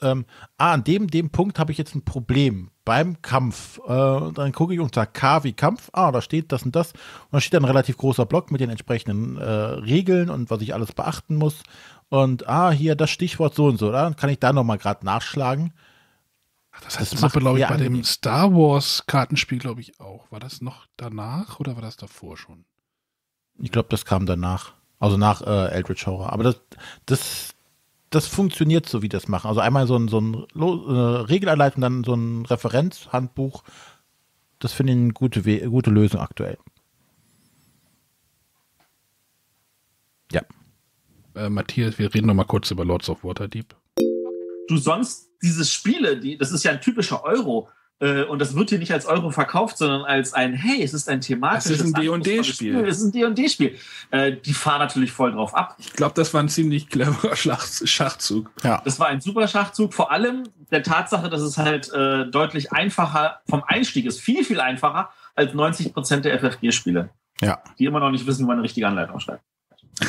[SPEAKER 2] ähm, ah, an dem, dem Punkt habe ich jetzt ein Problem beim Kampf. Äh, dann gucke ich unter K wie Kampf, ah, da steht das und das. Und da steht dann ein relativ großer Block mit den entsprechenden äh, Regeln und was ich alles beachten muss. Und ah, hier das Stichwort so und so, dann kann ich da nochmal gerade nachschlagen. Ach, das heißt, das glaube ich, bei angenehm. dem Star Wars
[SPEAKER 3] Kartenspiel, glaube ich, auch. War das noch danach oder war das davor schon?
[SPEAKER 2] Ich glaube, das kam danach. Also nach äh, Eldritch Horror. Aber das, das, das funktioniert so, wie das machen. Also einmal so ein, so ein eine äh, Regelanleitung, dann so ein Referenzhandbuch. Das finde ich eine gute, We gute Lösung aktuell.
[SPEAKER 1] Ja. Äh,
[SPEAKER 3] Matthias, wir reden noch mal kurz über Lords of Waterdeep.
[SPEAKER 1] Du sonst diese Spiele, die, das ist ja ein typischer Euro. Äh, und das wird hier nicht als Euro verkauft, sondern als ein, hey, es ist ein thematisches Es ist ein D&D-Spiel. Es ist ein D&D-Spiel. Äh, die fahren natürlich voll drauf ab. Ich glaube, das war ein ziemlich cleverer (laughs) Schachzug. Ja. Das war ein super Schachzug. Vor allem der Tatsache, dass es halt äh, deutlich einfacher vom Einstieg ist. Viel, viel einfacher als 90 Prozent der FFG-Spiele. Ja. Die immer noch nicht wissen, wie man eine richtige Anleitung schreibt.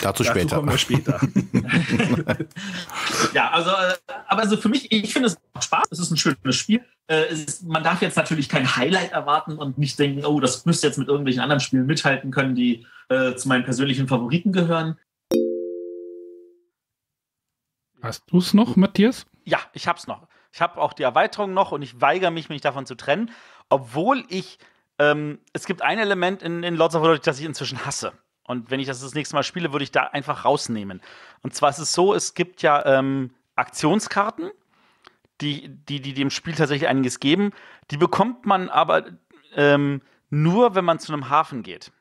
[SPEAKER 2] Dazu, Dazu später. kommen wir später. (laughs)
[SPEAKER 1] ja, also, äh, aber also für mich, ich finde es macht Spaß. Es ist ein schönes Spiel. Äh, ist, man darf jetzt natürlich kein Highlight erwarten und nicht denken, oh, das müsste jetzt mit irgendwelchen anderen Spielen mithalten können, die äh, zu meinen persönlichen Favoriten gehören.
[SPEAKER 3] Hast du es noch, Matthias?
[SPEAKER 1] Ja, ich hab's noch. Ich habe auch die Erweiterung noch und ich weigere mich, mich davon zu trennen, obwohl ich ähm, es gibt ein Element in, in Lords of Waterdeep, das ich inzwischen hasse. Und wenn ich das das nächste Mal spiele, würde ich da einfach rausnehmen. Und zwar ist es so, es gibt ja ähm, Aktionskarten, die, die, die dem Spiel tatsächlich einiges geben. Die bekommt man aber ähm, nur, wenn man zu einem Hafen geht.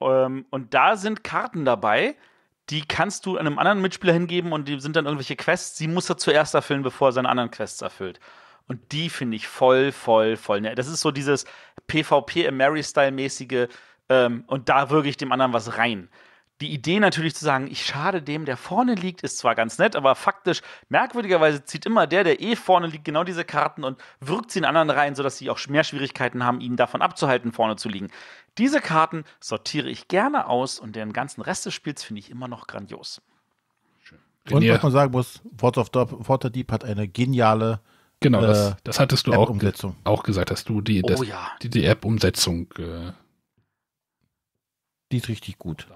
[SPEAKER 1] Ähm, und da sind Karten dabei, die kannst du einem anderen Mitspieler hingeben und die sind dann irgendwelche Quests. Sie muss er zuerst erfüllen, bevor er seine anderen Quests erfüllt. Und die finde ich voll, voll, voll. Das ist so dieses PvP-Mary-Style-mäßige, ähm, und da würge ich dem anderen was rein. Die Idee natürlich zu sagen, ich schade dem, der vorne liegt, ist zwar ganz nett, aber faktisch, merkwürdigerweise zieht immer der, der eh vorne liegt, genau diese Karten und wirkt sie den anderen rein, sodass sie auch mehr Schwierigkeiten haben, ihn davon abzuhalten, vorne zu liegen. Diese Karten sortiere ich gerne aus und den ganzen Rest des Spiels finde ich immer noch grandios.
[SPEAKER 2] Und was man sagen muss, Words of Waterdeep hat eine geniale Genau, das, äh, das hattest du auch, auch,
[SPEAKER 3] gesagt, dass du die, das, oh, ja. die, die App-Umsetzung äh, die ist
[SPEAKER 1] richtig gut.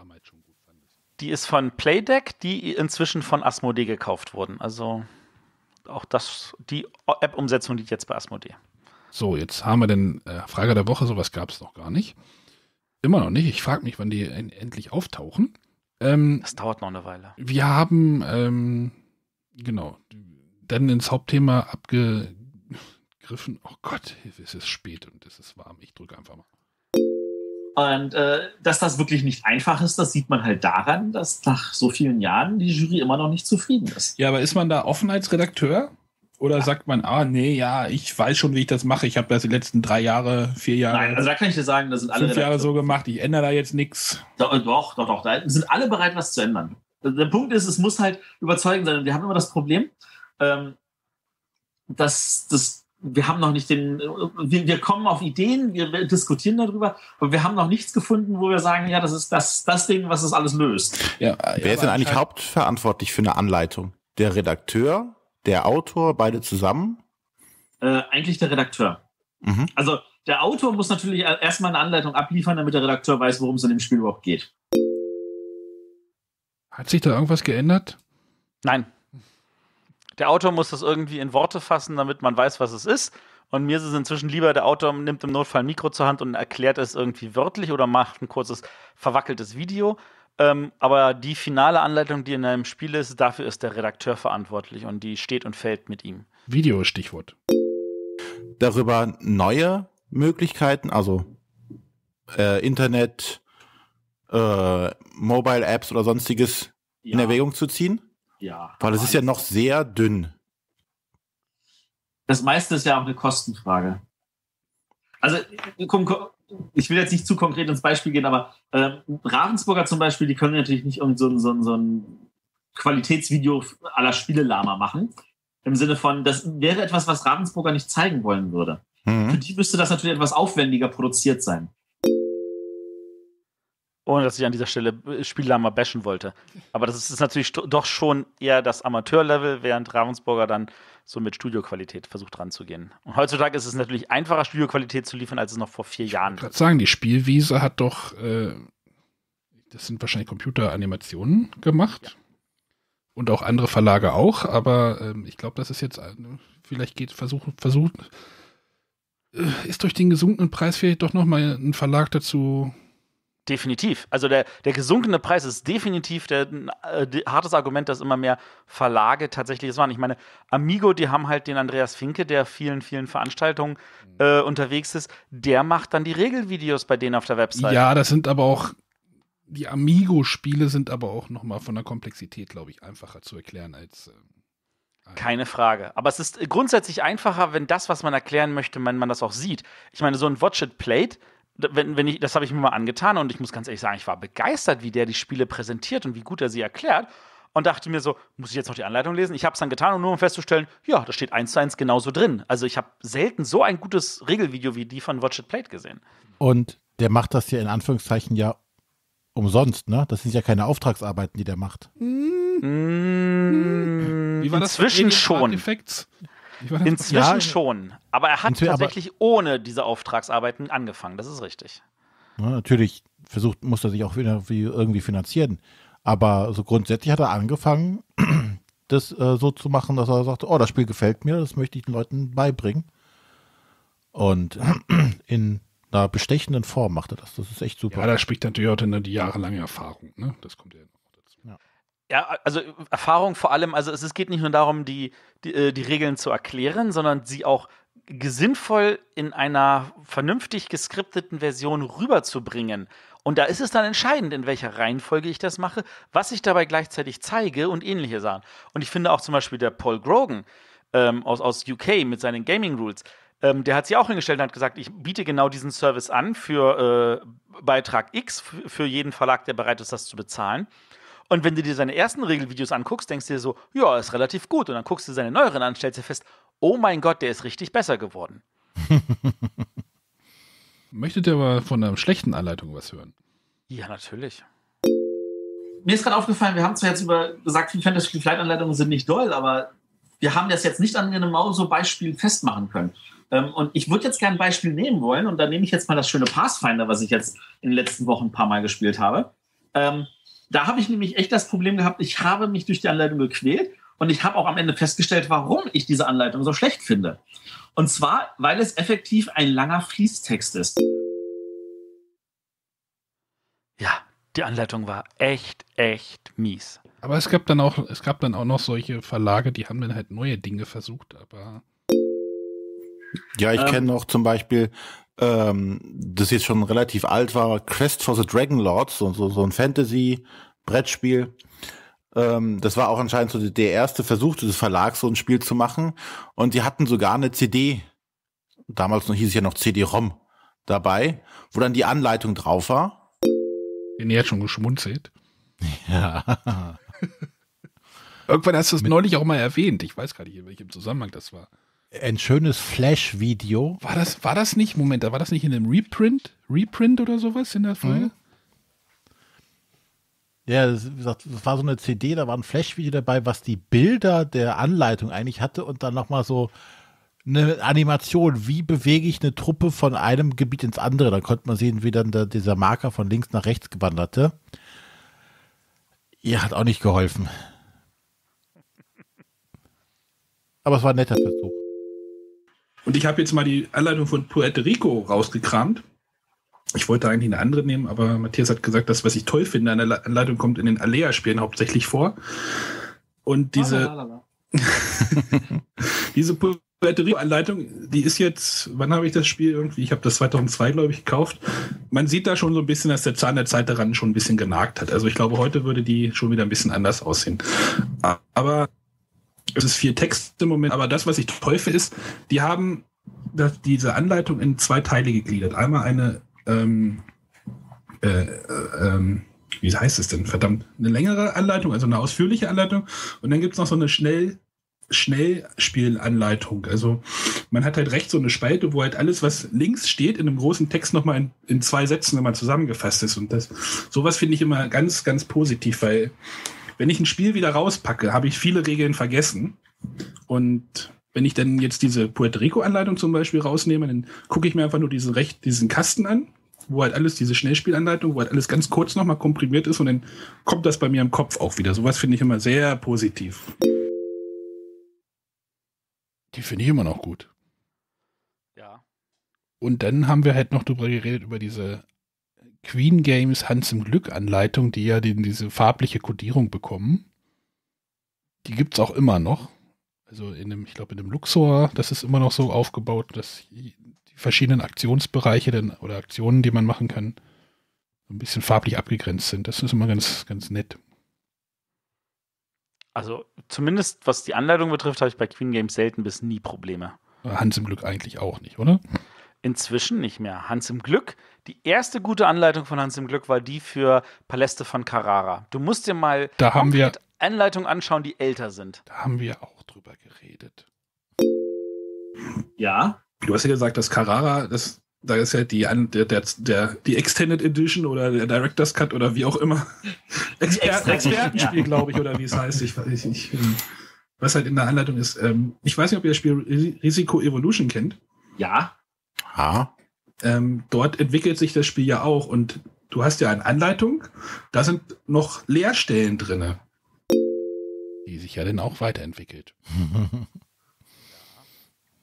[SPEAKER 1] Die ist von Playdeck, die inzwischen von Asmodee gekauft wurden. Also auch das, die App-Umsetzung liegt jetzt bei Asmodee.
[SPEAKER 3] So, jetzt haben wir den äh, Frage der Woche, sowas gab es noch gar nicht. Immer noch nicht. Ich frage mich, wann die en endlich
[SPEAKER 1] auftauchen. Ähm, das dauert noch eine Weile. Wir
[SPEAKER 3] haben, ähm, genau, dann ins Hauptthema abgegriffen. Oh Gott,
[SPEAKER 1] es ist spät und es ist warm. Ich drücke einfach mal. Und äh, dass das wirklich nicht einfach ist, das sieht man halt daran, dass nach so vielen Jahren die Jury immer noch nicht zufrieden ist. Ja, aber
[SPEAKER 3] ist man da offen als Redakteur? Oder ja. sagt man, ah, nee, ja, ich weiß schon, wie ich das mache. Ich habe das die letzten drei Jahre, vier Jahre. Nein, also da kann
[SPEAKER 1] ich dir sagen, das sind alle. Fünf Jahre so gemacht, ich ändere da jetzt nichts. Äh, doch, doch, doch, da sind alle bereit, was zu ändern. Der Punkt ist, es muss halt überzeugend sein. Und wir haben immer das Problem, ähm, dass das wir haben noch nicht den, wir, wir, kommen auf Ideen, wir diskutieren darüber, aber wir haben noch nichts gefunden, wo wir sagen, ja, das ist das, das Ding, was das alles löst. Ja, Wer ist denn eigentlich
[SPEAKER 2] hauptverantwortlich für eine Anleitung? Der Redakteur, der Autor, beide zusammen?
[SPEAKER 1] Äh, eigentlich der Redakteur. Mhm. Also der Autor muss natürlich erstmal eine Anleitung abliefern, damit der Redakteur weiß, worum es in dem Spiel überhaupt geht.
[SPEAKER 3] Hat sich da irgendwas geändert?
[SPEAKER 1] Nein der Autor muss das irgendwie in Worte fassen, damit man weiß, was es ist. Und mir ist es inzwischen lieber, der Autor nimmt im Notfall ein Mikro zur Hand und erklärt es irgendwie wörtlich oder macht ein kurzes verwackeltes Video. Ähm, aber die finale Anleitung, die in einem Spiel ist, dafür ist der Redakteur verantwortlich und die steht und fällt mit ihm.
[SPEAKER 2] Video ist Stichwort. Darüber neue Möglichkeiten, also äh, Internet, äh, Mobile Apps oder sonstiges ja. in Erwägung zu ziehen? ja. Weil es ist ja noch sehr dünn.
[SPEAKER 1] Das meiste ist ja auch eine Kostenfrage. Also, ich will jetzt nicht zu konkret ins Beispiel gehen, aber äh, Ravensburger zum Beispiel, die können natürlich nicht irgendwie so so so ein Qualitätsvideo aller Spiele Lama machen. Im Sinne von, das wäre etwas, was Ravensburger nicht zeigen wollen würde. Mhm. Für die müsste das natürlich etwas aufwendiger produziert sein. Ohne dass ich an dieser Stelle äh, Spieler mal bashen wollte. Aber das ist, ist natürlich doch schon eher das Amateurlevel, während Ravensburger dann so mit Studioqualität versucht ranzugehen. Und heutzutage ist es natürlich einfacher, Studioqualität zu liefern, als es noch vor vier Jahren. Ich würde sagen,
[SPEAKER 3] die Spielwiese hat doch, äh, das sind wahrscheinlich Computeranimationen gemacht. Ja. Und auch andere Verlage auch, aber äh, ich glaube, das ist jetzt, äh, vielleicht geht, versuchen, versucht, äh, ist durch den gesunkenen Preis vielleicht doch nochmal ein Verlag dazu
[SPEAKER 1] Definitiv. Also der, der gesunkene Preis ist definitiv der, äh, hartes Argument, dass immer mehr Verlage tatsächlich es waren. Ich meine, Amigo, die haben halt den Andreas Finke, der vielen, vielen Veranstaltungen mhm. äh, unterwegs ist, der macht dann die Regelvideos bei denen auf der Website. Ja, das sind aber
[SPEAKER 3] auch, die Amigo-Spiele sind aber auch nochmal von der Komplexität, glaube ich, einfacher zu erklären als. Äh,
[SPEAKER 1] keine Frage. Aber es ist grundsätzlich einfacher, wenn das, was man erklären möchte, man, man das auch sieht. Ich meine, so ein Watch It Played wenn, wenn ich, das habe ich mir mal angetan und ich muss ganz ehrlich sagen, ich war begeistert, wie der die Spiele präsentiert und wie gut er sie erklärt. Und dachte mir so, muss ich jetzt noch die Anleitung lesen? Ich habe es dann getan, um nur um festzustellen, ja, da steht eins zu eins genauso drin. Also ich habe selten so ein gutes Regelvideo wie die von Watch It Plate gesehen.
[SPEAKER 2] Und der macht das ja in Anführungszeichen ja umsonst, ne? Das sind ja keine Auftragsarbeiten, die der macht.
[SPEAKER 1] Mmh. Wie war das Inzwischen schon. Effekts? Inzwischen Jahr, schon. Aber er hat tatsächlich ohne diese Auftragsarbeiten angefangen. Das ist richtig.
[SPEAKER 2] Ja, natürlich versucht, muss er sich auch irgendwie finanzieren. Aber so grundsätzlich hat er angefangen, (clears throat) das äh, so zu machen, dass er sagt, oh, das Spiel gefällt mir, das möchte ich den Leuten beibringen. Und (clears throat) in einer bestechenden Form macht er das. Das ist echt super.
[SPEAKER 3] Ja, da spricht natürlich auch dann die jahrelange Erfahrung. Ne? Das kommt ja hin.
[SPEAKER 1] Ja, also äh, Erfahrung vor allem, also es, geht nicht nur darum, die, die, äh, die Regeln zu erklären, sondern sie auch sinnvoll in einer vernünftig geskripteten Version rüberzubringen. Und da ist es dann entscheidend, in welcher Reihenfolge ich das mache, was ich dabei gleichzeitig zeige und ähnliche Sachen. Und ich finde auch zum Beispiel der Paul Grogan ähm, aus, aus UK mit seinen Gaming Rules, ähm, der hat sich auch hingestellt und hat gesagt, ich biete genau diesen Service an für äh, Beitrag X, für jeden Verlag, der bereit ist, das zu bezahlen. Und wenn du dir seine ersten Regelvideos anguckst, denkst du dir so, ja, ist relativ gut. Und dann guckst du seine neueren an, stellst dir fest, oh mein Gott, der ist richtig besser geworden. (laughs)
[SPEAKER 3] Möchtet ihr aber von einer schlechten Anleitung was hören?
[SPEAKER 1] Ja, natürlich. Mir ist gerade aufgefallen, wir haben zwar jetzt über gesagt, Fantasy Flight Anleitungen sind nicht doll, aber wir haben das jetzt nicht an genau so beispiel festmachen können. Ähm, und ich würde jetzt gerne ein Beispiel nehmen wollen, und da nehme ich jetzt mal das schöne Pathfinder, was ich jetzt in den letzten Wochen ein paar Mal gespielt habe. Ähm, da habe ich nämlich echt das Problem gehabt, ich habe mich durch die Anleitung gequält und ich habe auch am Ende festgestellt, warum ich diese Anleitung so schlecht finde. Und zwar, weil es effektiv ein langer Fließtext ist. Ja, die Anleitung war echt, echt mies.
[SPEAKER 3] Aber es gab dann auch, es gab dann auch noch solche Verlage, die haben dann halt neue Dinge versucht, aber.
[SPEAKER 2] Ja, ich ähm, kenne auch zum Beispiel ähm, das jetzt schon relativ alt war, Quest for the Dragon Lords, so, so, so ein Fantasy-Brettspiel. Ähm, das war auch anscheinend so der erste Versuch des Verlags, so ein Spiel zu machen. Und die hatten sogar eine CD, damals noch hieß es ja noch CD-ROM, dabei, wo dann die Anleitung drauf war. Den ihr jetzt schon geschmunzelt. Ja. (laughs)
[SPEAKER 3] Irgendwann hast du es neulich auch mal erwähnt. Ich weiß gar nicht, in welchem Zusammenhang das war
[SPEAKER 2] ein schönes Flash-Video. War das, war das nicht, Moment, war das nicht in einem Reprint? Reprint oder sowas in der Folge? Mhm. Ja, das, das, war so eine CD, da war ein Flash-Video dabei, was die Bilder der Anleitung eigentlich hatte und dann nochmal so eine Animation, wie bewege ich eine Truppe von einem Gebiet ins andere. Da konnte man sehen, wie dann der, dieser Marker von links nach rechts gewanderte. Ihr ja, hat auch nicht geholfen.
[SPEAKER 3] Aber es war ein netter Versuch. Und ich habe jetzt mal die Anleitung von Puerto Rico rausgekramt. Ich wollte eigentlich eine andere nehmen, aber Matthias hat gesagt, das, was ich toll finde an der Anleitung, kommt in den Alea-Spielen hauptsächlich vor. Und diese, ah, (laughs) diese Puerto Rico-Anleitung, die ist jetzt, wann habe ich das Spiel irgendwie? Ich habe das 2002, glaube ich, gekauft. Man sieht da schon so ein bisschen, dass der Zahn der Zeit daran schon ein bisschen genagt hat. Also ich glaube, heute würde die schon wieder ein bisschen anders aussehen. Aber es ist viel Text im Moment, aber das, was ich teufel, ist, die haben das, diese Anleitung in zwei Teile gegliedert. Einmal eine, ähm, äh, äh, äh, wie heißt es denn? Verdammt, eine längere Anleitung, also eine ausführliche Anleitung. Und dann gibt es noch so eine schnell Schnellspielanleitung. Also man hat halt rechts so eine Spalte, wo halt alles, was links steht, in einem großen Text nochmal in, in zwei Sätzen nochmal zusammengefasst ist. Und das sowas finde ich immer ganz, ganz positiv, weil wenn ich ein Spiel wieder rauspacke, habe ich viele Regeln vergessen. Und wenn ich dann jetzt diese Puerto Rico-Anleitung zum Beispiel rausnehme, dann gucke ich mir einfach nur diesen, Recht, diesen Kasten an, wo halt alles, diese Schnellspielanleitung, wo halt alles ganz kurz nochmal komprimiert ist und dann kommt das bei mir im Kopf auch wieder. Sowas finde ich immer sehr positiv. Die finde ich immer noch gut. Ja. Und dann haben wir halt noch darüber geredet, über diese Queen Games Hans im Glück Anleitung, die ja den, diese farbliche Kodierung bekommen. Die gibt es auch immer noch. Also in dem, ich glaube, in dem Luxor, das ist immer noch so aufgebaut, dass die verschiedenen Aktionsbereiche denn, oder Aktionen, die man machen kann, ein bisschen farblich abgegrenzt sind. Das ist immer ganz, ganz nett.
[SPEAKER 1] Also zumindest was die Anleitung betrifft, habe ich bei Queen Games selten bis nie Probleme. Hans im Glück eigentlich auch nicht, oder? Inzwischen nicht mehr. Hans im Glück. Die erste gute Anleitung von Hans im Glück war die für Paläste von Carrara. Du musst dir mal da haben wir, Anleitungen anschauen, die älter sind. Da haben wir auch drüber geredet.
[SPEAKER 3] Ja. Du hast ja gesagt, dass Carrara, das, da ist ja die, der, der, der, die Extended Edition oder der Director's Cut oder wie auch immer. Exper Expertenspiel, ja. glaube ich, oder wie es heißt. Ich weiß nicht. Was halt in der Anleitung ist. Ähm, ich weiß nicht, ob ihr das Spiel Risiko Evolution kennt. Ja. Aha. Ähm, dort entwickelt sich das Spiel ja auch und du hast ja eine Anleitung, da sind noch Leerstellen drin. Die sich ja dann auch weiterentwickelt.
[SPEAKER 2] (laughs)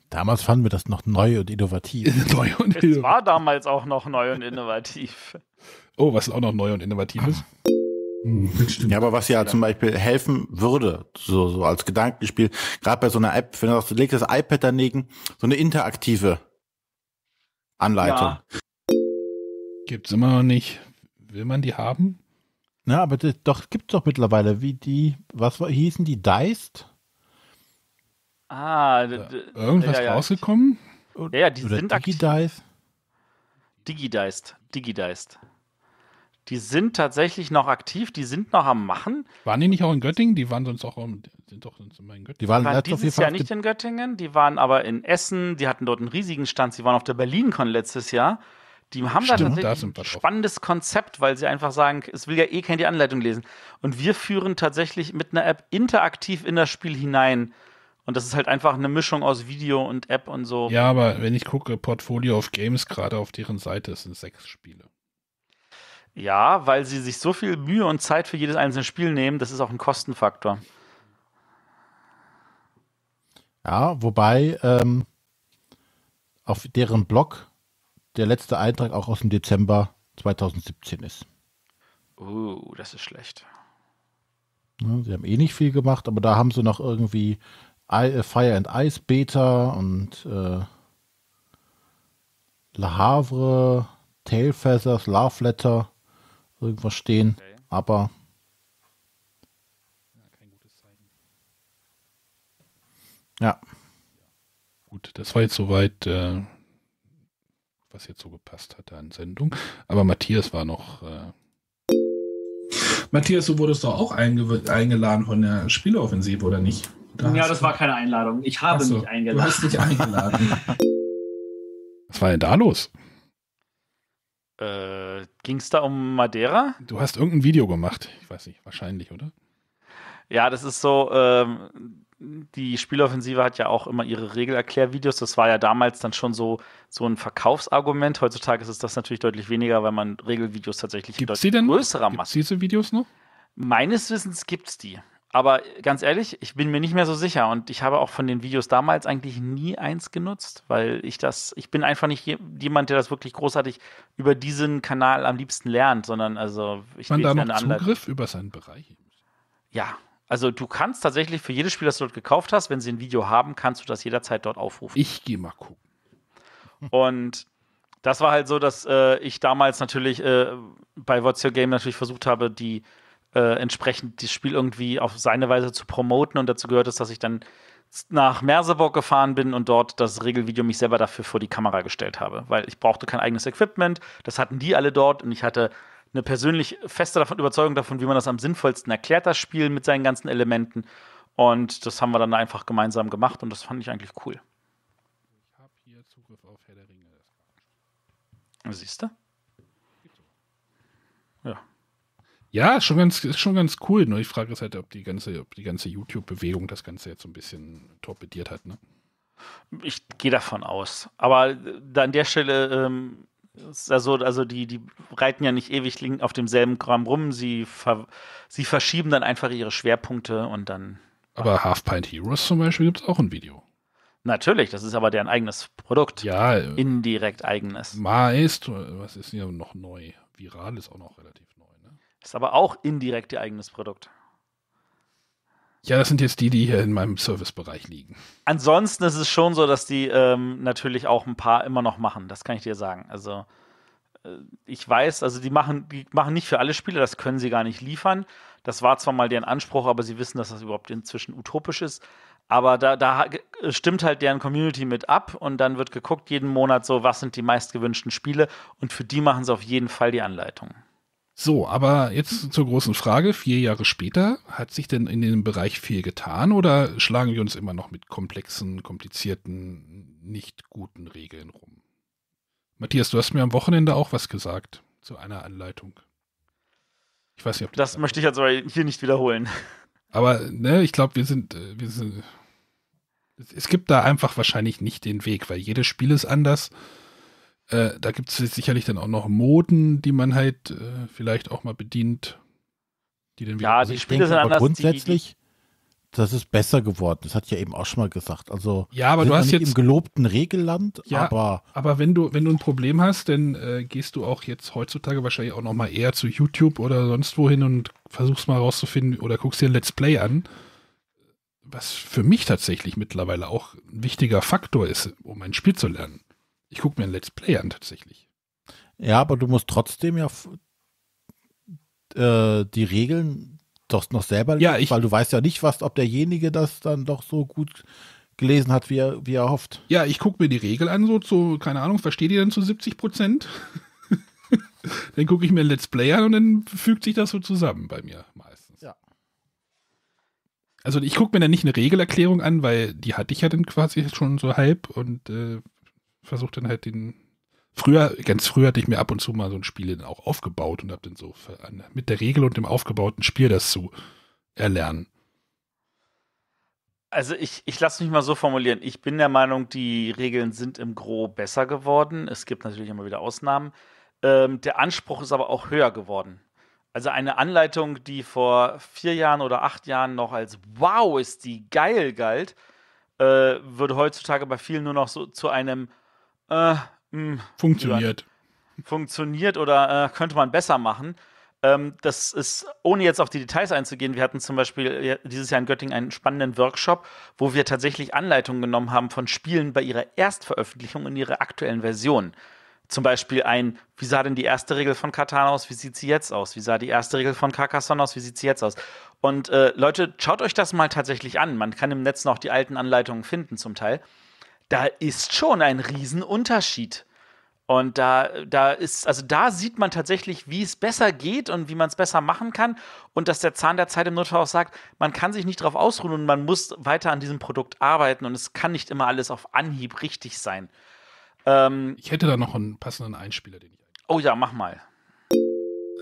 [SPEAKER 2] damals fanden wir das noch neu und innovativ. (laughs) neu
[SPEAKER 1] und innovativ. Es war damals auch noch neu und innovativ. oh, was auch noch neu und innovativ ist?
[SPEAKER 3] (laughs)
[SPEAKER 2] Ja, aber was ja zum Beispiel helfen würde, so, so als Gedankenspiel, gerade bei so einer App, wenn du, das, du legst das iPad daneben, so eine interaktive Anleitung. Ja. Gibt es immer noch nicht. Will man die haben? Na, aber das, doch, gibt es doch mittlerweile, wie die, was war, hießen die, Deist?
[SPEAKER 1] Ah, irgendwas ja, ja, rausgekommen? Ja, ja, die Oder sind
[SPEAKER 2] Digi-Dice,
[SPEAKER 1] Digi-Dice die sind tatsächlich noch aktiv, die sind noch am Machen.
[SPEAKER 3] Waren die nicht auch in Göttingen? Die waren sonst auch sind doch sonst immer in Göttingen.
[SPEAKER 1] Die waren, die waren dieses Jahr nicht in Göttingen, die waren aber in Essen, die hatten dort einen riesigen Stand, sie waren auf der Berlin-Con letztes Jahr. Die haben Stimmt, da tatsächlich da ein spannendes Konzept, weil sie einfach sagen, es will ja eh keiner die Anleitung lesen. Und wir führen tatsächlich mit einer App interaktiv in das Spiel hinein. Und das ist halt einfach eine Mischung aus Video und App und so. Ja, aber
[SPEAKER 3] wenn ich gucke, Portfolio of Games gerade auf deren Seite es sind sechs Spiele.
[SPEAKER 1] Ja, weil sie sich so viel Mühe und Zeit für jedes einzelne Spiel nehmen, das ist auch ein Kostenfaktor.
[SPEAKER 2] Ja, wobei ähm, auf deren Blog der letzte Eintrag auch aus dem Dezember 2017 ist.
[SPEAKER 1] Uh, das ist schlecht.
[SPEAKER 2] Ja, ne, sie haben eh nicht viel gemacht, aber da haben sie noch irgendwie äh, Fire and Ice Beta und äh, Le Havre, Tailfeathers, Love Letter irgendwas stehen, okay. aber. Ja, Ja.
[SPEAKER 3] Gut, das war jetzt soweit, äh, was jetzt so gepasst hatte an Sendung. Aber Matthias war noch. Äh Matthias, du wurdest doch auch einge eingeladen von der Spieleoffensive, oder nicht? Da
[SPEAKER 1] ja, das war keine Einladung. Ich habe so, mich eingeladen. Du hast dich
[SPEAKER 3] eingeladen. (laughs) was war denn da los?
[SPEAKER 1] Äh, Ging es da um Madeira? Du hast
[SPEAKER 3] irgendein Video gemacht. Ich weiß nicht, wahrscheinlich, oder?
[SPEAKER 1] Ja, das ist so. Ähm, die Spieloffensive hat ja auch immer ihre Regelerklärvideos. Das war ja damals dann schon so, so ein Verkaufsargument. Heutzutage ist es das natürlich deutlich weniger, weil man Regelvideos tatsächlich Gibt's in deutlich denn? größerer Gibt es diese Videos noch? Meines Wissens gibt es die. Aber ganz ehrlich, ich bin mir nicht mehr so sicher und ich habe auch von den Videos damals eigentlich nie eins genutzt, weil ich das, ich bin einfach nicht jemand, der das wirklich großartig über diesen Kanal am liebsten lernt, sondern also ich Man da noch Zugriff Anleitung.
[SPEAKER 3] über seinen Bereich.
[SPEAKER 1] Ja, also du kannst tatsächlich für jedes Spiel, das du dort gekauft hast, wenn sie ein Video haben, kannst du das jederzeit dort aufrufen. Ich gehe mal gucken. (laughs) Und das war halt so, dass äh, ich damals natürlich äh, bei What's Your Game natürlich versucht habe, die äh, entsprechend das Spiel irgendwie auf seine Weise zu promoten. Und dazu gehört es, dass ich dann nach Merseburg gefahren bin und dort das Regelvideo mich selber dafür vor die Kamera gestellt habe, weil ich brauchte kein eigenes Equipment. Das hatten die alle dort und ich hatte eine persönlich feste davon, Überzeugung davon, wie man das am sinnvollsten erklärt, das Spiel mit seinen ganzen Elementen. Und das haben wir dann einfach gemeinsam gemacht und das fand ich eigentlich cool. Ich habe hier Zugriff auf Herr der Ringe. Siehst du?
[SPEAKER 3] Ja, schon ganz, ist schon ganz cool. Nur die frage ist halt, ob die ganze, ganze YouTube-Bewegung das Ganze jetzt so ein
[SPEAKER 1] bisschen torpediert hat, ne? Ich gehe davon aus. Aber da an der Stelle, ähm, also, also die, die reiten ja nicht ewig auf demselben Kram rum. Sie, ver sie verschieben dann einfach ihre Schwerpunkte und dann.
[SPEAKER 3] Aber Half Pint Heroes zum Beispiel gibt es auch ein Video.
[SPEAKER 1] Natürlich, das ist aber deren eigenes Produkt. Ja. Äh, Indirekt eigenes.
[SPEAKER 3] Meist, äh,
[SPEAKER 1] was ist hier noch neu? Viral ist auch noch relativ ist aber auch indirekt ihr eigenes Produkt.
[SPEAKER 3] Ja, das sind jetzt die, die hier in meinem
[SPEAKER 1] Servicebereich liegen. Ansonsten ist es schon so, dass die ähm, natürlich auch ein paar immer noch machen. Das kann ich dir sagen. Also äh, ich weiß, also die machen, die machen nicht für alle Spiele, das können sie gar nicht liefern. Das war zwar mal deren Anspruch, aber sie wissen, dass das überhaupt inzwischen utopisch ist. Aber da, da stimmt halt deren Community mit ab und dann wird geguckt jeden Monat so, was sind die meistgewünschten Spiele und für die machen sie auf jeden Fall die Anleitung.
[SPEAKER 3] So, aber jetzt zur großen Frage. Vier Jahre später, hat sich denn in dem Bereich viel getan oder schlagen wir uns immer noch mit komplexen, komplizierten, nicht guten Regeln rum? Matthias, du hast mir am Wochenende auch was gesagt zu einer Anleitung. Ich
[SPEAKER 1] weiß nicht, ob das. Das möchte ich jetzt aber hier nicht wiederholen.
[SPEAKER 3] Aber ne, ich glaube, wir sind, äh, wir sind. Es gibt da einfach wahrscheinlich nicht den Weg, weil jedes Spiel ist anders äh, da gibt es sicherlich dann auch noch Moden, die man halt äh, vielleicht auch mal bedient, die dann wieder. Ja, also die Spiele denke, sind aber anders. Grundsätzlich,
[SPEAKER 2] das ist besser geworden. Das hat ja eben auch schon mal gesagt. Also ja, aber du hast jetzt im gelobten Regelland. Ja, aber
[SPEAKER 3] aber wenn du wenn du ein Problem hast, dann äh, gehst du auch jetzt heutzutage wahrscheinlich auch noch mal eher zu YouTube oder sonst wohin und versuchst mal rauszufinden oder guckst dir ein Let's Play an, was für mich tatsächlich mittlerweile auch ein wichtiger Faktor ist, um ein Spiel zu lernen. Ich gucke mir ein Let's
[SPEAKER 2] Play an tatsächlich. Ja, aber du musst trotzdem ja äh, die Regeln doch noch selber lesen, ja, ich, weil du weißt ja nicht, was, ob derjenige das dann doch so gut gelesen hat, wie er, wie er hofft. Ja, ich gucke mir die Regel an, so zu, keine Ahnung, verstehe die
[SPEAKER 3] dann zu 70 Prozent. (laughs) dann gucke ich mir ein Let's Play an und dann fügt sich das so zusammen bei mir
[SPEAKER 2] meistens. Ja.
[SPEAKER 3] Also ich gucke mir dann nicht eine Regelerklärung an, weil die hatte ich ja dann quasi schon so halb und äh, versuche dann halt den. Früher, ganz früher hatte ich mir ab und zu mal so ein Spiel dann auch aufgebaut und habe dann so mit der Regel und dem aufgebauten Spiel das zu erlernen.
[SPEAKER 1] Also ich, ich lasse mich mal so formulieren. Ich bin der Meinung, die Regeln sind im Gro besser geworden. Es gibt natürlich immer wieder Ausnahmen. Ähm, der Anspruch ist aber auch höher geworden. Also eine Anleitung, die vor vier Jahren oder acht Jahren noch als Wow ist die geil galt, äh, wird heutzutage bei vielen nur noch so zu einem äh, mh, hm, funktioniert. funktioniert oder äh, könnte man besser machen. Ähm, das ist, ohne jetzt auf die Details einzugehen, wir hatten zum Beispiel äh, dieses Jahr in Göttingen einen spannenden Workshop, wo wir tatsächlich Anleitungen genommen haben von Spielen bei ihrer Erstveröffentlichung in ihrer aktuellen Version. Zum Beispiel ein, wie sah denn die erste Regel von Katan aus, wie sieht sie jetzt aus? Wie sah die erste Regel von Carcassonne aus, wie sieht sie jetzt aus? Und äh, Leute, schaut euch das mal tatsächlich an. Man kann im Netz noch die alten Anleitungen finden zum Teil da ist schon ein Riesenunterschied. Und da, da ist, also da sieht man tatsächlich, wie es besser geht und wie man es besser machen kann. Und dass der Zahn der Zeit im Notfall auch sagt, man kann sich nicht darauf ausruhen und man muss weiter an diesem Produkt arbeiten und es kann nicht immer alles auf Anhieb richtig sein. Ähm, ich hätte da noch einen passenden Einspieler, den ich. Oh ja, mach mal.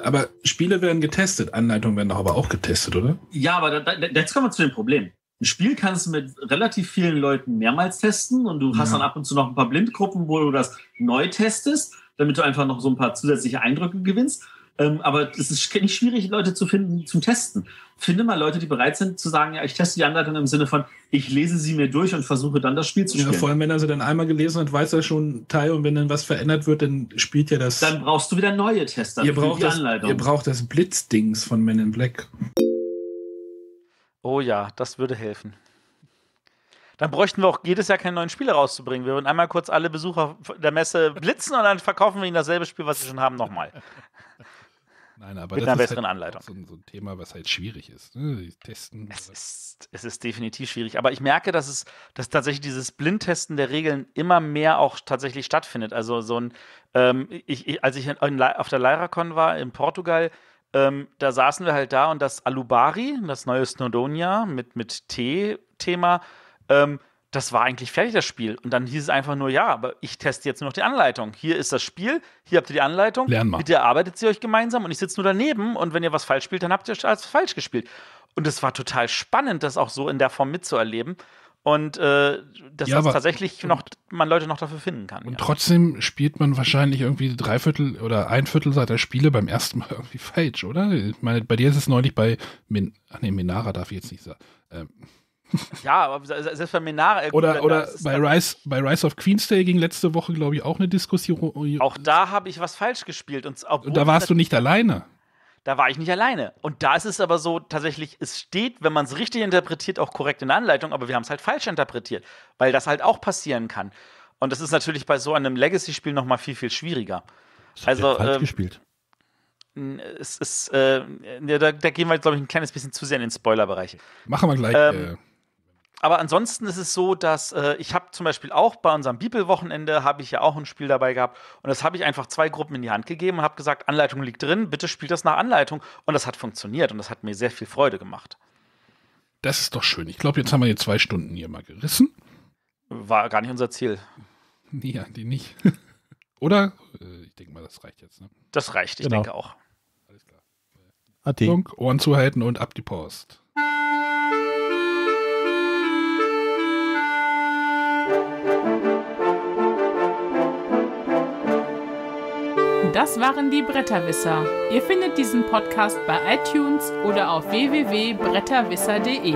[SPEAKER 3] Aber Spiele werden getestet, Anleitungen werden doch aber auch getestet, oder?
[SPEAKER 1] Ja, aber da, da, jetzt kommen wir zu dem Problem ein Spiel kannst du mit relativ vielen Leuten mehrmals testen und du hast dann ab und zu noch ein paar Blindgruppen, wo du das neu testest, damit du einfach noch so ein paar zusätzliche Eindrücke gewinnst. Ähm, aber es ist nicht schwierig, Leute zu finden zum Testen. Finde mal Leute, die bereit sind zu sagen, ja, ich teste die Anleitung im Sinne von, ich lese sie mir durch und versuche dann das Spiel zu spielen. Ja, vor allem, wenn er sie dann einmal gelesen hat, weiß er schon Teil und wenn dann was verändert wird, dann spielt ja das. Dann brauchst du wieder neue Tester ihr braucht das, Anleitung. Ihr braucht das
[SPEAKER 3] Blitzdings von Men in Black.
[SPEAKER 1] Oh ja, das würde helfen. Dann bräuchten wir auch jedes Jahr keine neuen Spiele rauszubringen. Wir würden einmal kurz alle Besucher der Messe blitzen und dann verkaufen wir ihnen dasselbe Spiel, was sie schon haben, nochmal. Nein, aber Mit das einer ist besseren halt Anleitung. So ein, so ein, Thema, was halt schwierig ist. Ne? Testen. Es ist, es ist definitiv schwierig. Aber ich merke, dass es, dass tatsächlich dieses Blindtesten der Regeln immer mehr auch tatsächlich stattfindet. Also so ein, ähm, ich, ich, als ich in, auf der LyraCon war in Portugal, ähm, da saßen wir halt da und das Alubari, das neue Snowdonia mit, mit T-Thema, ähm, das war eigentlich fertig, das Spiel. Und dann hieß es einfach nur, ja, aber ich teste jetzt nur noch die Anleitung. Hier ist das Spiel, hier habt ihr die Anleitung, bitte mal. arbeitet sie euch gemeinsam und ich sitze nur daneben und wenn ihr was falsch spielt, dann habt ihr alles falsch gespielt. Und es war total spannend, das auch so in der Form mitzuerleben und äh, dass ja, das tatsächlich noch man Leute noch dafür finden kann. Und ja.
[SPEAKER 3] trotzdem spielt man wahrscheinlich irgendwie dreiviertel oder ein Viertel seiner Spiele beim ersten Mal (laughs) irgendwie falsch, oder? Ich meine, bei dir ist es neulich bei Min Ach nee, Minara darf ich jetzt nicht sagen. Ähm. (laughs)
[SPEAKER 1] Ja, aber selbst bei Minara Äh, oder oder bei,
[SPEAKER 3] halt Rise, bei Rise of Queensday ging letzte Woche, glaube ich, auch eine Diskussion. Auch
[SPEAKER 1] da habe ich was falsch gespielt. Und, und da warst du
[SPEAKER 3] nicht alleine
[SPEAKER 1] da war ich nicht alleine. Und da ist es aber so, tatsächlich, es steht, wenn man es richtig interpretiert, auch korrekt in der Anleitung, aber wir haben es halt falsch interpretiert, weil das halt auch passieren kann. Und das ist natürlich bei so einem Legacy-Spiel nochmal viel, viel schwieriger. Das also, falsch ähm, gespielt. Es ist, äh, da, da, gehen wir, glaube ich, ein kleines bisschen zu sehr in den Spoiler-Bereich. Machen wir gleich. Ähm, äh aber ansonsten ist es so, dass äh, ich habe zum Beispiel auch bei unserem Bibelwochenende habe ich ja auch ein Spiel dabei gehabt und das habe ich einfach zwei Gruppen in die Hand gegeben und habe gesagt, Anleitung liegt drin, bitte spielt das nach Anleitung und das hat funktioniert und das hat mir sehr viel Freude gemacht.
[SPEAKER 3] Das ist doch schön. Ich glaube, jetzt haben wir hier zwei Stunden
[SPEAKER 1] hier mal gerissen. War gar nicht unser Ziel.
[SPEAKER 3] Nee, Ja, die nicht.
[SPEAKER 1] (laughs) Oder?
[SPEAKER 3] Äh, ich denke mal, das reicht jetzt. Ne?
[SPEAKER 1] Das reicht, ich genau. denke auch. Alles klar.
[SPEAKER 3] Ade. Ohren zuhalten und ab die Post.
[SPEAKER 1] Das waren die Bretterwisser. Ihr findet diesen Podcast bei iTunes oder auf www.bretterwisser.de.